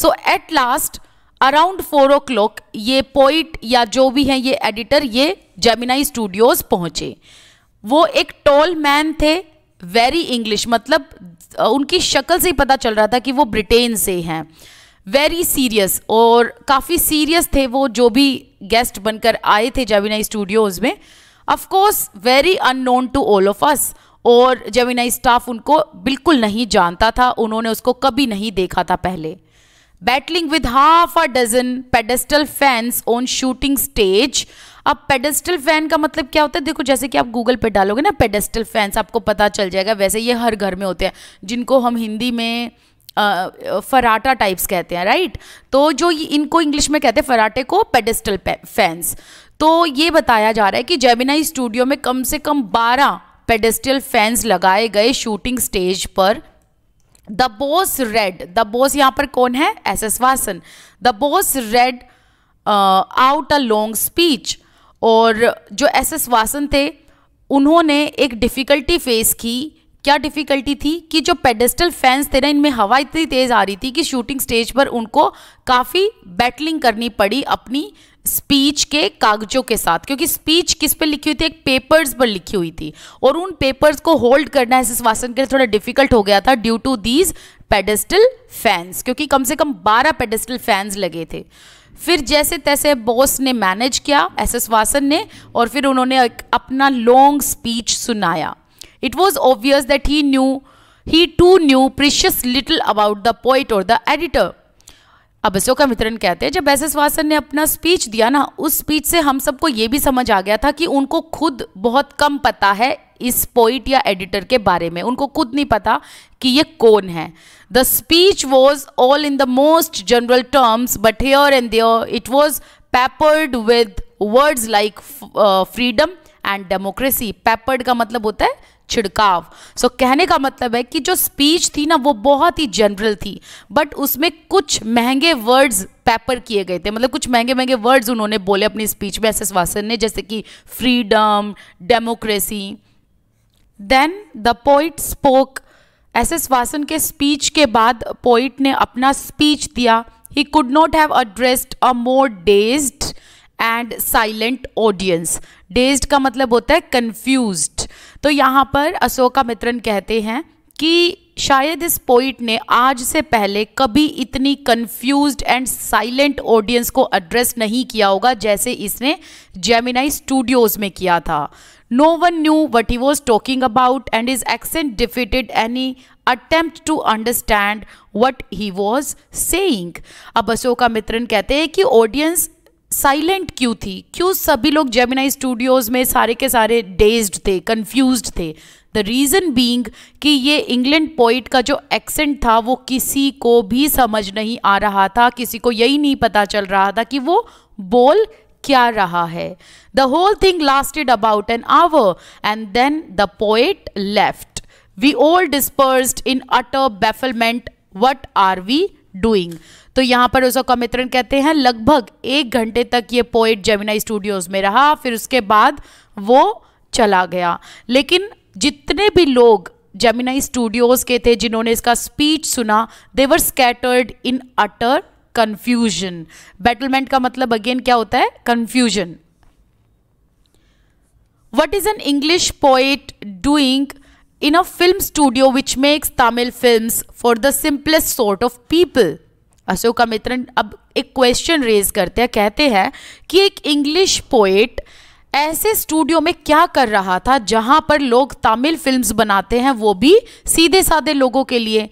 so at last around four o'clock ये पोइट या जो भी हैं ये एडिटर ये जेमिनाई स्टूडियोज पहुंचे वो एक टॉल मैन थे वेरी इंग्लिश मतलब उनकी शक्ल से ही पता चल रहा था कि वो ब्रिटेन से हैं वेरी सीरियस और काफ़ी सीरियस थे वो जो भी गेस्ट बनकर आए थे जेमिनाई स्टूडियोज़ में of course very unknown to all of us और जेमिनाई स्टाफ उनको बिल्कुल नहीं जानता था उन्होंने उसको कभी नहीं देखा था पहले battling with half a dozen pedestal fans on shooting stage अब पेडेस्टल फैन का मतलब क्या होता है देखो जैसे कि आप गूगल पे डालोगे ना पेडेस्टल फैंस आपको पता चल जाएगा वैसे ये हर घर में होते हैं जिनको हम हिंदी में फराटा टाइप्स कहते हैं राइट तो जो इनको इंग्लिश में कहते हैं फराटे को पेडेस्टल फैंस तो ये बताया जा रहा है कि जेमिनाई स्टूडियो में कम से कम बारह पेडेस्टल फैंस लगाए गए शूटिंग स्टेज पर the boss read the boss यहाँ पर कौन है S S Vasan the boss read out a long speech और जो एस एस वासन थे उन्होंने एक डिफ़िकल्टी फेस की क्या डिफ़िकल्टी थी कि जो पेडेस्टल फैंस थे ना इनमें हवा इतनी तेज़ आ रही थी कि शूटिंग स्टेज पर उनको काफ़ी बैटलिंग करनी पड़ी अपनी स्पीच के कागजों के साथ क्योंकि स्पीच किस पे लिखी हुई थी एक पेपर्स पर लिखी हुई थी और उन पेपर्स को होल्ड करना एस एस वासन के लिए थोड़ा डिफिकल्ट हो गया था due to these pedestal fans क्योंकि कम से कम 12 पेडेस्टल फैंस लगे थे फिर जैसे तैसे बॉस ने मैनेज किया एस एस वासन ने और फिर उन्होंने अपना लॉन्ग स्पीच सुनाया it was obvious that he knew he too knew precious little about the poet और द एडिटर अबसों का मित्रन कहते हैं जब एस एस वासन ने अपना स्पीच दिया ना उस स्पीच से हम सबको ये भी समझ आ गया था कि उनको खुद बहुत कम पता है इस पोइट या एडिटर के बारे में उनको खुद नहीं पता कि ये कौन है the speech was all in the most general terms but here and there it was peppered with words like freedom and democracy peppered का मतलब होता है छिड़काव सो so, कहने का मतलब है कि जो स्पीच थी ना वो बहुत ही जनरल थी बट उसमें कुछ महंगे वर्ड्स पेपर किए गए थे मतलब कुछ महंगे महंगे वर्ड्स उन्होंने बोले अपनी स्पीच में एस एस वासन ने जैसे कि freedom democracy then the poet spoke S S Vasan के स्पीच के बाद पोइट ने अपना स्पीच दिया he could not have addressed a more dazed and silent audience dazed का मतलब होता है कन्फ्यूज तो यहाँ पर अशोका मित्रन कहते हैं कि शायद इस पोइट ने आज से पहले कभी इतनी कंफ्यूज्ड एंड साइलेंट ऑडियंस को एड्रेस नहीं किया होगा जैसे इसने जेमिनाई स्टूडियोज में किया था no one knew what he was talking about and his accent defeated any attempt to understand what he was saying अब अशोका मित्रन कहते हैं कि ऑडियंस साइलेंट क्यों थी क्यों सभी लोग जेमिनाई स्टूडियोज़ में सारे के सारे डेज्ड थे कंफ्यूज थे द रीज़न बींग कि ये इंग्लैंड पोइट का जो एक्सेंट था वो किसी को भी समझ नहीं आ रहा था किसी को यही नहीं पता चल रहा था कि वो बोल क्या रहा है the whole thing lasted about an hour and then the poet left we all dispersed in utter bafflement what are we doing तो यहाँ पर उसका कमित्रण कहते हैं लगभग एक घंटे तक ये पोइट जेमिनाई स्टूडियोज़ में रहा फिर उसके बाद वो चला गया लेकिन जितने भी लोग जेमिनाई स्टूडियोज़ के थे जिन्होंने इसका स्पीच सुना देवर स्कैटर्ड इन अटर कन्फ्यूजन बैटलमेंट का मतलब अगेन क्या होता है confusion what is an English poet doing in a film studio which makes Tamil film for the simplest sort of people Ashoka Mitran अब एक क्वेश्चन रेज करते हैं कहते हैं कि एक इंग्लिश पोएट ऐसे स्टूडियो में क्या कर रहा था जहां पर लोग तमिल फिल्म्स बनाते हैं वो भी सीधे साधे लोगों के लिए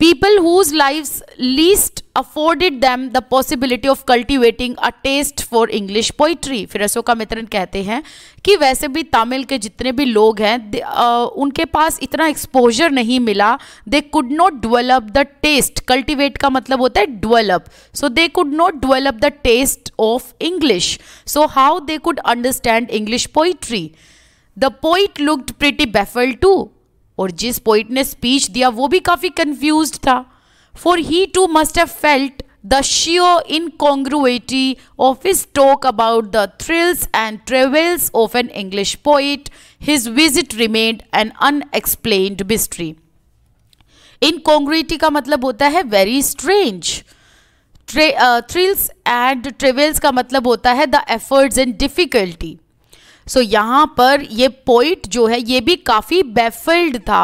people whose lives least afforded them the possibility of cultivating a taste for English poetry फिर अशोका मित्रन कहते हैं कि वैसे भी तमिल के जितने भी लोग हैं उनके पास इतना एक्सपोजर नहीं मिला they could not develop the taste cultivate का मतलब होता है develop so they could not develop the taste of English so how they could understand English poetry the poet looked pretty baffled too और जिस पोइट ने स्पीच दिया वो भी काफी कंफ्यूज था for he too must have felt the sheer incongruity of his talk about the thrills and travels of an English poet his visit remained an unexplained mystery incongruity का मतलब होता है very strange thrills and travels का मतलब होता है the efforts in difficulty so so, यहाँ पर ये पोइट जो है ये भी काफ़ी बेफिल्ड था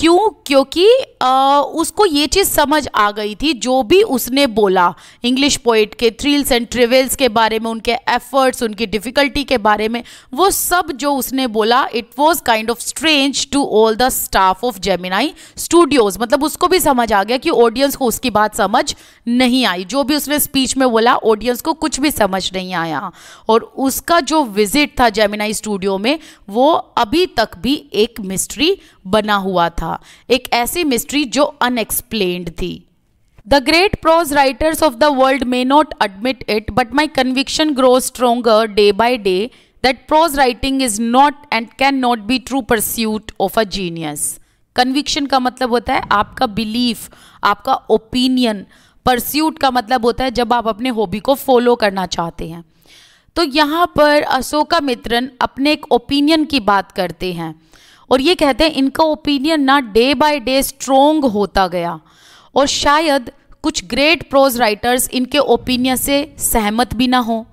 क्यों क्योंकि आ, उसको ये चीज़ समझ आ गई थी जो भी उसने बोला इंग्लिश पोइट के थ्रिल्स एंड ट्रेवल्स के बारे में उनके एफर्ट्स उनकी डिफ़िकल्टी के बारे में वो सब जो उसने बोला it was kind of strange to all the staff of Gemini studios मतलब उसको भी समझ आ गया कि ऑडियंस को उसकी बात समझ नहीं आई जो भी उसने स्पीच में बोला ऑडियंस को कुछ भी समझ नहीं आया और उसका जो विजिट था जेमिनाई स्टूडियो में वो अभी तक भी एक मिस्ट्री बना हुआ था एक ऐसी मिस्ट्री जो अनएक्सप्लेन थी the great prose writers of the world may not admit it but my conviction grow stronger day by day that prose writing is not and can not be true pursuit of a genius conviction का मतलब होता है आपका बिलीफ आपका ओपिनियन परस्यूट का मतलब होता है जब आप अपने हॉबी को फॉलो करना चाहते हैं तो यहाँ पर अशोका मित्रन अपने एक ओपिनियन की बात करते हैं और ये कहते हैं इनका ओपिनियन ना डे बाय डे स्ट्रोंग होता गया और शायद कुछ ग्रेट प्रोज राइटर्स इनके ओपिनियन से सहमत भी ना हो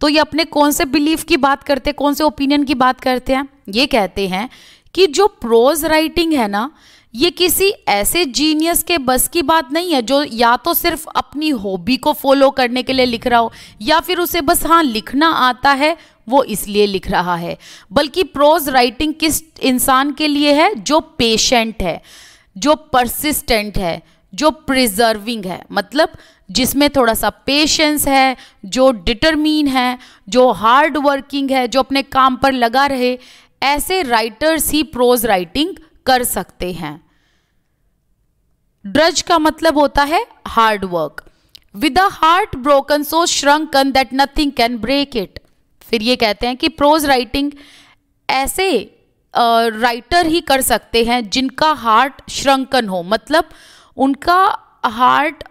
तो ये अपने कौन से बिलीफ की बात करते हैं कौन से ओपिनियन की बात करते हैं ये कहते हैं कि जो प्रोज राइटिंग है ना ये किसी ऐसे जीनियस के बस की बात नहीं है जो या तो सिर्फ अपनी हॉबी को फॉलो करने के लिए लिख रहा हो या फिर उसे बस हाँ लिखना आता है वो इसलिए लिख रहा है बल्कि प्रोज राइटिंग किस इंसान के लिए है जो पेशेंट है जो परसिस्टेंट है जो प्रिजर्विंग है मतलब जिसमें थोड़ा सा पेशेंस है जो डिटरमीन है जो हार्ड वर्किंग है जो अपने काम पर लगा रहे ऐसे राइटर्स ही प्रोज राइटिंग कर सकते हैं ड्रज का मतलब होता है hard work with a heart broken so shrunken that nothing can break it फिर ये कहते हैं कि प्रोज राइटिंग ऐसे राइटर ही कर सकते हैं जिनका हार्ट श्रंकन हो मतलब उनका हार्ट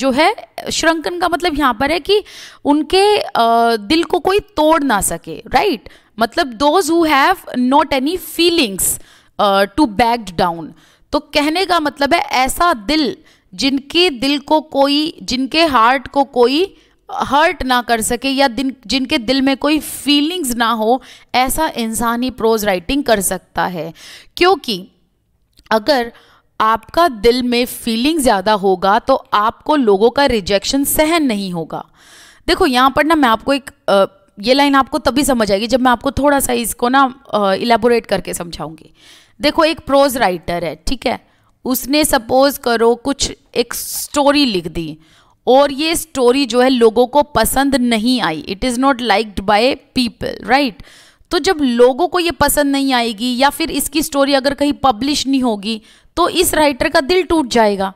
जो है श्रंकन का मतलब यहाँ पर है कि उनके दिल को कोई तोड़ ना सके राइट मतलब those who have not any feelings to backed down तो कहने का मतलब है ऐसा दिल जिनके दिल को कोई जिनके हार्ट को कोई हर्ट ना कर सके या दिन जिनके दिल में कोई फीलिंग्स ना हो ऐसा इंसान ही प्रोज राइटिंग कर सकता है क्योंकि अगर आपका दिल में फीलिंग ज़्यादा होगा तो आपको लोगों का रिजेक्शन सहन नहीं होगा देखो यहाँ पर ना मैं आपको एक आ, ये लाइन आपको तभी समझ आएगी जब मैं आपको थोड़ा सा इसको ना इलेबोरेट करके समझाऊंगी देखो एक प्रोज राइटर है ठीक है उसने सपोज करो कुछ एक स्टोरी लिख दी और ये स्टोरी जो है लोगों को पसंद नहीं आई it is not liked by people right तो जब लोगों को ये पसंद नहीं आएगी या फिर इसकी स्टोरी अगर कहीं पब्लिश नहीं होगी तो इस राइटर का दिल टूट जाएगा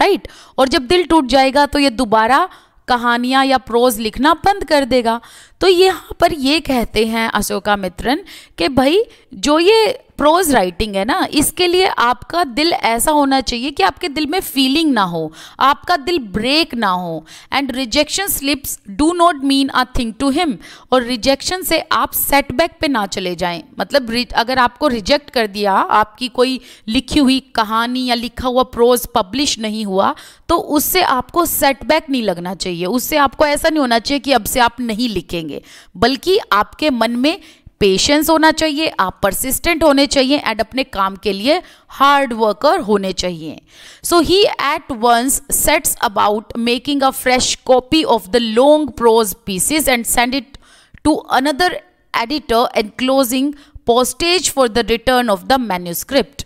राइट और जब दिल टूट जाएगा तो ये दोबारा कहानियां या प्रोज लिखना बंद कर देगा तो यहाँ पर ये कहते हैं अशोका मित्रन कि भाई जो ये प्रोज राइटिंग है ना इसके लिए आपका दिल ऐसा होना चाहिए कि आपके दिल में फीलिंग ना हो आपका दिल ब्रेक ना हो and rejection slips do not mean a thing to him और रिजेक्शन से आप सेटबैक पे ना चले जाएं मतलब अगर आपको रिजेक्ट कर दिया आपकी कोई लिखी हुई कहानी या लिखा हुआ प्रोज पब्लिश नहीं हुआ तो उससे आपको सेटबैक नहीं लगना चाहिए उससे आपको ऐसा नहीं होना चाहिए कि अब से आप नहीं लिखेंगे करेंगे बल्कि आपके मन में पेशेंस होना चाहिए आप परसिस्टेंट होने चाहिए एंड अपने काम के लिए हार्ड वर्कर होने चाहिए so he at once sets about making a fresh copy of the long prose pieces and send it to another editor and closing postage for the return of the manuscript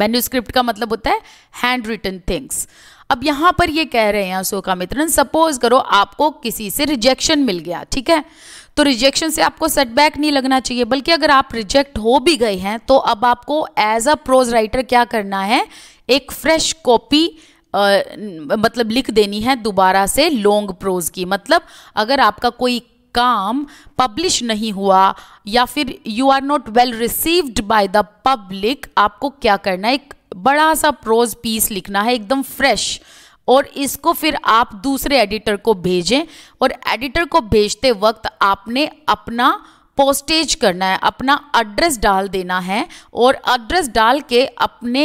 manuscript का मतलब होता है हैंड रिटन थिंग्स अब यहाँ पर ये कह रहे हैं अशोका मित्रन सपोज करो आपको किसी से रिजेक्शन मिल गया ठीक है तो रिजेक्शन से आपको सेटबैक नहीं लगना चाहिए बल्कि अगर आप रिजेक्ट हो भी गए हैं तो अब आपको एज अ प्रोज राइटर क्या करना है एक फ्रेश कॉपी मतलब लिख देनी है दोबारा से लॉन्ग प्रोज की मतलब अगर आपका कोई काम पब्लिश नहीं हुआ या फिर you are not well received by the public आपको क्या करना है एक बड़ा सा प्रोज पीस लिखना है एकदम फ्रेश और इसको फिर आप दूसरे एडिटर को भेजें और एडिटर को भेजते वक्त आपने अपना पोस्टेज करना है अपना एड्रेस डाल देना है और एड्रेस डाल के अपने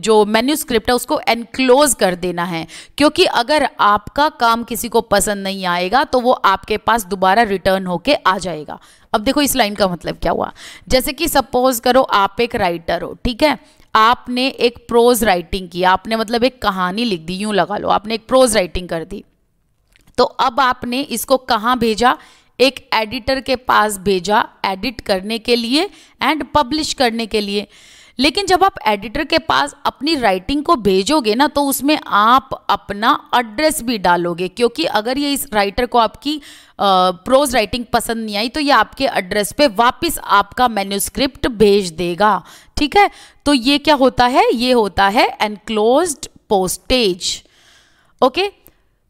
जो मेन्यू स्क्रिप्ट है उसको एनक्लोज कर देना है क्योंकि अगर आपका काम किसी को पसंद नहीं आएगा तो वो आपके पास दोबारा रिटर्न होके आ जाएगा अब देखो इस लाइन का मतलब क्या हुआ जैसे कि सपोज करो आप एक राइटर हो ठीक है आपने एक प्रोज राइटिंग की आपने मतलब एक कहानी लिख दी यूं लगा लो आपने एक प्रोज राइटिंग कर दी तो अब आपने इसको कहाँ भेजा एक एडिटर के पास भेजा एडिट करने के लिए एंड पब्लिश करने के लिए लेकिन जब आप एडिटर के पास अपनी राइटिंग को भेजोगे ना तो उसमें आप अपना एड्रेस भी डालोगे क्योंकि अगर ये इस राइटर को आपकी प्रोज राइटिंग पसंद नहीं आई तो ये आपके एड्रेस पे वापस आपका मेन्यूस्क्रिप्ट भेज देगा ठीक है तो ये क्या होता है ये होता है enclose postage okay okay?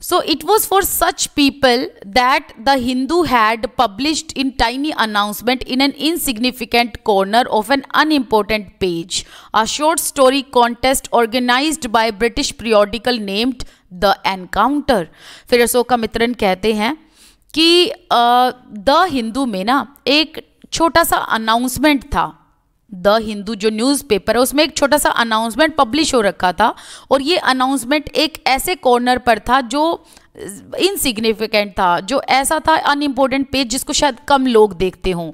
So it was for such people that the Hindu had published in tiny announcement in an insignificant corner of an unimportant page a short story contest organized by British periodical named The Encounter. fir फिर mitran kehte hain ki uh, the hindu mein na ek chhota sa announcement tha the Hindu जो न्यूज़पेपर है उसमें एक छोटा सा अनाउंसमेंट पब्लिश हो रखा था और ये अनाउंसमेंट एक ऐसे कॉर्नर पर था जो इनसिग्निफिकेंट था जो ऐसा था अनइम्पोर्टेंट पेज जिसको शायद कम लोग देखते हों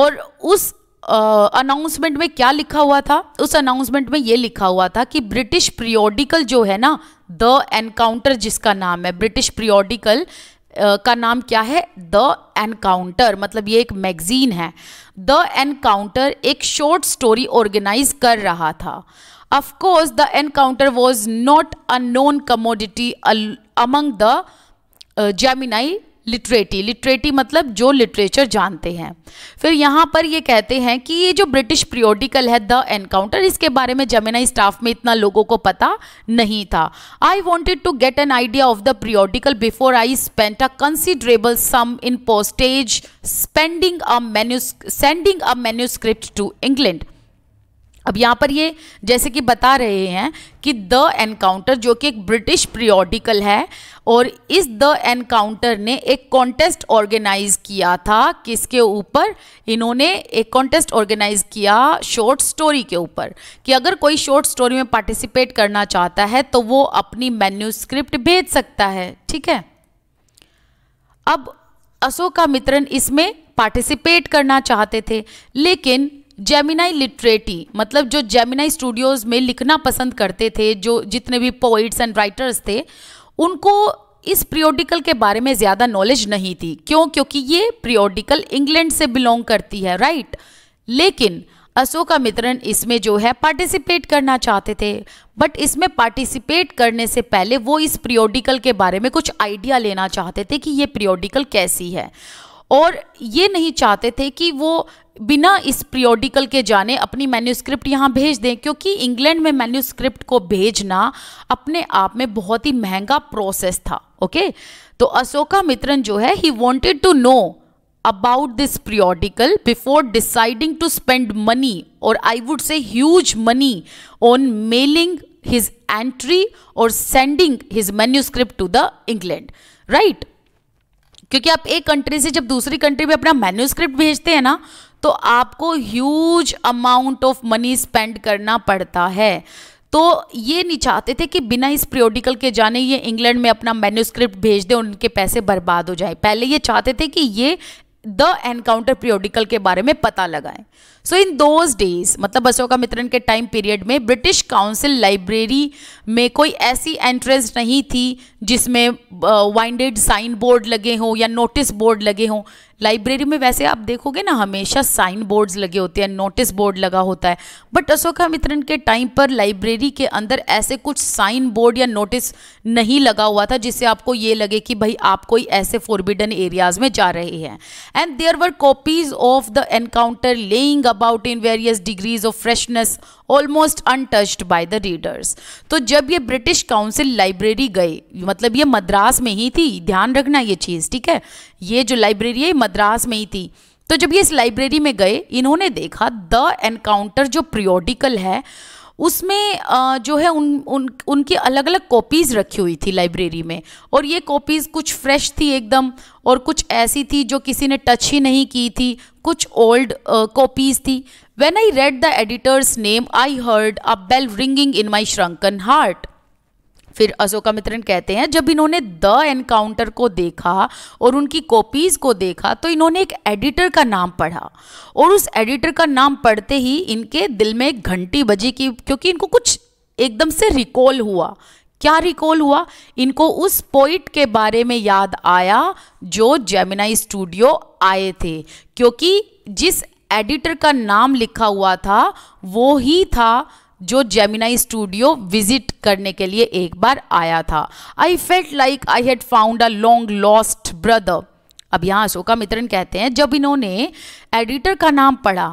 और उस अनाउंसमेंट में क्या लिखा हुआ था उस अनाउंसमेंट में ये लिखा हुआ था कि ब्रिटिश प्रियोडिकल जो है ना द एनकाउंटर जिसका नाम है ब्रिटिश प्रियोडिकल का नाम क्या है द एनकाउंटर मतलब ये एक मैगजीन है द एनकाउंटर एक शॉर्ट स्टोरी ऑर्गेनाइज कर रहा था of course the encounter was not a known commodity among the Gemini literati literati मतलब जो लिटरेचर जानते हैं फिर यहाँ पर ये कहते हैं कि ये जो ब्रिटिश पीरियोडिकल है द एनकाउंटर इसके बारे में जमेनाई स्टाफ में इतना लोगों को पता नहीं था I wanted to get an idea of the periodical before I spent a considerable sum in postage spending a menu sending a manuscript to England अब यहाँ पर ये जैसे कि बता रहे हैं कि द एनकाउंटर जो कि एक ब्रिटिश प्रियोडिकल है और इस द एनकाउंटर ने एक कॉन्टेस्ट ऑर्गेनाइज किया था किसके ऊपर इन्होंने एक कॉन्टेस्ट ऑर्गेनाइज किया शॉर्ट स्टोरी के ऊपर कि अगर कोई शॉर्ट स्टोरी में पार्टिसिपेट करना चाहता है तो वो अपनी मेन्यूस्क्रिप्ट भेज सकता है ठीक है अब अशोका मित्रन इसमें पार्टिसिपेट करना चाहते थे लेकिन जेमिनाई लिटरेटी मतलब जो जेमिनाई स्टूडियोज़ में लिखना पसंद करते थे जो जितने भी पोइट्स एंड राइटर्स थे उनको इस पीरियोडिकल के बारे में ज़्यादा नॉलेज नहीं थी क्यों क्योंकि ये पीरियोडिकल इंग्लैंड से बिलोंग करती है राइट लेकिन अशोका मित्रन इसमें जो है पार्टिसिपेट करना चाहते थे बट इसमें पार्टिसिपेट करने से पहले वो इस पीरियोडिकल के बारे में कुछ आइडिया लेना चाहते थे कि ये पीरियोडिकल कैसी है और ये नहीं चाहते थे कि वो बिना इस प्रियोडिकल के जाने अपनी मैन्यूस्क्रिप्ट यहाँ भेज दें क्योंकि इंग्लैंड में मैन्यूस्क्रिप्ट को भेजना अपने आप में बहुत ही महंगा प्रोसेस था ओके तो अशोका मित्रन जो है he wanted to know about this periodical before deciding to spend money और I would say huge money on mailing his entry और sending his manuscript to the England right क्योंकि आप एक कंट्री से जब दूसरी कंट्री में अपना मैन्यूस्क्रिप्ट भेजते हैं ना तो आपको huge amount of money spend करना पड़ता है तो ये नहीं चाहते थे कि बिना इस प्रियोडिकल के जाने ये इंग्लैंड में अपना मेन्यूस्क्रिप्ट भेज दें उनके पैसे बर्बाद हो जाए पहले ये चाहते थे कि ये द एनकाउंटर पीरियोडिकल के बारे में पता लगाएं सो इन दोज डेज मतलब अशोका मित्रन के टाइम पीरियड में ब्रिटिश काउंसिल लाइब्रेरी में कोई ऐसी एंट्रेंस नहीं थी जिसमें वाइंडेड साइन बोर्ड लगे हों या नोटिस बोर्ड लगे हों लाइब्रेरी में वैसे आप देखोगे ना हमेशा साइन बोर्ड्स लगे होते हैं नोटिस बोर्ड लगा होता है बट अशोका मित्रन के टाइम पर लाइब्रेरी के अंदर ऐसे कुछ साइन बोर्ड या नोटिस नहीं लगा हुआ था जिससे आपको ये लगे कि भाई आप कोई ऐसे फोरबिडन एरियाज में जा रहे हैं and there were copies of the encounter laying about in various degrees of freshness almost untouched by the readers तो जब ये ब्रिटिश काउंसिल लाइब्रेरी गए मतलब ये मद्रास में ही थी ध्यान रखना ये चीज़ ठीक है ये जो लाइब्रेरी है मद्रास में ही थी तो जब ये इस लाइब्रेरी में गए इन्होंने देखा द एनकाउंटर जो प्रियोडिकल है उसमें जो है उन उन उनकी अलग अलग कॉपीज़ रखी हुई थी लाइब्रेरी में और ये कॉपीज़ कुछ फ्रेश थी एकदम और कुछ ऐसी थी जो किसी ने टच ही नहीं की थी कुछ ओल्ड कॉपीज़ थी when I read the editor's name I heard a bell ringing in my shrunken heart फिर अशोका मित्रन कहते हैं जब इन्होंने द एनकाउंटर को देखा और उनकी कॉपीज़ को देखा तो इन्होंने एक एडिटर का नाम पढ़ा और उस एडिटर का नाम पढ़ते ही इनके दिल में एक घंटी बजी कि क्योंकि इनको कुछ एकदम से रिकॉल हुआ क्या रिकॉल हुआ इनको उस पोइट के बारे में याद आया जो जेमिनाई स्टूडियो आए थे क्योंकि जिस एडिटर का नाम लिखा हुआ था वो ही था जो जेमिनाई स्टूडियो विजिट करने के लिए एक बार आया था I felt like I had found a long lost brother अब यहाँ अशोका मित्रन कहते हैं जब इन्होंने एडिटर का नाम पढ़ा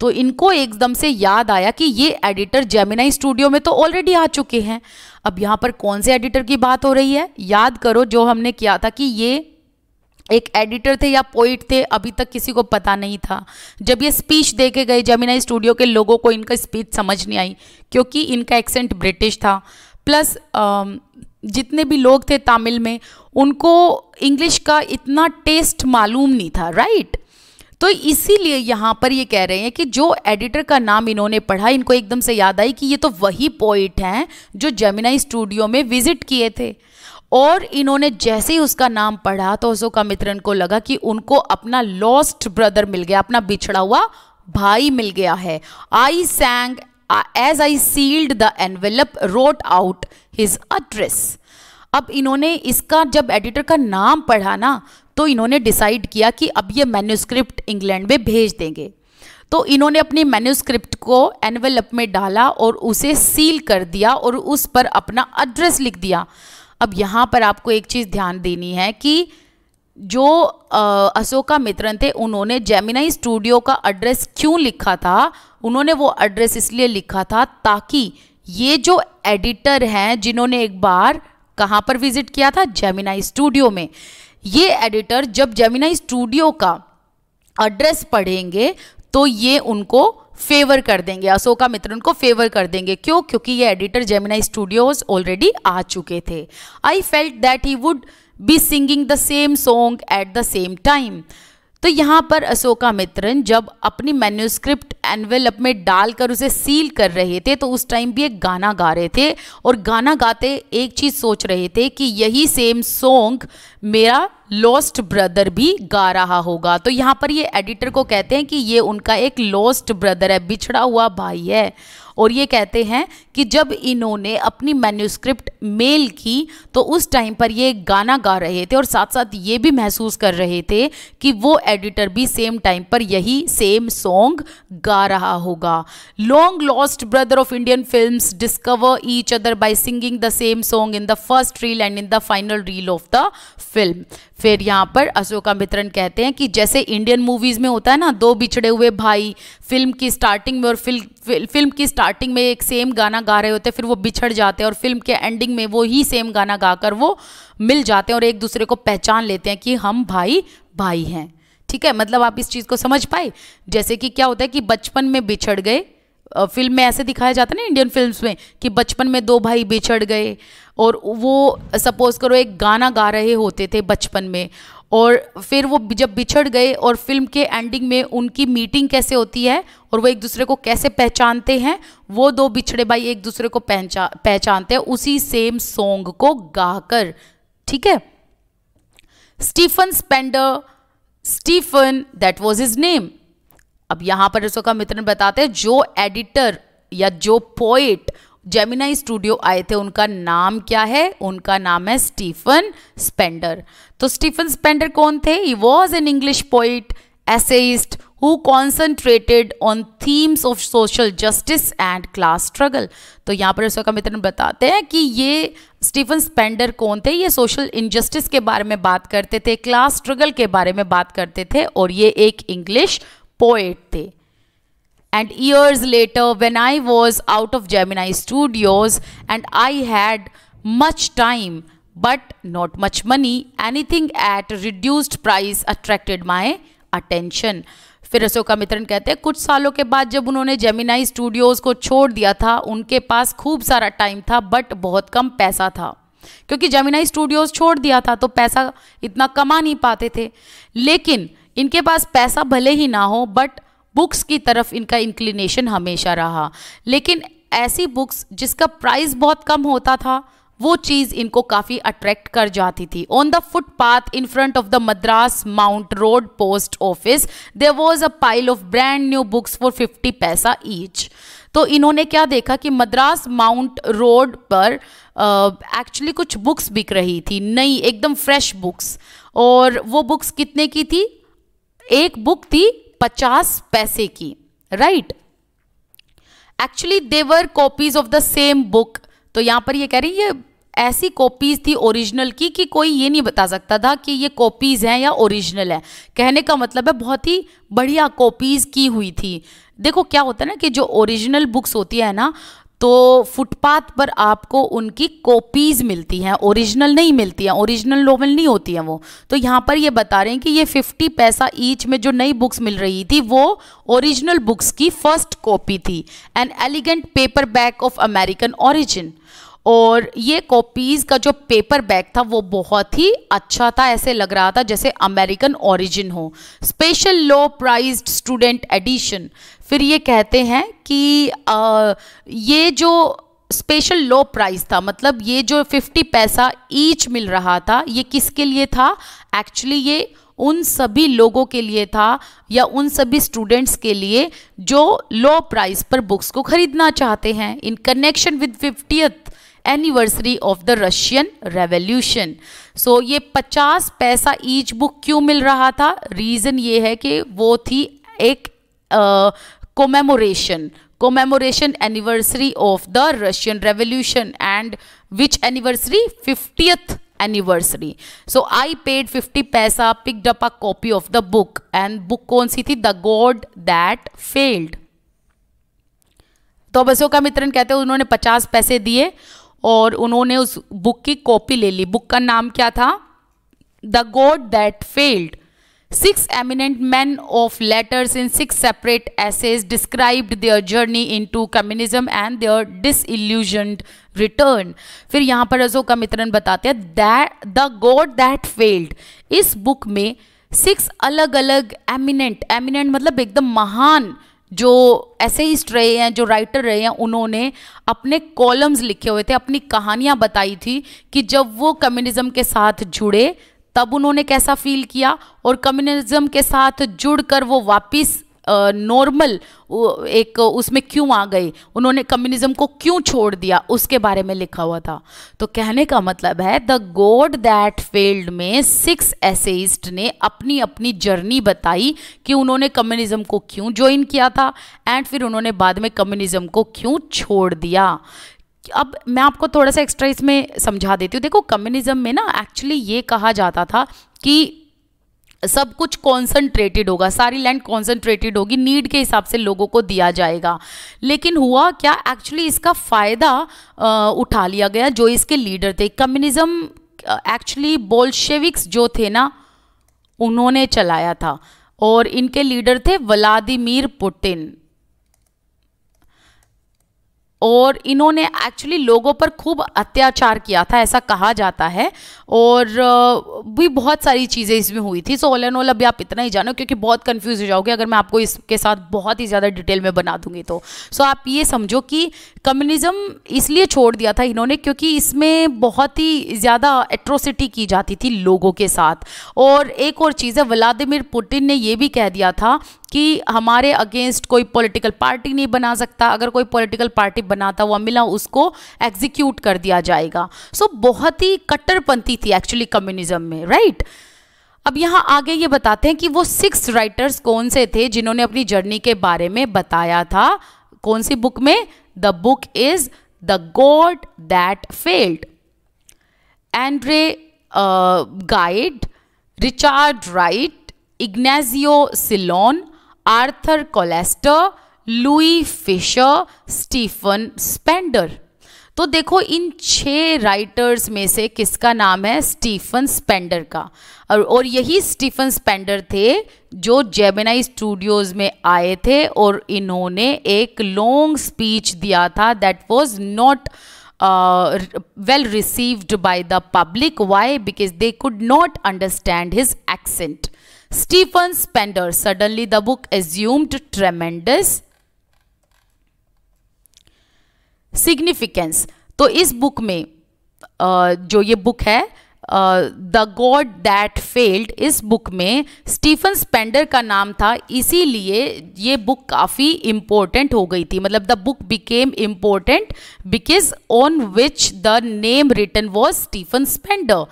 तो इनको एकदम से याद आया कि ये एडिटर जेमिनाई स्टूडियो में तो ऑलरेडी आ चुके हैं अब यहाँ पर कौन से एडिटर की बात हो रही है याद करो जो हमने किया था कि ये एक एडिटर थे या पोइट थे अभी तक किसी को पता नहीं था जब ये स्पीच देके गए जमीनाई स्टूडियो के लोगों को इनका स्पीच समझ नहीं आई क्योंकि इनका एक्सेंट ब्रिटिश था प्लस जितने भी लोग थे तमिल में उनको इंग्लिश का इतना टेस्ट मालूम नहीं था राइट तो इसीलिए यहाँ पर ये कह रहे हैं कि जो एडिटर का नाम इन्होंने पढ़ा इनको एकदम से याद आई कि ये तो वही पोइट हैं जो जमीनाई स्टूडियो में विजिट किए थे और इन्होंने जैसे ही उसका नाम पढ़ा तो मित्रन को लगा कि उनको अपना लॉस्ट ब्रदर मिल गया अपना बिछड़ा हुआ भाई मिल गया है I sang as I sealed the envelope wrote out his address अब इन्होंने इसका जब एडिटर का नाम पढ़ा ना तो इन्होंने डिसाइड किया कि अब ये मैन्यूस्क्रिप्ट इंग्लैंड में भेज देंगे तो इन्होंने अपने मैन्यूस्क्रिप्ट को एनवेलप में डाला और उसे सील कर दिया और उस पर अपना एड्रेस लिख दिया अब यहाँ पर आपको एक चीज़ ध्यान देनी है कि जो अशोका मित्रन थे उन्होंने जेमिनाई स्टूडियो का एड्रेस क्यों लिखा था उन्होंने वो एड्रेस इसलिए लिखा था ताकि ये जो एडिटर हैं जिन्होंने एक बार कहाँ पर विजिट किया था जेमिनाई स्टूडियो में ये एडिटर जब जेमिनाई स्टूडियो का एड्रेस पढ़ेंगे तो ये उनको फेवर कर देंगे अशोका मित्रन को फेवर कर देंगे क्यों क्योंकि ये एडिटर जेमिना स्टूडियोज ऑलरेडी आ चुके थे I felt that he would be singing the same song at the same time तो यहाँ पर अशोका मित्रन जब अपनी मैन्यूस्क्रिप्ट एनवेलप में डालकर उसे सील कर रहे थे तो उस टाइम भी एक गाना गा रहे थे और गाना गाते एक चीज़ सोच रहे थे कि यही सेम सॉन्ग मेरा लॉस्ट ब्रदर भी गा रहा होगा तो यहाँ पर ये एडिटर को कहते हैं कि ये उनका एक लॉस्ट ब्रदर है बिछड़ा हुआ भाई है और ये कहते हैं कि जब इन्होंने अपनी मैन्यूस्क्रिप्ट मेल की तो उस टाइम पर ये गाना गा रहे थे और साथ साथ ये भी महसूस कर रहे थे कि वो एडिटर भी सेम टाइम पर यही सेम सॉन्ग गा रहा होगा long lost brother of Indian films discover each other by singing the same song in the first reel and in the final reel of the film फिर यहाँ पर अशोका मित्रन कहते हैं कि जैसे इंडियन मूवीज़ में होता है ना दो बिछड़े हुए भाई फिल्म की स्टार्टिंग में और फिल्म फिल्म की स्टार्टिंग में एक सेम गाना गा रहे होते हैं फिर वो बिछड़ जाते हैं और फिल्म के एंडिंग में वो ही सेम गाना गाकर वो मिल जाते हैं और एक दूसरे को पहचान लेते हैं कि हम भाई भाई हैं ठीक है मतलब आप इस चीज़ को समझ पाए जैसे कि क्या होता है कि बचपन में बिछड़ गए फिल्म में ऐसे दिखाया जाता है ना इंडियन फिल्म्स में कि बचपन में दो भाई बिछड़ गए और वो सपोज करो एक गाना गा रहे होते थे बचपन में और फिर वो जब बिछड़ गए और फिल्म के एंडिंग में उनकी मीटिंग कैसे होती है और वो एक दूसरे को कैसे पहचानते हैं वो दो बिछड़े भाई एक दूसरे को पहचा पहचानते हैं उसी सेम सॉन्ग को गाकर ठीक है Stephen Spender Stephen that was his name अब यहाँ पर अशोका मित्र बताते हैं जो एडिटर या जो पोइट जेमिनाई स्टूडियो आए थे उनका नाम क्या है उनका नाम है स्टीफन स्पेंडर तो स्टीफन स्पेंडर कौन थे he was an English poet essayist who concentrated on themes of social justice and class struggle तो यहाँ पर अशोका मित्र बताते हैं कि ये स्टीफन स्पेंडर कौन थे ये सोशल इनजस्टिस के बारे में बात करते थे क्लास स्ट्रगल के बारे में बात करते थे और ये एक इंग्लिश पोएट थे and years later when I was out of Gemini studios and I had much time but not much money anything at reduced price attracted my attention फिर अशोका मित्रन कहते हैं कुछ सालों के बाद जब उन्होंने जेमिनाई स्टूडियोज को छोड़ दिया था उनके पास खूब सारा टाइम था बट बहुत कम पैसा था क्योंकि जेमिनाई स्टूडियोज छोड़ दिया था तो पैसा इतना कमा नहीं पाते थे लेकिन इनके पास पैसा भले ही ना हो बट बुक्स की तरफ इनका इंक्लिनेशन हमेशा रहा लेकिन ऐसी बुक्स जिसका प्राइस बहुत कम होता था वो चीज़ इनको काफ़ी अट्रैक्ट कर जाती थी on the footpath in front of the Madras Mount Road post office there was a pile of brand new books for fifty paisa each तो इन्होंने क्या देखा कि मद्रास माउंट रोड पर एक्चुअली कुछ बुक्स बिक रही थी नई एकदम फ्रेश बुक्स और वो बुक्स कितने की थी एक बुक थी पचास पैसे की right actually there were copies of the same book तो यहां पर ये कह रही है ऐसी कॉपीज थी ओरिजिनल की कि कोई ये नहीं बता सकता था कि ये कॉपीज हैं या ओरिजिनल है कहने का मतलब है बहुत ही बढ़िया कॉपीज की हुई थी देखो क्या होता है ना कि जो ओरिजिनल बुक्स होती है ना तो फुटपाथ पर आपको उनकी कॉपीज़ मिलती हैं ओरिजिनल नहीं मिलती हैं ओरिजिनल नोवेल नहीं होती हैं वो तो यहाँ पर ये बता रहे हैं कि ये 50 पैसा ईच में जो नई बुक्स मिल रही थी वो ओरिजिनल बुक्स की फर्स्ट कॉपी थी an elegant paperback of American origin और ये कॉपीज़ का जो पेपर बैग था वो बहुत ही अच्छा था ऐसे लग रहा था जैसे अमेरिकन ओरिजिन हो special low priced student edition फिर ये कहते हैं कि आ, ये जो स्पेशल लो प्राइस था मतलब ये जो 50 पैसा ईच मिल रहा था ये किसके लिए था एक्चुअली ये उन सभी लोगों के लिए था या उन सभी स्टूडेंट्स के लिए जो लो प्राइस पर बुक्स को खरीदना चाहते हैं in connection with fiftieth anniversary of the Russian revolution so ये 50 पैसा ईच बुक क्यों मिल रहा था रीजन ये है कि वो थी एक commemoration commemoration anniversary of the Russian revolution and which anniversary fiftieth anniversary so I paid fifty paisa picked up a copy of the book and book कौन सी थी द गॉड दैट फेल्ड तो बसों का मित्रन कहते हैं उन्होंने पचास पैसे दिए और उन्होंने उस बुक की कॉपी ले ली बुक का नाम क्या था the God that failed six eminent men of letters in six separate essays described their journey into communism and their disillusion return फिर यहां पर अशोक का मित्रन बताते हैं द गोड दैट फेल्ड इस बुक में सिक्स अलग अलग एमिनेंट एमिनेंट मतलब एकदम महान जो एसेइस्ट रहे हैं जो राइटर रहे हैं उन्होंने अपने कॉलम्स लिखे हुए थे अपनी कहानियाँ बताई थी कि जब वो कम्युनिज़्म के साथ जुड़े तब उन्होंने कैसा फील किया और कम्युनिज़्म के साथ जुड़कर वो वापस नॉर्मल एक उसमें क्यों आ गई उन्होंने कम्युनिज्म को क्यों छोड़ दिया उसके बारे में लिखा हुआ था तो कहने का मतलब है द गॉड दैट फील्ड में सिक्स एसेइस्ट ने अपनी अपनी जर्नी बताई कि उन्होंने कम्युनिज्म को क्यों ज्वाइन किया था एंड फिर उन्होंने बाद में कम्युनिज्म को क्यों छोड़ दिया अब मैं आपको थोड़ा सा एक्स्ट्रा इसमें समझा देती हूँ देखो कम्युनिज्म में ना एक्चुअली ये कहा जाता था कि सब कुछ कॉन्सेंट्रेटेड होगा सारी लैंड कॉन्सेंट्रेटेड होगी नीड के हिसाब से लोगों को दिया जाएगा लेकिन हुआ क्या एक्चुअली इसका फ़ायदा उठा लिया गया जो इसके लीडर थे कम्युनिज़्म एक्चुअली बोल्शेविक्स जो थे ना उन्होंने चलाया था और इनके लीडर थे व्लादिमिर पुतिन और इन्होंने एक्चुअली लोगों पर खूब अत्याचार किया था ऐसा कहा जाता है और भी बहुत सारी चीज़ें इसमें हुई थी सो ऑल एंड ऑल अभी आप इतना ही जानो क्योंकि बहुत कंफ्यूज हो जाओगे अगर मैं आपको इसके साथ बहुत ही ज़्यादा डिटेल में बना दूंगी तो सो आप ये समझो कि कम्युनिज़्म इसलिए छोड़ दिया था इन्होंने क्योंकि इसमें बहुत ही ज़्यादा एट्रोसिटी की जाती थी लोगों के साथ और एक और चीज़ है व्लादिमिर पुटिन ने यह भी कह दिया था कि हमारे अगेंस्ट कोई पॉलिटिकल पार्टी नहीं बना सकता अगर कोई पॉलिटिकल पार्टी बनाता हुआ मिला उसको एग्जीक्यूट कर दिया जाएगा सो so, बहुत ही कट्टरपंथी थी एक्चुअली कम्युनिज्म में राइट right? अब यहाँ आगे ये बताते हैं कि वो सिक्स राइटर्स कौन से थे जिन्होंने अपनी जर्नी के बारे में बताया था कौन सी बुक में the book is the God that failed Andre Gide Richard Wright Ignazio Silone Arthur Koestler Louis Fischer Stephen Spender तो देखो इन छह राइटर्स में से किसका नाम है स्टीफन स्पेंडर का और और यही स्टीफन स्पेंडर थे जो जेमिनाई स्टूडियोज में आए थे और इन्होंने एक लॉन्ग स्पीच दिया था that was not well received by the public why because they could not understand his accent Stephen Spender. Suddenly the book assumed tremendous significance. तो इस बुक में जो ये बुक है द गॉड दैट फेल्ड इस बुक में स्टीफन स्पेंडर का नाम था इसीलिए ये बुक काफ़ी इम्पोर्टेंट हो गई थी मतलब the book became important because on which the name return was Stephen Spender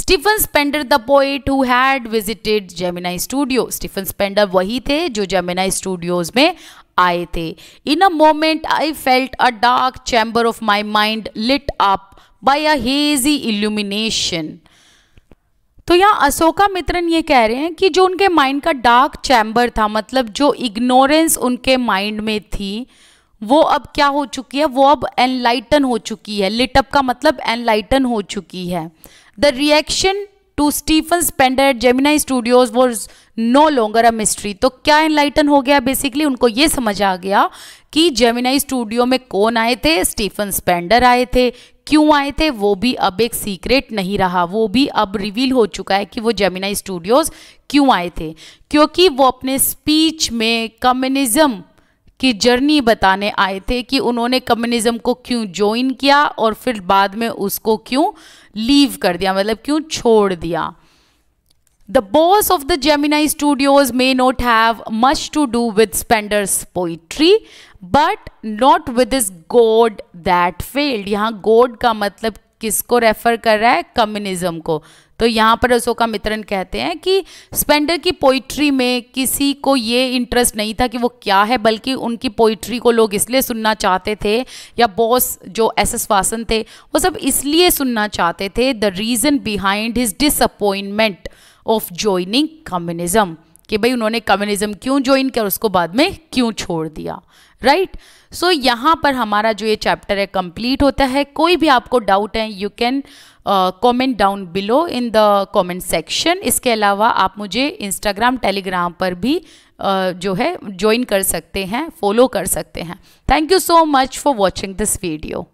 Stephen Spender the poet who had visited Gemini studio Stephen Spender वही थे जो जेमिनाई स्टूडियोज में आए थे in a moment I felt a dark chamber of my mind lit up by a hazy illumination तो यहाँ अशोका मित्रन ये कह रहे हैं कि जो उनके माइंड का डार्क चैम्बर था मतलब जो इग्नोरेंस उनके माइंड में थी वो अब क्या हो चुकी है वो अब एनलाइटन हो चुकी है लिटअप का मतलब एनलाइटन हो चुकी है the reaction to Stephen Spender Gemini Studios वो नो लॉन्गर अ मिस्ट्री तो क्या एनलाइटन हो गया बेसिकली उनको ये समझ आ गया कि जेमिनाई स्टूडियो में कौन आए थे स्टीफन स्पेंडर आए थे क्यों आए थे वो भी अब एक सीक्रेट नहीं रहा वो भी अब रिवील हो चुका है कि वो जमीना स्टूडियोज़ क्यों आए थे क्योंकि वो अपने स्पीच में कम्युनिज्म की जर्नी बताने आए थे कि उन्होंने कम्युनिज्म को क्यों ज्वाइन किया और फिर बाद में उसको क्यों लीव कर दिया मतलब क्यों छोड़ दिया the boss of the Gemini Studios may not have much to do with Spender's poetry but not with this god that failed यहाँ गोड का मतलब किसको रेफर कर रहा है कम्युनिज्म को तो यहाँ पर अशोका मित्रन कहते हैं कि स्पेंडर की पोइट्री में किसी को ये इंटरेस्ट नहीं था कि वो क्या है बल्कि उनकी पोइट्री को लोग इसलिए सुनना चाहते थे या बॉस जो एस एस वासन थे वो सब इसलिए सुनना चाहते थे the reason behind his disappointment of joining communism कि भाई उन्होंने कम्युनिज्म क्यों ज्वाइन किया उसको बाद में क्यों छोड़ दिया राइट सो यहाँ पर हमारा जो ये चैप्टर है कंप्लीट होता है कोई भी आपको डाउट है you can comment down below in the comment section इसके अलावा आप मुझे इंस्टाग्राम टेलीग्राम पर भी uh, जो है ज्वाइन कर सकते हैं फॉलो कर सकते हैं thank you so much for watching this video